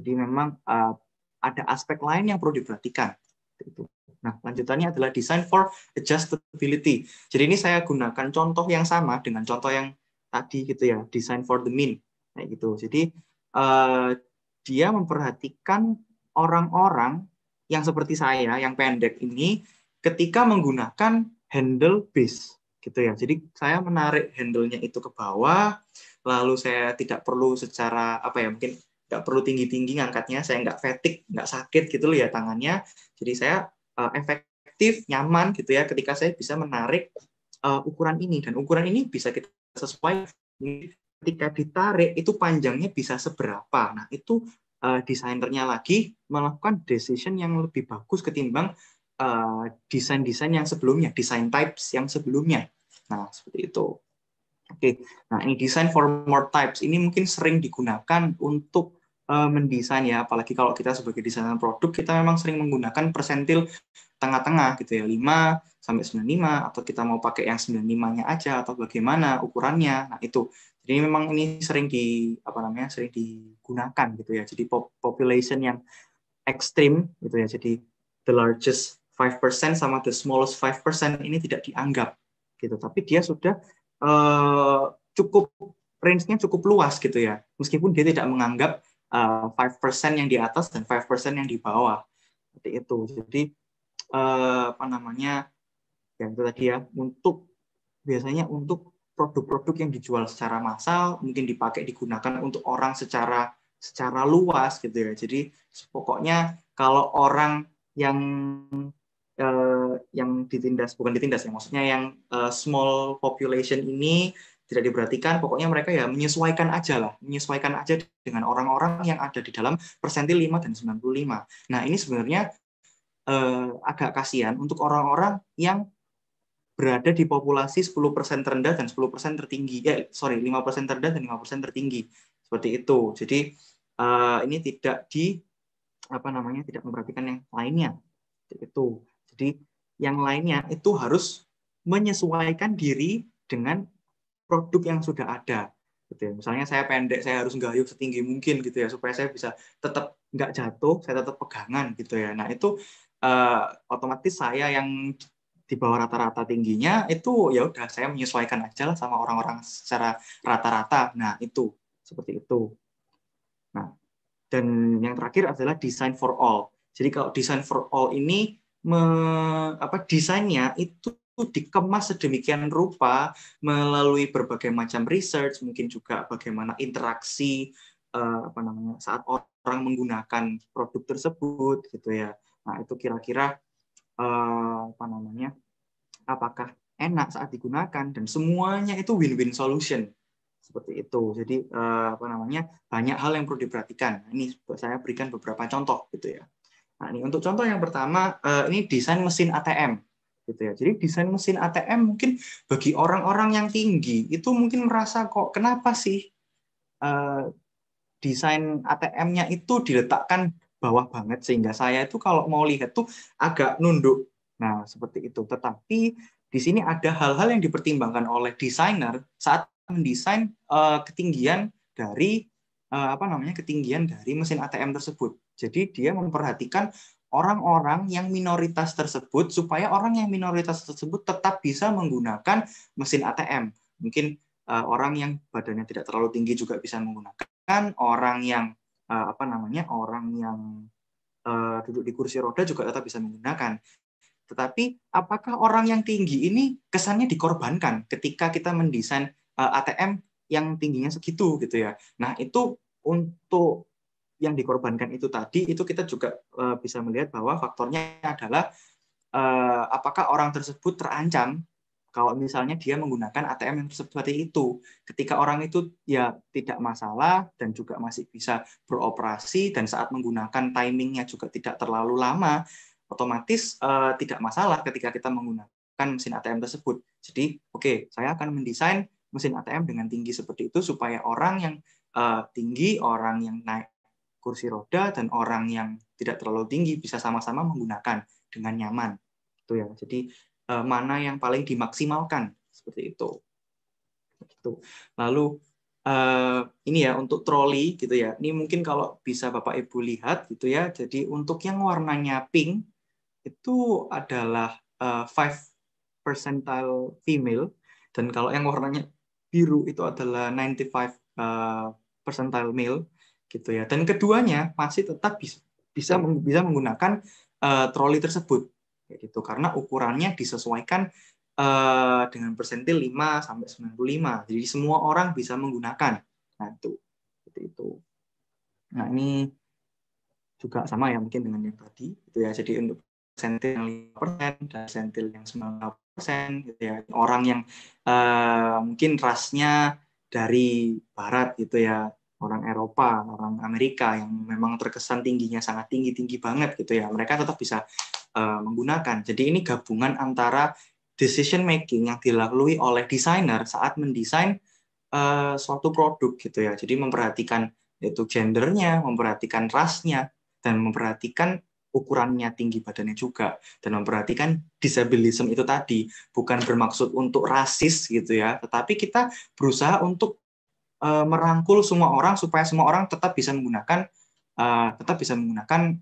Jadi memang uh, ada aspek lain yang perlu diperhatikan. Itu. Nah, lanjutannya adalah design for adjustability. Jadi ini saya gunakan contoh yang sama dengan contoh yang tadi gitu ya, design for the mean. Nah, gitu. Jadi Eh, dia memperhatikan orang-orang yang seperti saya yang pendek ini ketika menggunakan handle base gitu ya. Jadi saya menarik handle-nya itu ke bawah, lalu saya tidak perlu secara apa ya mungkin nggak perlu tinggi-tinggi ngangkatnya, saya nggak fatigue, nggak sakit gitu loh ya tangannya. Jadi saya uh, efektif, nyaman gitu ya ketika saya bisa menarik uh, ukuran ini dan ukuran ini bisa kita sesuai ketika ditarik itu panjangnya bisa seberapa. Nah, itu uh, desainernya lagi melakukan decision yang lebih bagus ketimbang desain eh, desain-desain yang sebelumnya, desain types yang sebelumnya. Nah, seperti itu. Oke, nah ini design for more types ini mungkin sering digunakan untuk uh, mendesain ya, apalagi kalau kita sebagai desainer produk kita memang sering menggunakan persentil tengah-tengah gitu ya, 5 sampai 95 atau kita mau pakai yang 95-nya aja atau bagaimana ukurannya. Nah, itu jadi memang ini sering di apa namanya sering digunakan gitu ya. Jadi population yang ekstrim gitu ya. Jadi the largest 5% sama the smallest 5% ini tidak dianggap gitu. Tapi dia sudah uh, cukup range-nya cukup luas gitu ya. Meskipun dia tidak menganggap uh, eh, 5% yang di atas dan 5% yang di bawah. Seperti itu. Jadi uh, apa namanya? Ya itu tadi ya untuk biasanya untuk produk-produk yang dijual secara massal mungkin dipakai digunakan untuk orang secara secara luas gitu ya. Jadi pokoknya kalau orang yang eh, yang ditindas bukan ditindas ya maksudnya yang eh, small population ini tidak diperhatikan pokoknya mereka ya menyesuaikan aja lah menyesuaikan aja dengan orang-orang yang ada di dalam persentil 5 dan 95 nah ini sebenarnya eh, agak kasihan untuk orang-orang yang berada di populasi 10% terendah dan 10% tertinggi. Ya, sorry, 5% terendah dan 5% tertinggi. Seperti itu. Jadi uh, ini tidak di apa namanya tidak memperhatikan yang lainnya. Itu. Jadi yang lainnya itu harus menyesuaikan diri dengan produk yang sudah ada. Gitu ya. Misalnya saya pendek, saya harus nggak setinggi mungkin gitu ya supaya saya bisa tetap nggak jatuh, saya tetap pegangan gitu ya. Nah itu uh, otomatis saya yang di bawah rata-rata tingginya itu ya udah saya menyesuaikan aja lah sama orang-orang secara rata-rata. Nah, itu seperti itu. Nah, dan yang terakhir adalah design for all. Jadi kalau design for all ini me, apa desainnya itu dikemas sedemikian rupa melalui berbagai macam research, mungkin juga bagaimana interaksi eh, apa namanya saat orang menggunakan produk tersebut gitu ya. Nah, itu kira-kira Eh, apa namanya apakah enak saat digunakan dan semuanya itu win-win solution seperti itu. Jadi eh, apa namanya banyak hal yang perlu diperhatikan. Nah, ini saya berikan beberapa contoh gitu ya. Nah, ini untuk contoh yang pertama eh, ini desain mesin ATM gitu ya. Jadi desain mesin ATM mungkin bagi orang-orang yang tinggi itu mungkin merasa kok kenapa sih desain ATM-nya itu diletakkan bawah banget sehingga saya itu kalau mau lihat tuh agak nunduk. Nah, seperti itu. Tetapi di sini ada hal-hal yang dipertimbangkan oleh desainer saat mendesain uh, ketinggian dari uh, apa namanya? ketinggian dari mesin ATM tersebut. Jadi dia memperhatikan orang-orang yang minoritas tersebut supaya orang yang minoritas tersebut tetap bisa menggunakan mesin ATM. Mungkin uh, orang yang badannya tidak terlalu tinggi juga bisa menggunakan, orang yang Eh, apa namanya orang yang uh, duduk di kursi roda juga tetap bisa menggunakan. Tetapi apakah orang yang tinggi ini kesannya dikorbankan ketika kita mendesain uh, eh, ATM yang tingginya segitu gitu ya. Nah, itu untuk yang dikorbankan itu tadi itu kita juga uh, bisa melihat bahwa faktornya adalah uh, apakah orang tersebut terancam kalau misalnya dia menggunakan ATM yang seperti itu. Ketika orang itu ya tidak masalah dan juga masih bisa beroperasi dan saat menggunakan timingnya juga tidak terlalu lama, otomatis uh, tidak masalah ketika kita menggunakan mesin ATM tersebut. Jadi, oke, okay, saya akan mendesain mesin ATM dengan tinggi seperti itu supaya orang yang uh, tinggi, orang yang naik kursi roda dan orang yang tidak terlalu tinggi bisa sama-sama menggunakan dengan nyaman. Itu ya. Jadi Eh, mana yang paling dimaksimalkan seperti itu. Gitu. Lalu eh, ini ya untuk troli gitu ya. Ini mungkin kalau bisa Bapak Ibu lihat gitu ya. Jadi untuk yang warnanya pink itu adalah eh, five percentile female dan kalau yang warnanya biru itu adalah 95 percentile male gitu ya. Dan keduanya masih tetap bisa bisa menggunakan uh, troli tersebut gitu karena ukurannya disesuaikan uh, dengan persentil 5 sampai 95 jadi semua orang bisa menggunakan nah itu seperti itu nah ini juga sama ya mungkin dengan yang tadi itu ya jadi untuk persentil yang 5% dan persentil yang 90% gitu ya orang yang uh, mungkin rasnya dari barat gitu ya orang Eropa, orang Amerika yang memang terkesan tingginya sangat tinggi-tinggi banget gitu ya. Mereka tetap bisa Eh, menggunakan. Jadi ini gabungan antara decision making yang dilalui oleh desainer saat mendesain uh, suatu produk gitu ya. Jadi memperhatikan yaitu gendernya, memperhatikan rasnya, dan memperhatikan ukurannya tinggi badannya juga, dan memperhatikan disabilism itu tadi. Bukan bermaksud untuk rasis gitu ya, tetapi kita berusaha untuk uh, merangkul semua orang supaya semua orang tetap bisa menggunakan uh, tetap bisa menggunakan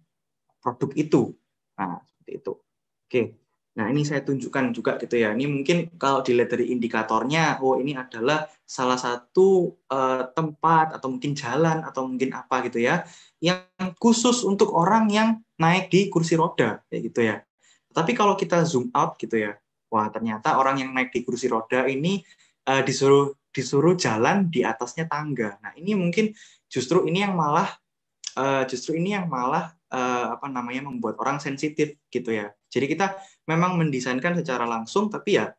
produk itu. Nah, seperti itu. Oke. Nah, ini saya tunjukkan juga gitu ya. Ini mungkin kalau dilihat dari indikatornya, oh ini adalah salah satu uh, tempat atau mungkin jalan atau mungkin apa gitu ya yang khusus untuk orang yang naik di kursi roda kayak gitu ya. Tapi kalau kita zoom out gitu ya. Wah, ternyata orang yang naik di kursi roda ini uh, disuruh disuruh jalan di atasnya tangga. Nah, ini mungkin justru ini yang malah uh, justru ini yang malah uh, apa namanya membuat orang sensitif gitu ya. Jadi kita memang mendesainkan secara langsung tapi ya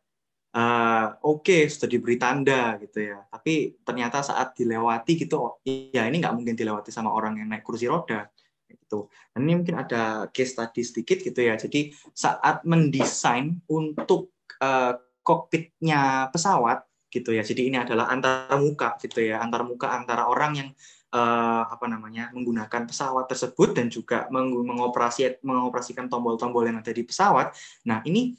uh, oke okay, sudah diberi tanda gitu ya tapi ternyata saat dilewati gitu oh, ya ini nggak mungkin dilewati sama orang yang naik kursi roda gitu dan ini mungkin ada case tadi sedikit gitu ya jadi saat mendesain untuk uh, kokpitnya pesawat gitu ya jadi ini adalah antara muka gitu ya antara muka antara orang yang uh, apa namanya menggunakan pesawat tersebut dan juga meng mengoperasi mengoperasikan tombol-tombol yang ada di pesawat. Nah ini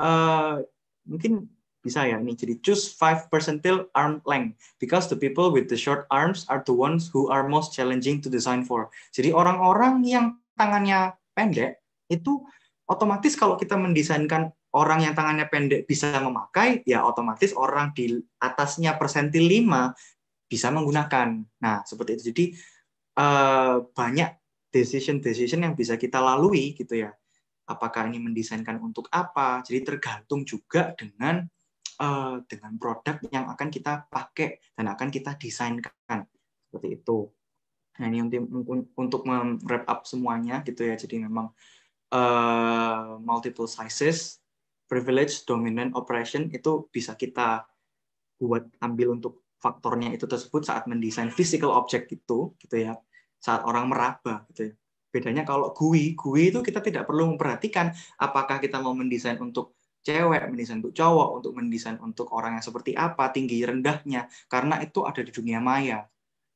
uh, mungkin bisa ya ini jadi choose five percentile arm length because the people with the short arms are the ones who are most challenging to design for. Jadi orang-orang yang tangannya pendek itu otomatis kalau kita mendesainkan orang yang tangannya pendek bisa memakai, ya otomatis orang di atasnya persentil 5 bisa menggunakan. Nah, seperti itu. Jadi eh, banyak decision-decision yang bisa kita lalui gitu ya. Apakah ini mendesainkan untuk apa? Jadi tergantung juga dengan eh, dengan produk yang akan kita pakai dan akan kita desainkan seperti itu. Nah, ini untuk untuk wrap up semuanya gitu ya. Jadi memang uh, multiple sizes, privilege, dominant, operation itu bisa kita buat ambil untuk faktornya itu tersebut saat mendesain physical object itu gitu ya saat orang meraba gitu ya bedanya kalau GUI GUI itu kita tidak perlu memperhatikan apakah kita mau mendesain untuk cewek mendesain untuk cowok untuk mendesain untuk orang yang seperti apa tinggi rendahnya karena itu ada di dunia maya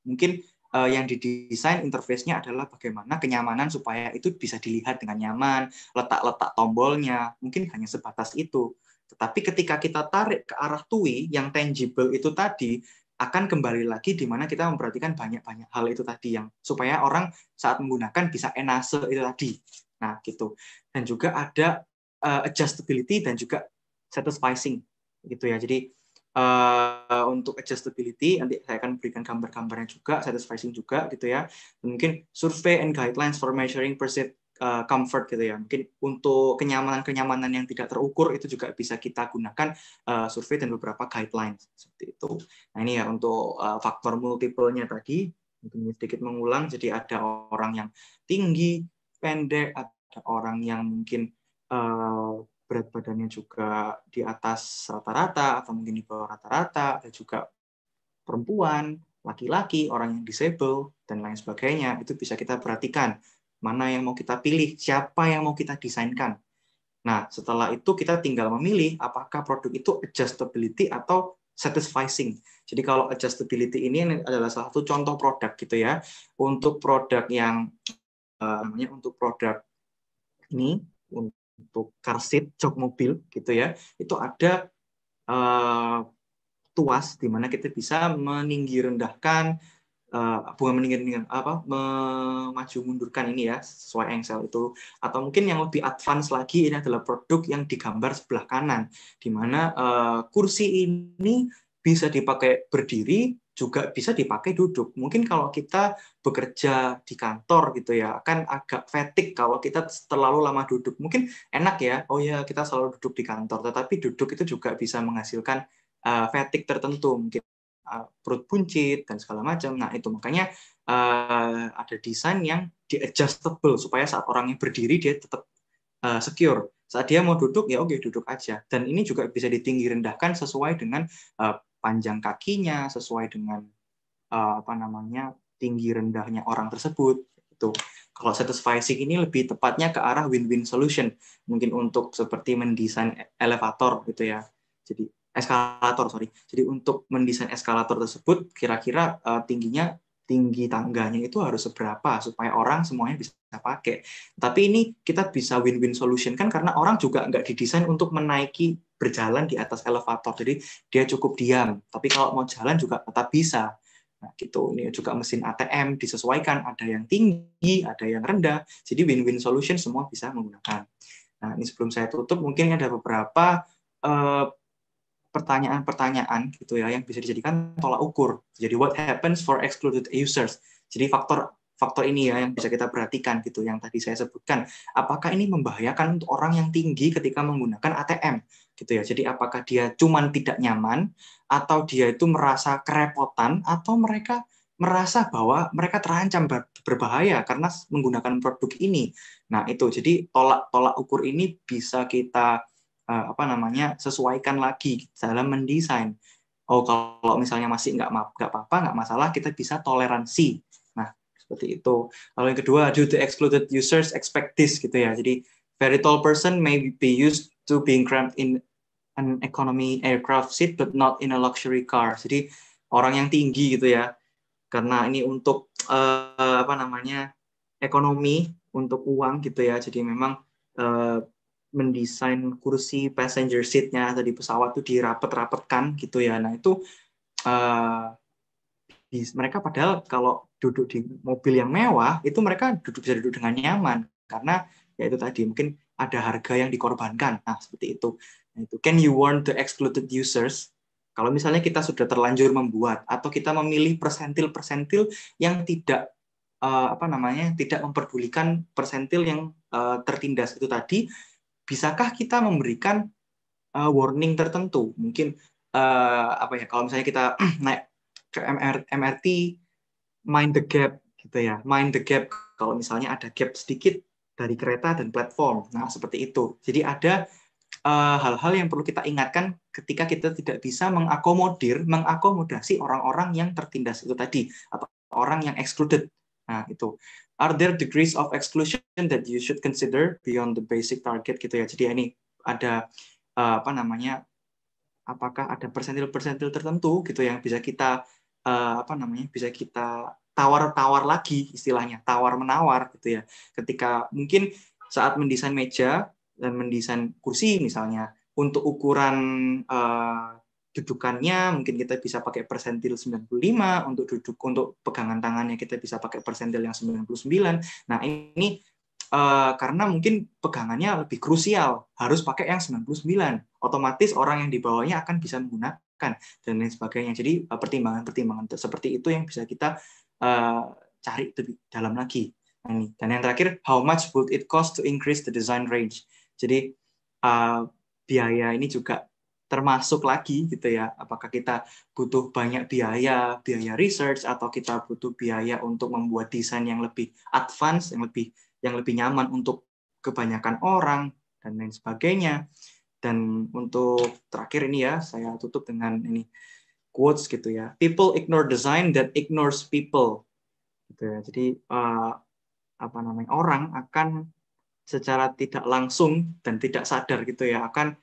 mungkin uh, yang didesain interface-nya adalah bagaimana kenyamanan supaya itu bisa dilihat dengan nyaman letak-letak tombolnya mungkin hanya sebatas itu tetapi ketika kita tarik ke arah TUI yang tangible itu tadi, akan kembali lagi di mana kita memperhatikan banyak-banyak hal itu tadi yang supaya orang saat menggunakan bisa enase itu tadi. Nah, gitu. Dan juga ada uh, adjustability dan juga satisfying gitu ya. Jadi uh, untuk adjustability nanti saya akan berikan gambar-gambarnya juga, satisfying juga gitu ya. mungkin survey and guidelines for measuring perceived Eh, comfort gitu ya. Mungkin untuk kenyamanan-kenyamanan yang tidak terukur itu juga bisa kita gunakan uh, survei dan beberapa guidelines seperti itu. Nah ini ya untuk uh, faktor multiple-nya tadi mungkin sedikit mengulang jadi ada orang yang tinggi, pendek, ada orang yang mungkin uh, berat badannya juga di atas rata-rata atau mungkin di bawah rata-rata, ada juga perempuan, laki-laki, orang yang disable, dan lain sebagainya, itu bisa kita perhatikan mana yang mau kita pilih, siapa yang mau kita desainkan. Nah, setelah itu kita tinggal memilih apakah produk itu adjustability atau satisfying. Jadi kalau adjustability ini adalah salah satu contoh produk gitu ya. Untuk produk yang eh, namanya untuk produk ini untuk car seat jok mobil gitu ya. Itu ada uh, tuas di mana kita bisa meninggi rendahkan uh, bukan meningkatkan apa memacu mundurkan ini ya sesuai engsel itu atau mungkin yang lebih advance lagi ini adalah produk yang digambar sebelah kanan di mana uh, kursi ini bisa dipakai berdiri juga bisa dipakai duduk. Mungkin kalau kita bekerja di kantor gitu ya, akan agak fatigue kalau kita terlalu lama duduk. Mungkin enak ya, oh ya kita selalu duduk di kantor, tetapi duduk itu juga bisa menghasilkan uh, fatigue tertentu. Mungkin Uh, perut buncit dan segala macam. Nah itu makanya uh, ada desain yang di-adjustable supaya saat orangnya berdiri dia tetap uh, secure. Saat dia mau duduk ya oke okay, duduk aja. Dan ini juga bisa ditinggi rendahkan sesuai dengan uh, panjang kakinya, sesuai dengan uh, apa namanya tinggi rendahnya orang tersebut. Itu kalau satisfying ini lebih tepatnya ke arah win-win solution mungkin untuk seperti mendesain elevator gitu ya jadi eskalator sorry jadi untuk mendesain eskalator tersebut kira-kira uh, tingginya tinggi tangganya itu harus seberapa supaya orang semuanya bisa pakai. Tapi ini kita bisa win-win solution kan karena orang juga nggak didesain untuk menaiki berjalan di atas elevator. Jadi dia cukup diam. Tapi kalau mau jalan juga tetap bisa. Nah, gitu. Ini juga mesin ATM disesuaikan, ada yang tinggi, ada yang rendah. Jadi win-win solution semua bisa menggunakan. Nah, ini sebelum saya tutup mungkin ada beberapa uh, pertanyaan-pertanyaan gitu ya yang bisa dijadikan tolak ukur. Jadi what happens for excluded users. Jadi faktor faktor ini ya yang bisa kita perhatikan gitu yang tadi saya sebutkan. Apakah ini membahayakan untuk orang yang tinggi ketika menggunakan ATM gitu ya. Jadi apakah dia cuman tidak nyaman atau dia itu merasa kerepotan atau mereka merasa bahwa mereka terancam berbahaya karena menggunakan produk ini. Nah, itu. Jadi tolak tolak ukur ini bisa kita uh, apa namanya sesuaikan lagi dalam mendesain. Oh kalau misalnya masih nggak nggak apa-apa nggak masalah kita bisa toleransi. Nah seperti itu. Lalu yang kedua due to excluded users expect this gitu ya. Jadi very tall person may be used to being cramped in an economy aircraft seat but not in a luxury car. Jadi orang yang tinggi gitu ya. Karena ini untuk uh, apa namanya ekonomi untuk uang gitu ya. Jadi memang uh, mendesain kursi passenger seatnya atau di pesawat tuh dirapet-rapetkan gitu ya. Nah itu uh, mereka padahal kalau duduk di mobil yang mewah itu mereka duduk bisa duduk dengan nyaman karena ya itu tadi mungkin ada harga yang dikorbankan. Nah seperti itu. Nah, itu can you warn the excluded users? Kalau misalnya kita sudah terlanjur membuat atau kita memilih persentil-persentil yang tidak uh, apa namanya tidak memperdulikan persentil yang uh, tertindas itu tadi bisakah kita memberikan uh, warning tertentu? Mungkin uh, apa ya? Kalau misalnya kita naik ke MR, MRT, mind the gap gitu ya, mind the gap. Kalau misalnya ada gap sedikit dari kereta dan platform, nah seperti itu. Jadi ada uh, hal-hal uh, yang perlu kita ingatkan ketika kita tidak bisa mengakomodir, mengakomodasi orang-orang yang tertindas itu tadi atau orang yang excluded. Nah, itu are there degrees of exclusion that you should consider beyond the basic target gitu ya. Jadi ya ini ada uh, apa namanya apakah ada persentil-persentil tertentu gitu yang bisa kita uh, apa namanya bisa kita tawar-tawar lagi istilahnya, tawar-menawar gitu ya. Ketika mungkin saat mendesain meja dan mendesain kursi misalnya untuk ukuran uh, dudukannya mungkin kita bisa pakai persentil 95 untuk duduk untuk pegangan tangannya kita bisa pakai persentil yang 99 nah ini uh, karena mungkin pegangannya lebih krusial harus pakai yang 99 otomatis orang yang di akan bisa menggunakan dan lain sebagainya jadi eh, pertimbangan-pertimbangan uh, seperti itu yang bisa kita uh, cari lebih dalam lagi nah, ini dan yang terakhir how much would it cost to increase the design range jadi uh, biaya ini juga termasuk lagi gitu ya apakah kita butuh banyak biaya biaya research atau kita butuh biaya untuk membuat desain yang lebih advance yang lebih yang lebih nyaman untuk kebanyakan orang dan lain sebagainya dan untuk terakhir ini ya saya tutup dengan ini quotes gitu ya people ignore design that ignores people gitu ya jadi uh, apa namanya orang akan secara tidak langsung dan tidak sadar gitu ya akan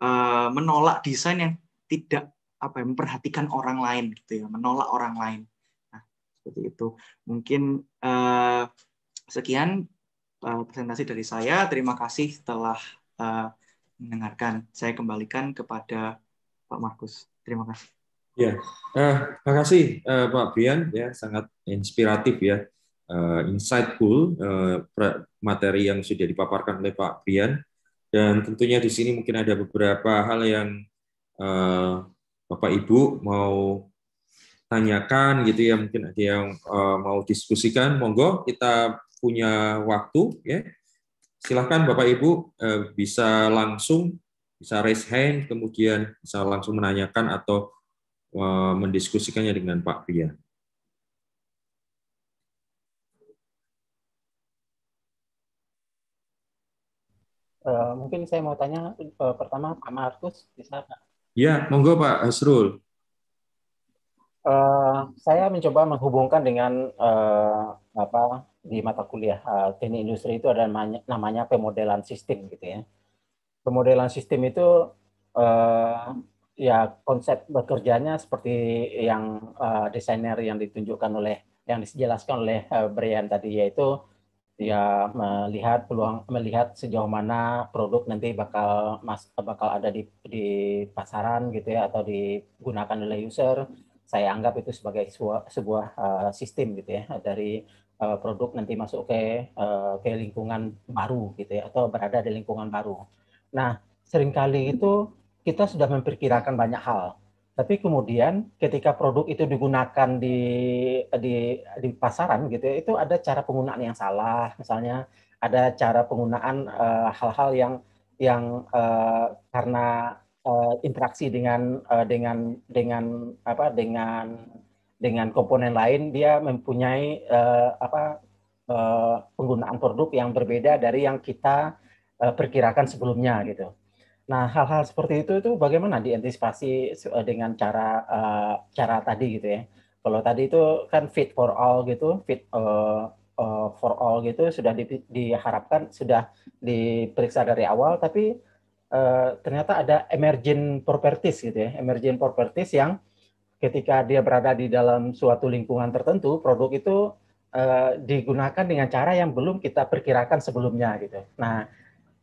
Eh, menolak desain yang tidak apa yang memperhatikan orang lain gitu ya, menolak orang lain. Nah, seperti itu. Mungkin uh, sekian uh, presentasi dari saya. Terima kasih telah uh, mendengarkan. Saya kembalikan kepada Pak Markus. Terima kasih. Ya, uh, terima kasih uh, Pak Bian ya sangat inspiratif ya, uh, insightful uh, materi yang sudah dipaparkan oleh Pak Bian. Dan tentunya di sini mungkin ada beberapa hal yang uh, Bapak Ibu mau tanyakan gitu ya, mungkin ada yang uh, mau diskusikan, monggo kita punya waktu ya. Silahkan Bapak Ibu uh, bisa langsung bisa raise hand kemudian bisa langsung menanyakan atau uh, mendiskusikannya dengan Pak Pia. Eh, mungkin saya mau tanya uh, pertama Pak Markus bisa Pak? Ya, monggo Pak Hasrul. Uh, saya mencoba menghubungkan dengan uh, apa di mata kuliah uh, teknik industri itu ada namanya, namanya pemodelan sistem gitu ya. Pemodelan sistem itu uh, ya konsep bekerjanya seperti yang uh, desainer yang ditunjukkan oleh yang dijelaskan oleh uh, Brian tadi yaitu ya melihat peluang melihat sejauh mana produk nanti bakal mas bakal ada di di pasaran gitu ya atau digunakan oleh user saya anggap itu sebagai sebuah, sebuah uh, sistem gitu ya dari uh, produk nanti masuk ke uh, ke lingkungan baru gitu ya atau berada di lingkungan baru nah seringkali itu kita sudah memperkirakan banyak hal tapi kemudian ketika produk itu digunakan di di di pasaran gitu ya, itu ada cara penggunaan yang salah misalnya ada cara penggunaan eh, hal-hal uh, yang yang uh, karena uh, interaksi dengan uh, dengan dengan apa dengan dengan komponen lain dia mempunyai uh, apa uh, penggunaan produk yang berbeda dari yang kita uh, perkirakan sebelumnya gitu Nah, hal-hal seperti itu itu bagaimana diantisipasi eh, dengan cara uh, cara tadi gitu ya. Kalau tadi itu kan fit for all gitu, fit uh, uh, for all gitu sudah di, diharapkan sudah diperiksa dari awal, tapi uh, ternyata ada emergent properties gitu ya, emergent properties yang ketika dia berada di dalam suatu lingkungan tertentu, produk itu uh, digunakan dengan cara yang belum kita perkirakan sebelumnya gitu. Nah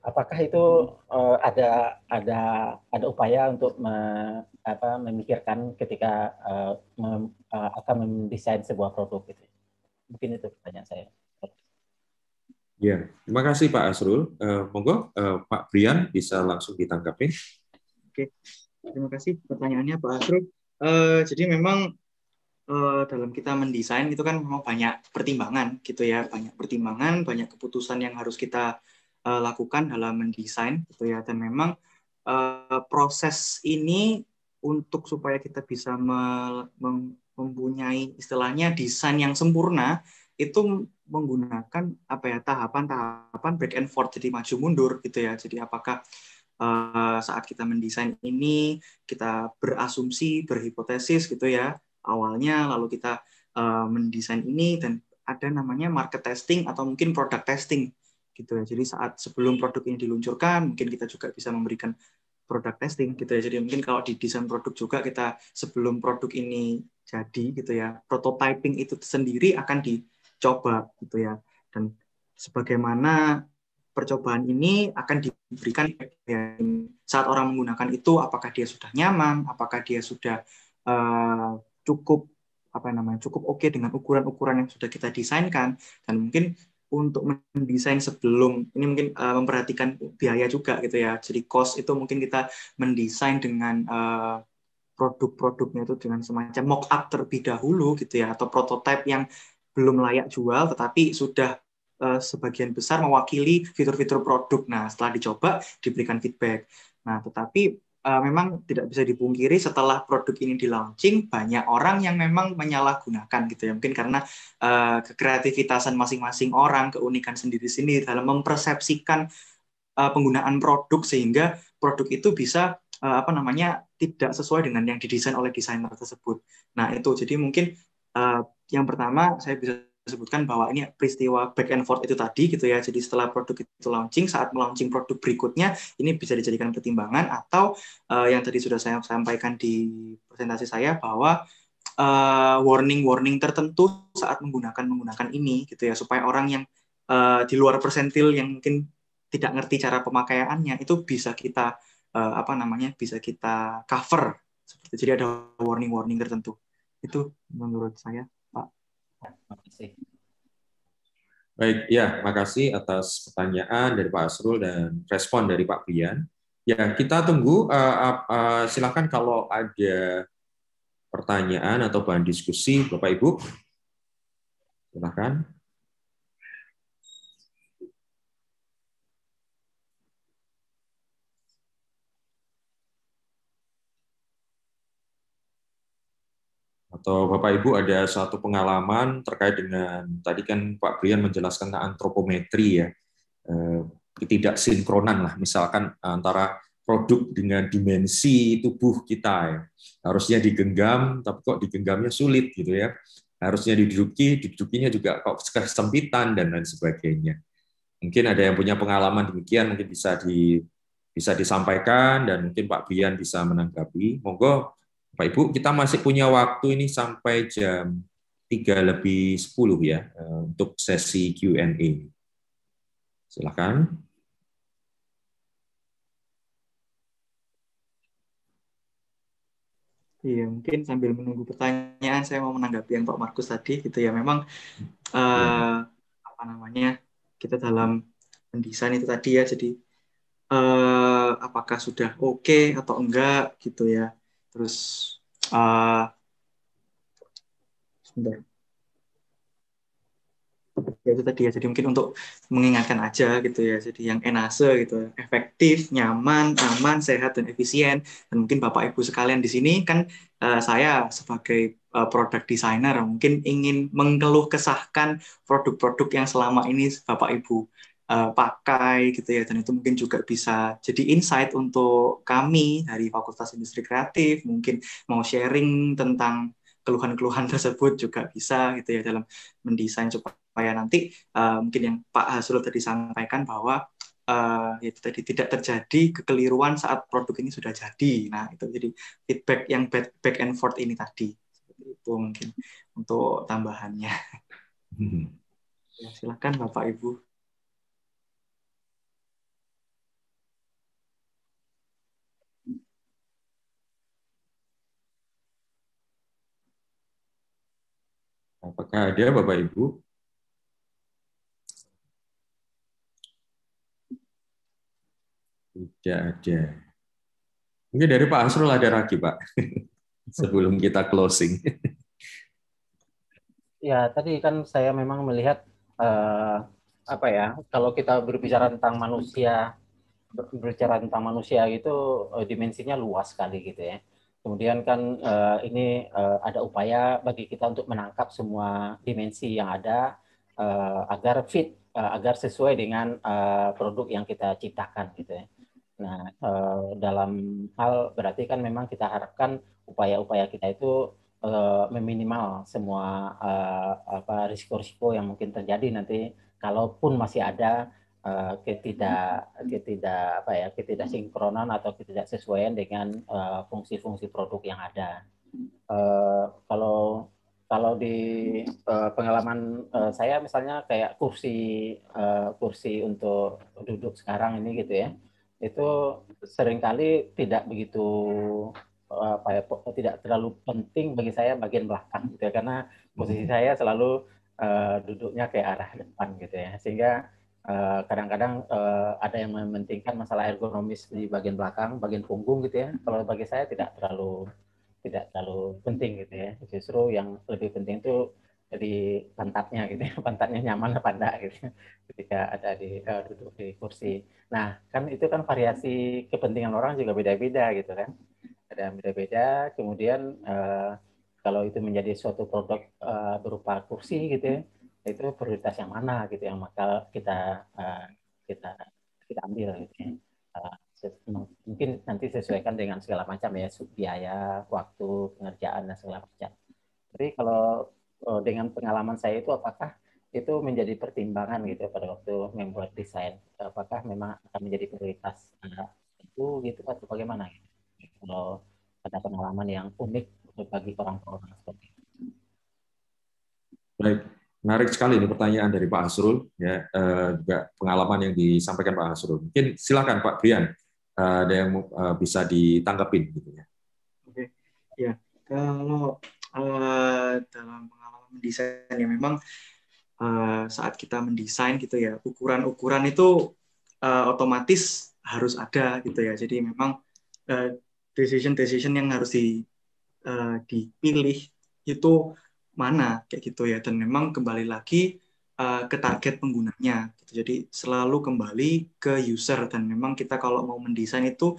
apakah itu uh, ada ada ada upaya untuk me, apa, memikirkan ketika uh, mem, uh, akan mendesain sebuah produk itu? mungkin itu pertanyaan saya ya terima kasih Pak Asrul uh, monggo uh, Pak Brian bisa langsung ditanggapi oke terima kasih pertanyaannya Pak Asrul uh, jadi memang dalam kita mendesain itu kan memang banyak pertimbangan gitu ya banyak pertimbangan banyak keputusan yang harus kita uh, lakukan dalam mendesain gitu ya dan memang uh, proses ini untuk supaya kita bisa mempunyai istilahnya desain yang sempurna itu menggunakan apa ya tahapan-tahapan back and forth jadi maju mundur gitu ya jadi apakah uh, saat kita mendesain ini kita berasumsi berhipotesis gitu ya awalnya lalu kita uh, mendesain ini dan ada namanya market testing atau mungkin product testing gitu ya. Jadi saat sebelum produk ini diluncurkan, mungkin kita juga bisa memberikan produk testing gitu ya. Jadi mungkin kalau di desain produk juga kita sebelum produk ini jadi gitu ya, prototyping itu sendiri akan dicoba gitu ya. Dan sebagaimana percobaan ini akan diberikan ya, saat orang menggunakan itu apakah dia sudah nyaman, apakah dia sudah uh, cukup apa namanya cukup oke okay dengan ukuran-ukuran yang sudah kita desainkan dan mungkin untuk mendesain sebelum ini mungkin uh, memperhatikan biaya juga gitu ya. Jadi cost itu mungkin kita mendesain dengan uh, produk-produknya itu dengan semacam mock up terlebih dahulu gitu ya atau prototipe yang belum layak jual tetapi sudah uh, sebagian besar mewakili fitur-fitur produk. Nah, setelah dicoba diberikan feedback. Nah, tetapi uh, memang tidak bisa dipungkiri setelah produk ini di launching banyak orang yang memang menyalahgunakan gitu ya mungkin karena uh, kekreativitasan masing-masing orang keunikan sendiri-sendiri dalam mempersepsikan uh, penggunaan produk sehingga produk itu bisa uh, apa namanya tidak sesuai dengan yang didesain oleh desainer tersebut. Nah itu jadi mungkin uh, yang pertama saya bisa sebutkan bahwa ini peristiwa back and forth itu tadi gitu ya. Jadi setelah produk itu launching, saat meluncing produk berikutnya ini bisa dijadikan pertimbangan atau uh, yang tadi sudah saya sampaikan di presentasi saya bahwa eh, warning-warning uh, tertentu saat menggunakan menggunakan ini gitu ya supaya orang yang uh, di luar persentil yang mungkin tidak ngerti cara pemakaiannya itu bisa kita uh, apa namanya bisa kita cover. Jadi ada warning-warning tertentu. Itu menurut saya. Baik, ya, makasih atas pertanyaan dari Pak Asrul dan respon dari Pak Pian Ya, kita tunggu. Uh, eh, uh, eh, silahkan kalau ada pertanyaan atau bahan diskusi, Bapak Ibu, silakan atau Bapak Ibu ada satu pengalaman terkait dengan tadi kan Pak Brian menjelaskan tentang antropometri ya ketidaksinkronan eh, lah misalkan antara produk dengan dimensi tubuh kita ya. harusnya digenggam tapi kok digenggamnya sulit gitu ya harusnya diduduki didudukinya juga kok kesempitan dan lain sebagainya mungkin ada yang punya pengalaman demikian mungkin bisa di bisa disampaikan dan mungkin Pak Brian bisa menanggapi monggo Bapak Ibu, kita masih punya waktu ini sampai jam 3 lebih 10 ya eh, untuk sesi Q&A. Silakan. Iya, mungkin sambil menunggu pertanyaan saya mau menanggapi yang Pak Markus tadi gitu ya. Memang ya. uh, apa namanya kita dalam mendesain itu tadi ya. Jadi uh, apakah sudah oke okay atau enggak gitu ya terus uh, sebentar ya itu tadi ya jadi mungkin untuk mengingatkan aja gitu ya jadi yang enase gitu ya. efektif nyaman aman sehat dan efisien dan mungkin bapak ibu sekalian di sini kan uh, saya sebagai uh, product designer mungkin ingin mengeluh kesahkan produk-produk yang selama ini bapak ibu uh, pakai gitu ya dan itu mungkin juga bisa jadi insight untuk kami dari Fakultas Industri Kreatif mungkin mau sharing tentang keluhan-keluhan tersebut juga bisa gitu ya dalam mendesain supaya nanti uh, mungkin yang Pak Hasrul tadi sampaikan bahwa uh, itu tadi tidak terjadi kekeliruan saat produk ini sudah jadi. Nah itu jadi feedback yang back, and forth ini tadi itu mungkin untuk tambahannya. Hmm. Ya, silakan Bapak Ibu. Apakah ada Bapak Ibu? Tidak ada. Mungkin dari Pak Asrul ada lagi, Pak. Sebelum kita closing. ya, tadi kan saya memang melihat eh, apa ya, kalau kita berbicara tentang manusia, berbicara tentang manusia itu eh, dimensinya luas sekali gitu ya Kemudian kan uh, ini uh, ada upaya bagi kita untuk menangkap semua dimensi yang ada uh, agar fit, uh, agar sesuai dengan uh, produk yang kita ciptakan gitu ya. Nah uh, dalam hal berarti kan memang kita harapkan upaya-upaya kita itu uh, meminimal semua uh, risiko-risiko yang mungkin terjadi nanti kalaupun masih ada Eh, ketidak ketidak apa ya ketidak sinkronan atau ketidak sesuaian dengan eh, fungsi-fungsi uh, produk yang ada. Uh, kalau kalau di uh, pengalaman uh, saya misalnya kayak kursi uh, kursi untuk duduk sekarang ini gitu ya itu seringkali tidak begitu apa ya tidak terlalu penting bagi saya bagian belakang gitu ya karena posisi saya selalu uh, duduknya kayak arah depan gitu ya sehingga Eh, kadang-kadang uh, ada yang mementingkan masalah ergonomis di bagian belakang, bagian punggung gitu ya. Kalau bagi saya tidak terlalu tidak terlalu penting gitu ya. Justru yang lebih penting itu di pantatnya gitu ya. Pantatnya nyaman apa enggak gitu. Ya. Ketika ada di uh, duduk di kursi. Nah, kan itu kan variasi kepentingan orang juga beda-beda gitu kan. Ada beda-beda, kemudian uh, kalau itu menjadi suatu produk uh, berupa kursi gitu ya itu prioritas yang mana gitu yang bakal kita uh, kita kita ambil gitu ya. Uh, mungkin nanti sesuaikan dengan segala macam ya biaya waktu pengerjaan dan segala macam tapi kalau uh, dengan pengalaman saya itu apakah itu menjadi pertimbangan gitu ya pada waktu membuat desain apakah memang akan menjadi prioritas uh, itu gitu atau bagaimana gitu? kalau ada pengalaman yang unik bagi orang-orang seperti itu baik Menarik sekali ini pertanyaan dari Pak Hasrul ya eh, juga pengalaman yang disampaikan Pak Hasrul Mungkin silakan Pak Brian, eh, ada yang eh, bisa ditanggapin gitu ya. Oke, ya kalau uh, dalam pengalaman mendesain ya memang uh, saat kita mendesain gitu ya ukuran-ukuran itu uh, otomatis harus ada gitu ya. Jadi memang decision-decision uh, yang harus di, uh, dipilih itu mana kayak gitu ya dan memang kembali lagi uh, ke target penggunanya gitu. jadi selalu kembali ke user dan memang kita kalau mau mendesain itu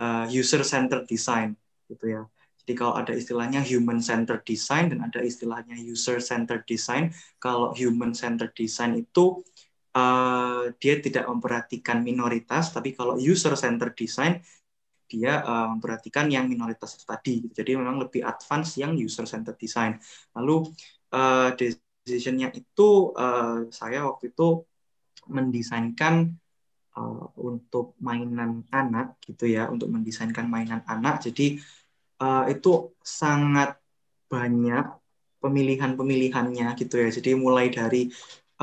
uh, eh, user centered design gitu ya jadi kalau ada istilahnya human centered design dan ada istilahnya user centered design kalau human centered design itu uh, dia tidak memperhatikan minoritas tapi kalau user centered design dia uh, memperhatikan yang minoritas tadi. Gitu. Jadi memang lebih advance yang user centered design. Lalu uh, decisionnya itu uh, saya waktu itu mendesainkan uh, untuk mainan anak gitu ya, untuk mendesainkan mainan anak. Jadi uh, itu sangat banyak pemilihan-pemilihannya gitu ya. Jadi mulai dari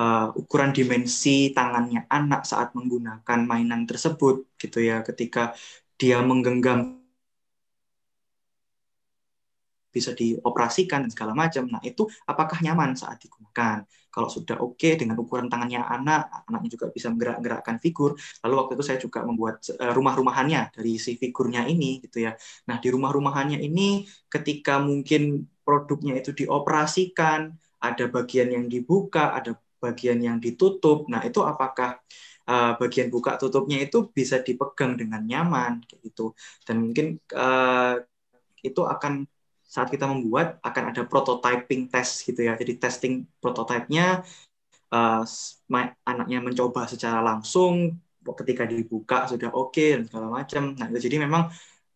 uh, ukuran dimensi tangannya anak saat menggunakan mainan tersebut gitu ya ketika dia menggenggam bisa dioperasikan dan segala macam. Nah, itu apakah nyaman saat digunakan? Kalau sudah oke okay, dengan ukuran tangannya anak, anaknya juga bisa menggerak-gerakkan figur. Lalu waktu itu saya juga membuat eh, rumah-rumahannya dari si figurnya ini gitu ya. Nah, di rumah-rumahannya ini ketika mungkin produknya itu dioperasikan, ada bagian yang dibuka, ada bagian yang ditutup. Nah, itu apakah uh, bagian buka tutupnya itu bisa dipegang dengan nyaman kayak gitu dan mungkin uh, itu akan saat kita membuat akan ada prototyping test gitu ya jadi testing prototipenya uh, anaknya mencoba secara langsung ketika dibuka sudah oke okay, dan segala macam nah itu jadi memang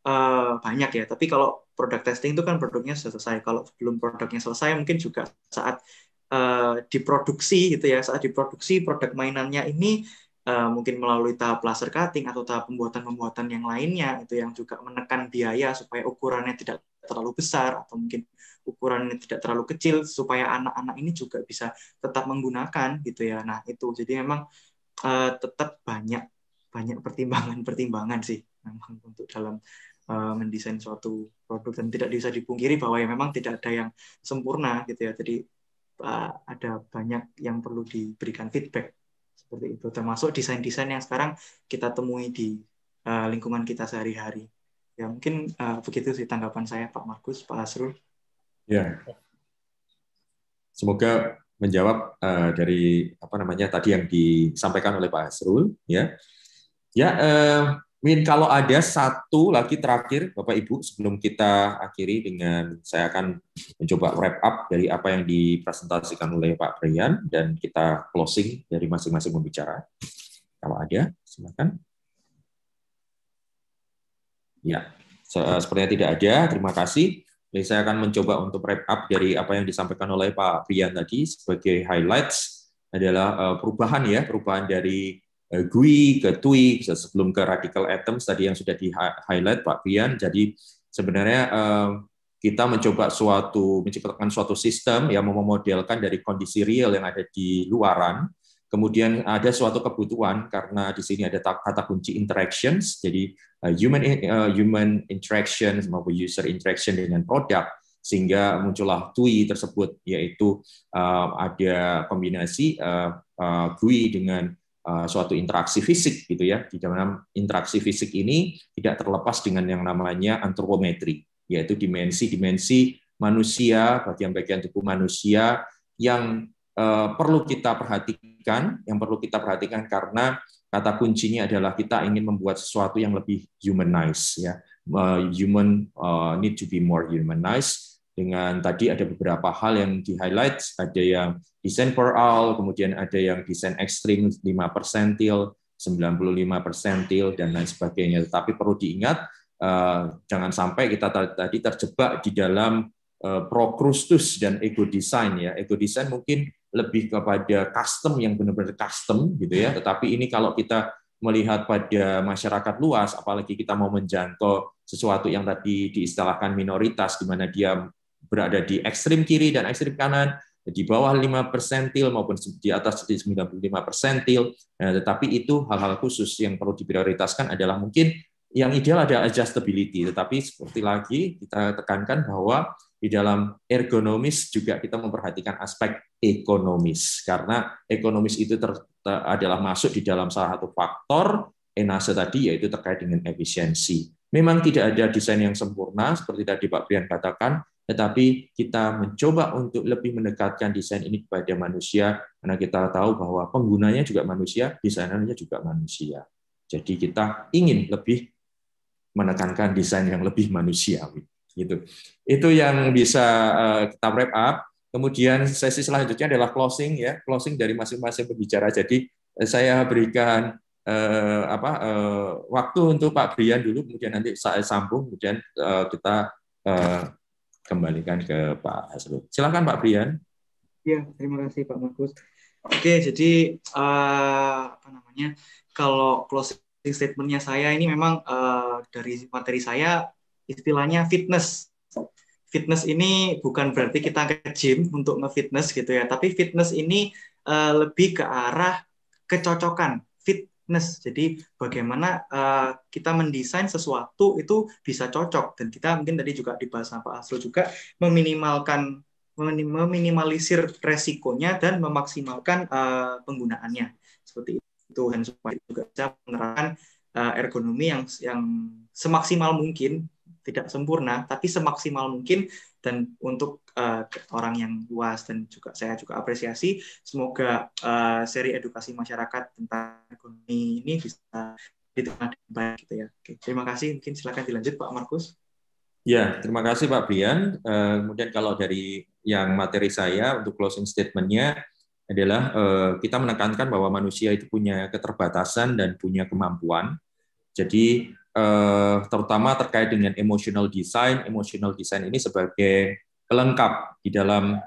uh, banyak ya tapi kalau produk testing itu kan produknya sudah selesai kalau belum produknya selesai mungkin juga saat uh, diproduksi gitu ya saat diproduksi produk mainannya ini Eh, mungkin melalui tahap laser cutting atau tahap pembuatan-pembuatan yang lainnya itu yang juga menekan biaya supaya ukurannya tidak terlalu besar atau mungkin ukurannya tidak terlalu kecil supaya anak-anak ini juga bisa tetap menggunakan gitu ya. Nah, itu jadi memang uh, tetap banyak banyak pertimbangan-pertimbangan sih memang untuk dalam uh, mendesain suatu produk dan tidak bisa dipungkiri bahwa ya memang tidak ada yang sempurna gitu ya. Jadi uh, ada banyak yang perlu diberikan feedback seperti itu termasuk desain-desain yang sekarang kita temui di uh, lingkungan kita sehari-hari ya mungkin uh, begitu sih tanggapan saya Pak Markus Pak Asrul ya semoga menjawab uh, dari apa namanya tadi yang disampaikan oleh Pak Asrul ya ya uh, Min, kalau ada satu lagi terakhir, Bapak Ibu, sebelum kita akhiri dengan saya akan mencoba wrap up dari apa yang dipresentasikan oleh Pak Brian dan kita closing dari masing-masing pembicara. Kalau ada, silakan. Ya, sepertinya tidak ada. Terima kasih. Jadi saya akan mencoba untuk wrap up dari apa yang disampaikan oleh Pak Brian tadi sebagai highlights adalah eh, perubahan ya, perubahan dari GUI, ke TUI sebelum ke Radical Atoms tadi yang sudah di-highlight Pak Pian. Jadi sebenarnya kita mencoba suatu menciptakan suatu sistem yang memodelkan dari kondisi real yang ada di luaran. Kemudian ada suatu kebutuhan karena di sini ada kata kunci interactions, jadi human human interaction maupun user interaction dengan produk sehingga muncullah TUI tersebut yaitu ada kombinasi GUI dengan Eh, suatu interaksi fisik gitu ya. Di dalam interaksi fisik ini tidak terlepas dengan yang namanya antropometri, yaitu dimensi-dimensi manusia, bagian-bagian tubuh manusia yang uh, perlu kita perhatikan, yang perlu kita perhatikan karena kata kuncinya adalah kita ingin membuat sesuatu yang lebih humanize ya. Uh, human uh, need to be more humanized dengan tadi ada beberapa hal yang di highlight ada yang desain per all, kemudian ada yang desain ekstrim 5 persentil 95 persentil dan lain sebagainya Tapi perlu diingat eh, jangan sampai kita tadi terjebak di dalam eh, prokrustus dan ego design ya ego design mungkin lebih kepada custom yang benar-benar custom gitu ya tetapi ini kalau kita melihat pada masyarakat luas apalagi kita mau menjangkau sesuatu yang tadi diistilahkan minoritas di mana dia berada di ekstrim kiri dan ekstrim kanan, di bawah 5 persentil maupun di atas 95 persentil. Nah, tetapi itu hal-hal khusus yang perlu diprioritaskan adalah mungkin yang ideal ada adjustability. Tetapi seperti lagi kita tekankan bahwa di dalam ergonomis juga kita memperhatikan aspek ekonomis karena ekonomis itu ter, adalah masuk di dalam salah satu faktor enase tadi yaitu terkait dengan efisiensi. Memang tidak ada desain yang sempurna seperti tadi Pak Brian katakan, tetapi kita mencoba untuk lebih mendekatkan desain ini kepada manusia karena kita tahu bahwa penggunanya juga manusia, desainernya juga manusia. Jadi kita ingin lebih menekankan desain yang lebih manusiawi gitu. Itu yang bisa eh, kita wrap up. Kemudian sesi selanjutnya adalah closing ya, closing dari masing-masing pembicara. Jadi eh, saya berikan eh, apa eh, waktu untuk Pak Brian dulu, kemudian nanti saya sambung, kemudian eh, kita eh, kembalikan ke Pak Hasrul. Silakan Pak Brian. Ya, terima kasih Pak Markus. Oke, jadi uh, apa namanya? Kalau closing statementnya saya ini memang uh, dari materi saya istilahnya fitness. Fitness ini bukan berarti kita ke gym untuk ngefitness gitu ya, tapi fitness ini uh, lebih ke arah kecocokan, fit Nes. Jadi bagaimana uh, kita mendesain sesuatu itu bisa cocok dan kita mungkin tadi juga dibahas sama Pak Astro juga meminimalkan meminimalisir resikonya dan memaksimalkan uh, penggunaannya seperti itu dan supaya juga bisa menerapkan uh, eh, ergonomi yang yang semaksimal mungkin tidak sempurna tapi semaksimal mungkin dan untuk Eh, orang yang luas dan juga saya juga apresiasi. Semoga uh, seri edukasi masyarakat tentang ekonomi ini bisa diterima dengan baik gitu ya. Oke, terima kasih. Mungkin silakan dilanjut Pak Markus. Ya, terima kasih Pak Brian. Uh, eh, kemudian kalau dari yang materi saya untuk closing statementnya adalah uh, kita menekankan bahwa manusia itu punya keterbatasan dan punya kemampuan. Jadi terutama terkait dengan emotional design, emotional design ini sebagai lengkap di dalam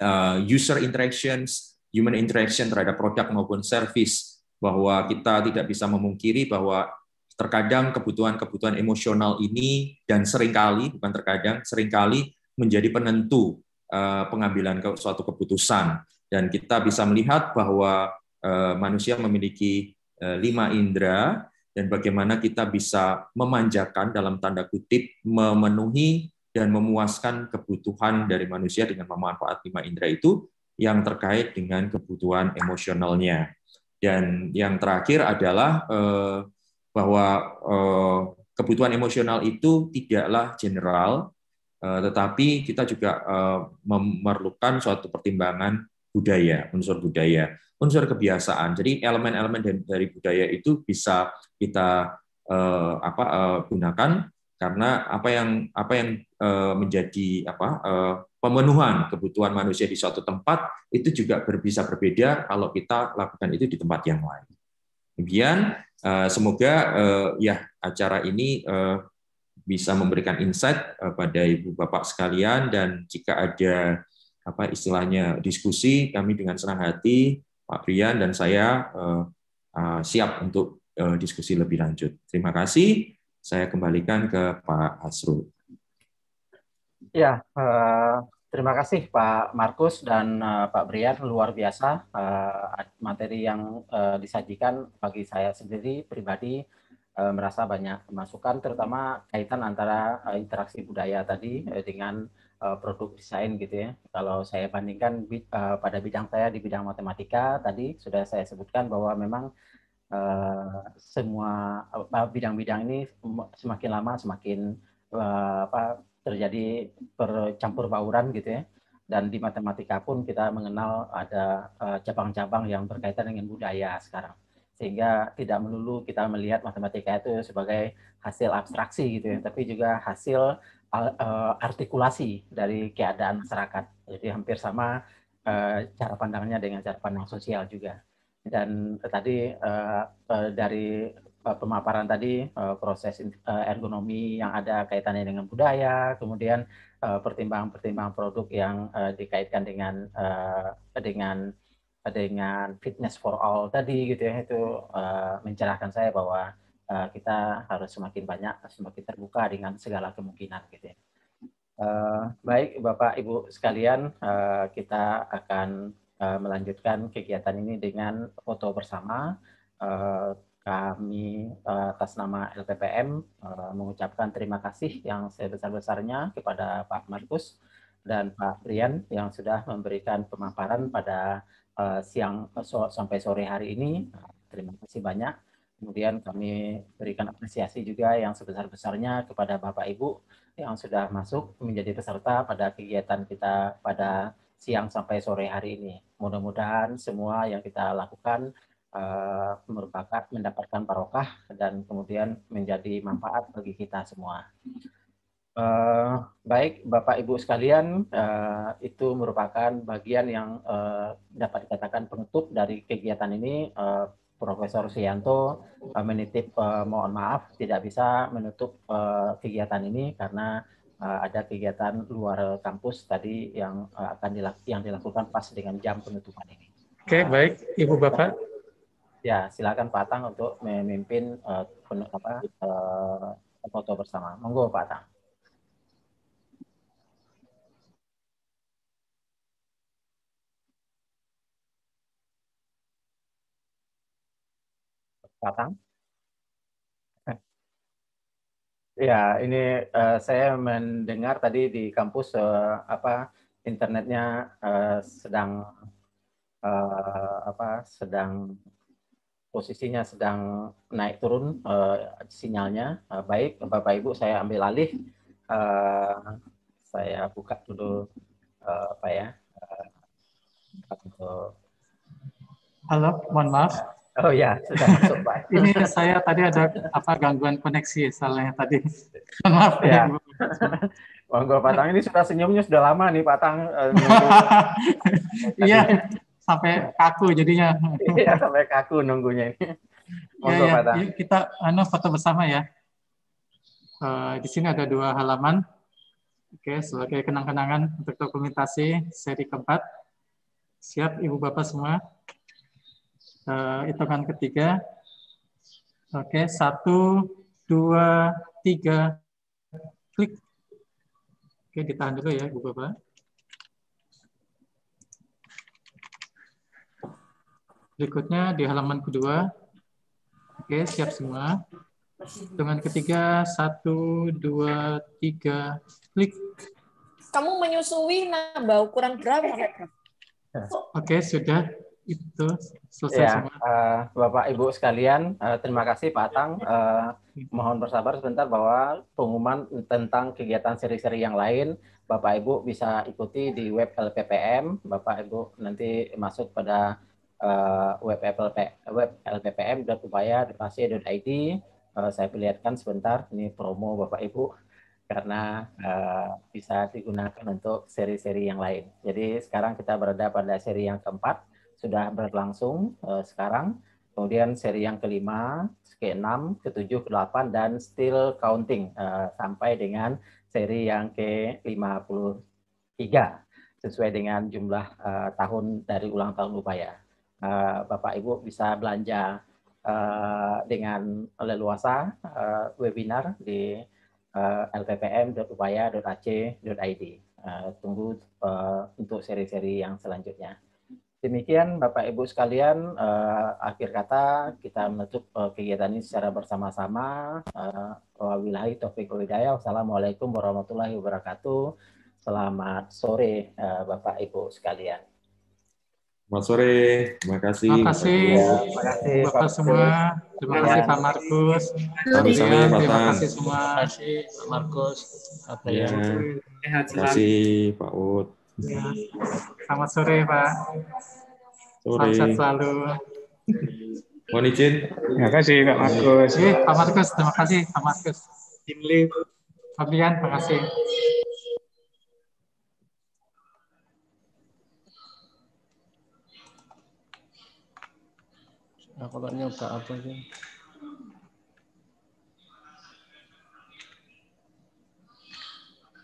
uh, user interactions, human interaction terhadap produk maupun service, bahwa kita tidak bisa memungkiri bahwa terkadang kebutuhan-kebutuhan emosional ini dan seringkali, bukan terkadang, seringkali menjadi penentu uh, pengambilan ke, suatu keputusan. Dan kita bisa melihat bahwa uh, manusia memiliki uh, lima indera dan bagaimana kita bisa memanjakan dalam tanda kutip memenuhi dan memuaskan kebutuhan dari manusia dengan memanfaat lima indera itu yang terkait dengan kebutuhan emosionalnya. Dan yang terakhir adalah eh, bahwa eh, kebutuhan emosional itu tidaklah general, eh, tetapi kita juga memerlukan suatu pertimbangan budaya, unsur budaya, unsur kebiasaan. Jadi elemen-elemen dari budaya itu bisa kita apa gunakan karena apa yang apa yang eh, menjadi apa eh, pemenuhan kebutuhan manusia di suatu tempat itu juga bisa berbeda kalau kita lakukan itu di tempat yang lain. Kemudian eh, semoga ya acara ini bisa memberikan insight pada ibu bapak sekalian dan jika ada apa istilahnya diskusi kami dengan senang hati Pak Brian dan saya siap untuk diskusi lebih lanjut. Terima kasih saya kembalikan ke Pak Asrul. Ya, uh, terima kasih Pak Markus dan uh, Pak Brian luar biasa uh, materi yang uh, disajikan bagi saya sendiri pribadi uh, merasa banyak masukan terutama kaitan antara uh, interaksi budaya tadi uh, dengan uh, produk desain gitu ya. Kalau saya bandingkan uh, pada bidang saya di bidang matematika tadi sudah saya sebutkan bahwa memang Eh, semua bidang-bidang ini semakin lama semakin uh, apa, terjadi percampur bauran gitu ya. Dan di matematika pun kita mengenal ada eh, cabang-cabang uh, yang berkaitan dengan budaya sekarang. Sehingga tidak melulu kita melihat matematika itu sebagai hasil abstraksi gitu ya, tapi juga hasil uh, artikulasi dari keadaan masyarakat. Jadi hampir sama uh, cara pandangnya dengan cara pandang sosial juga dan tadi uh, dari eh, pemaparan tadi proses ergonomi yang ada kaitannya dengan budaya, kemudian pertimbangan-pertimbangan produk yang dikaitkan dengan dengan dengan fitness for all tadi gitu ya itu mencerahkan saya bahwa kita harus semakin banyak semakin terbuka dengan segala kemungkinan gitu ya. baik Bapak Ibu sekalian kita akan Eh, melanjutkan kegiatan ini dengan foto bersama. Eh, kami eh, atas nama LPPM mengucapkan terima kasih yang sebesar-besarnya kepada Pak Markus dan Pak Brian yang sudah memberikan pemaparan pada siang sampai sore hari ini. Terima kasih banyak. Kemudian kami berikan apresiasi juga yang sebesar-besarnya kepada Bapak Ibu yang sudah masuk menjadi peserta pada kegiatan kita pada siang sampai sore hari ini. Mudah-mudahan semua yang kita lakukan uh, merupakan mendapatkan barokah dan kemudian menjadi manfaat bagi kita semua. Uh, baik, Bapak Ibu sekalian, uh, itu merupakan bagian yang uh, dapat dikatakan penutup dari kegiatan ini. Uh, Profesor Sianto, menitip mohon maaf tidak bisa menutup kegiatan ini karena uh, ada kegiatan luar kampus tadi yang uh, akan dilak yang dilakukan pas dengan jam penutupan ini. Oke, okay, uh, baik, Ibu Bapak. Ya, silakan Pak Tang untuk memimpin uh, apa, uh, foto bersama. Monggo Pak Tang. Pak Tang. Ya, ini uh, saya mendengar tadi di kampus uh, apa internetnya uh, sedang uh, apa sedang posisinya sedang naik turun uh, sinyalnya. Uh, baik, Bapak Ibu saya ambil alih. Uh, saya buka dulu uh, apa ya? Uh, Halo, mohon maaf. Oh ya, sudah masuk Pak. Ini saya tadi ada apa gangguan koneksi soalnya tadi. Maaf ya. Monggo Pak Tang ini sudah senyumnya sudah lama nih Pak Tang. Eh, iya, sampai kaku jadinya. Iya, sampai kaku nunggunya ini. Iya, Monggo ya, ya, Pak Tang. Kita anu foto bersama ya. Uh, di sini ada dua halaman. Oke, sebagai kenang-kenangan untuk dokumentasi seri keempat. Siap Ibu Bapak semua? uh, hitungan ketiga. Oke, satu, dua, tiga, klik. Oke, okay, ditahan dulu ya, Bu Bapak. Berikutnya di halaman kedua. Oke, siap semua. Dengan ketiga, satu, dua, tiga, klik. Kamu menyusui nambah ukuran berapa? Oke, sudah itu selesai ya, semua. Uh, Bapak Ibu sekalian, uh, terima kasih Pak Atang. Uh, eh, mohon bersabar sebentar bahwa pengumuman tentang kegiatan seri-seri yang lain Bapak Ibu bisa ikuti di web LPPM. Bapak Ibu nanti masuk pada uh, web LP, web lppm.upaya.ac.id. Uh, saya perlihatkan sebentar ini promo Bapak Ibu karena uh, bisa digunakan untuk seri-seri yang lain. Jadi sekarang kita berada pada seri yang keempat sudah berlangsung uh, sekarang. Kemudian seri yang kelima, ke-6, ke-7, ke-8, dan still counting uh, sampai dengan seri yang ke-53 sesuai dengan jumlah uh, tahun dari ulang tahun upaya. Uh, Bapak Ibu bisa belanja uh, dengan leluasa uh, webinar di uh, lppm.upaya.ac.id. Uh, tunggu uh, untuk seri-seri yang selanjutnya. Demikian Bapak Ibu sekalian, uh, akhir kata kita menutup uh, kegiatan ini secara bersama-sama. Uh, eh, Wabillahi taufiq hidayah. Wassalamualaikum warahmatullahi wabarakatuh. Selamat sore uh, Bapak Ibu sekalian. Selamat sore. Terima kasih. Terima kasih. Ya, terima kasih Bapak semua. Terima kasih Pak Markus. Terima kasih Pak Terima kasih semua. Terima kasih Pak Markus. Ya? Iya. Terima kasih Pak Ud. Ya. Selamat sore Pak. Sore. Salam selalu. Mohon izin. Terima kasih Pak Markus. Eh, Pak Markus, terima kasih Pak Markus. Inli. Fabian, terima kasih. Nah, kalau nyoba apa sih?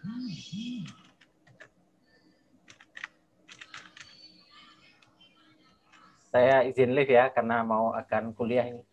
Mm-hmm. saya izin live ya karena mau akan kuliah ini.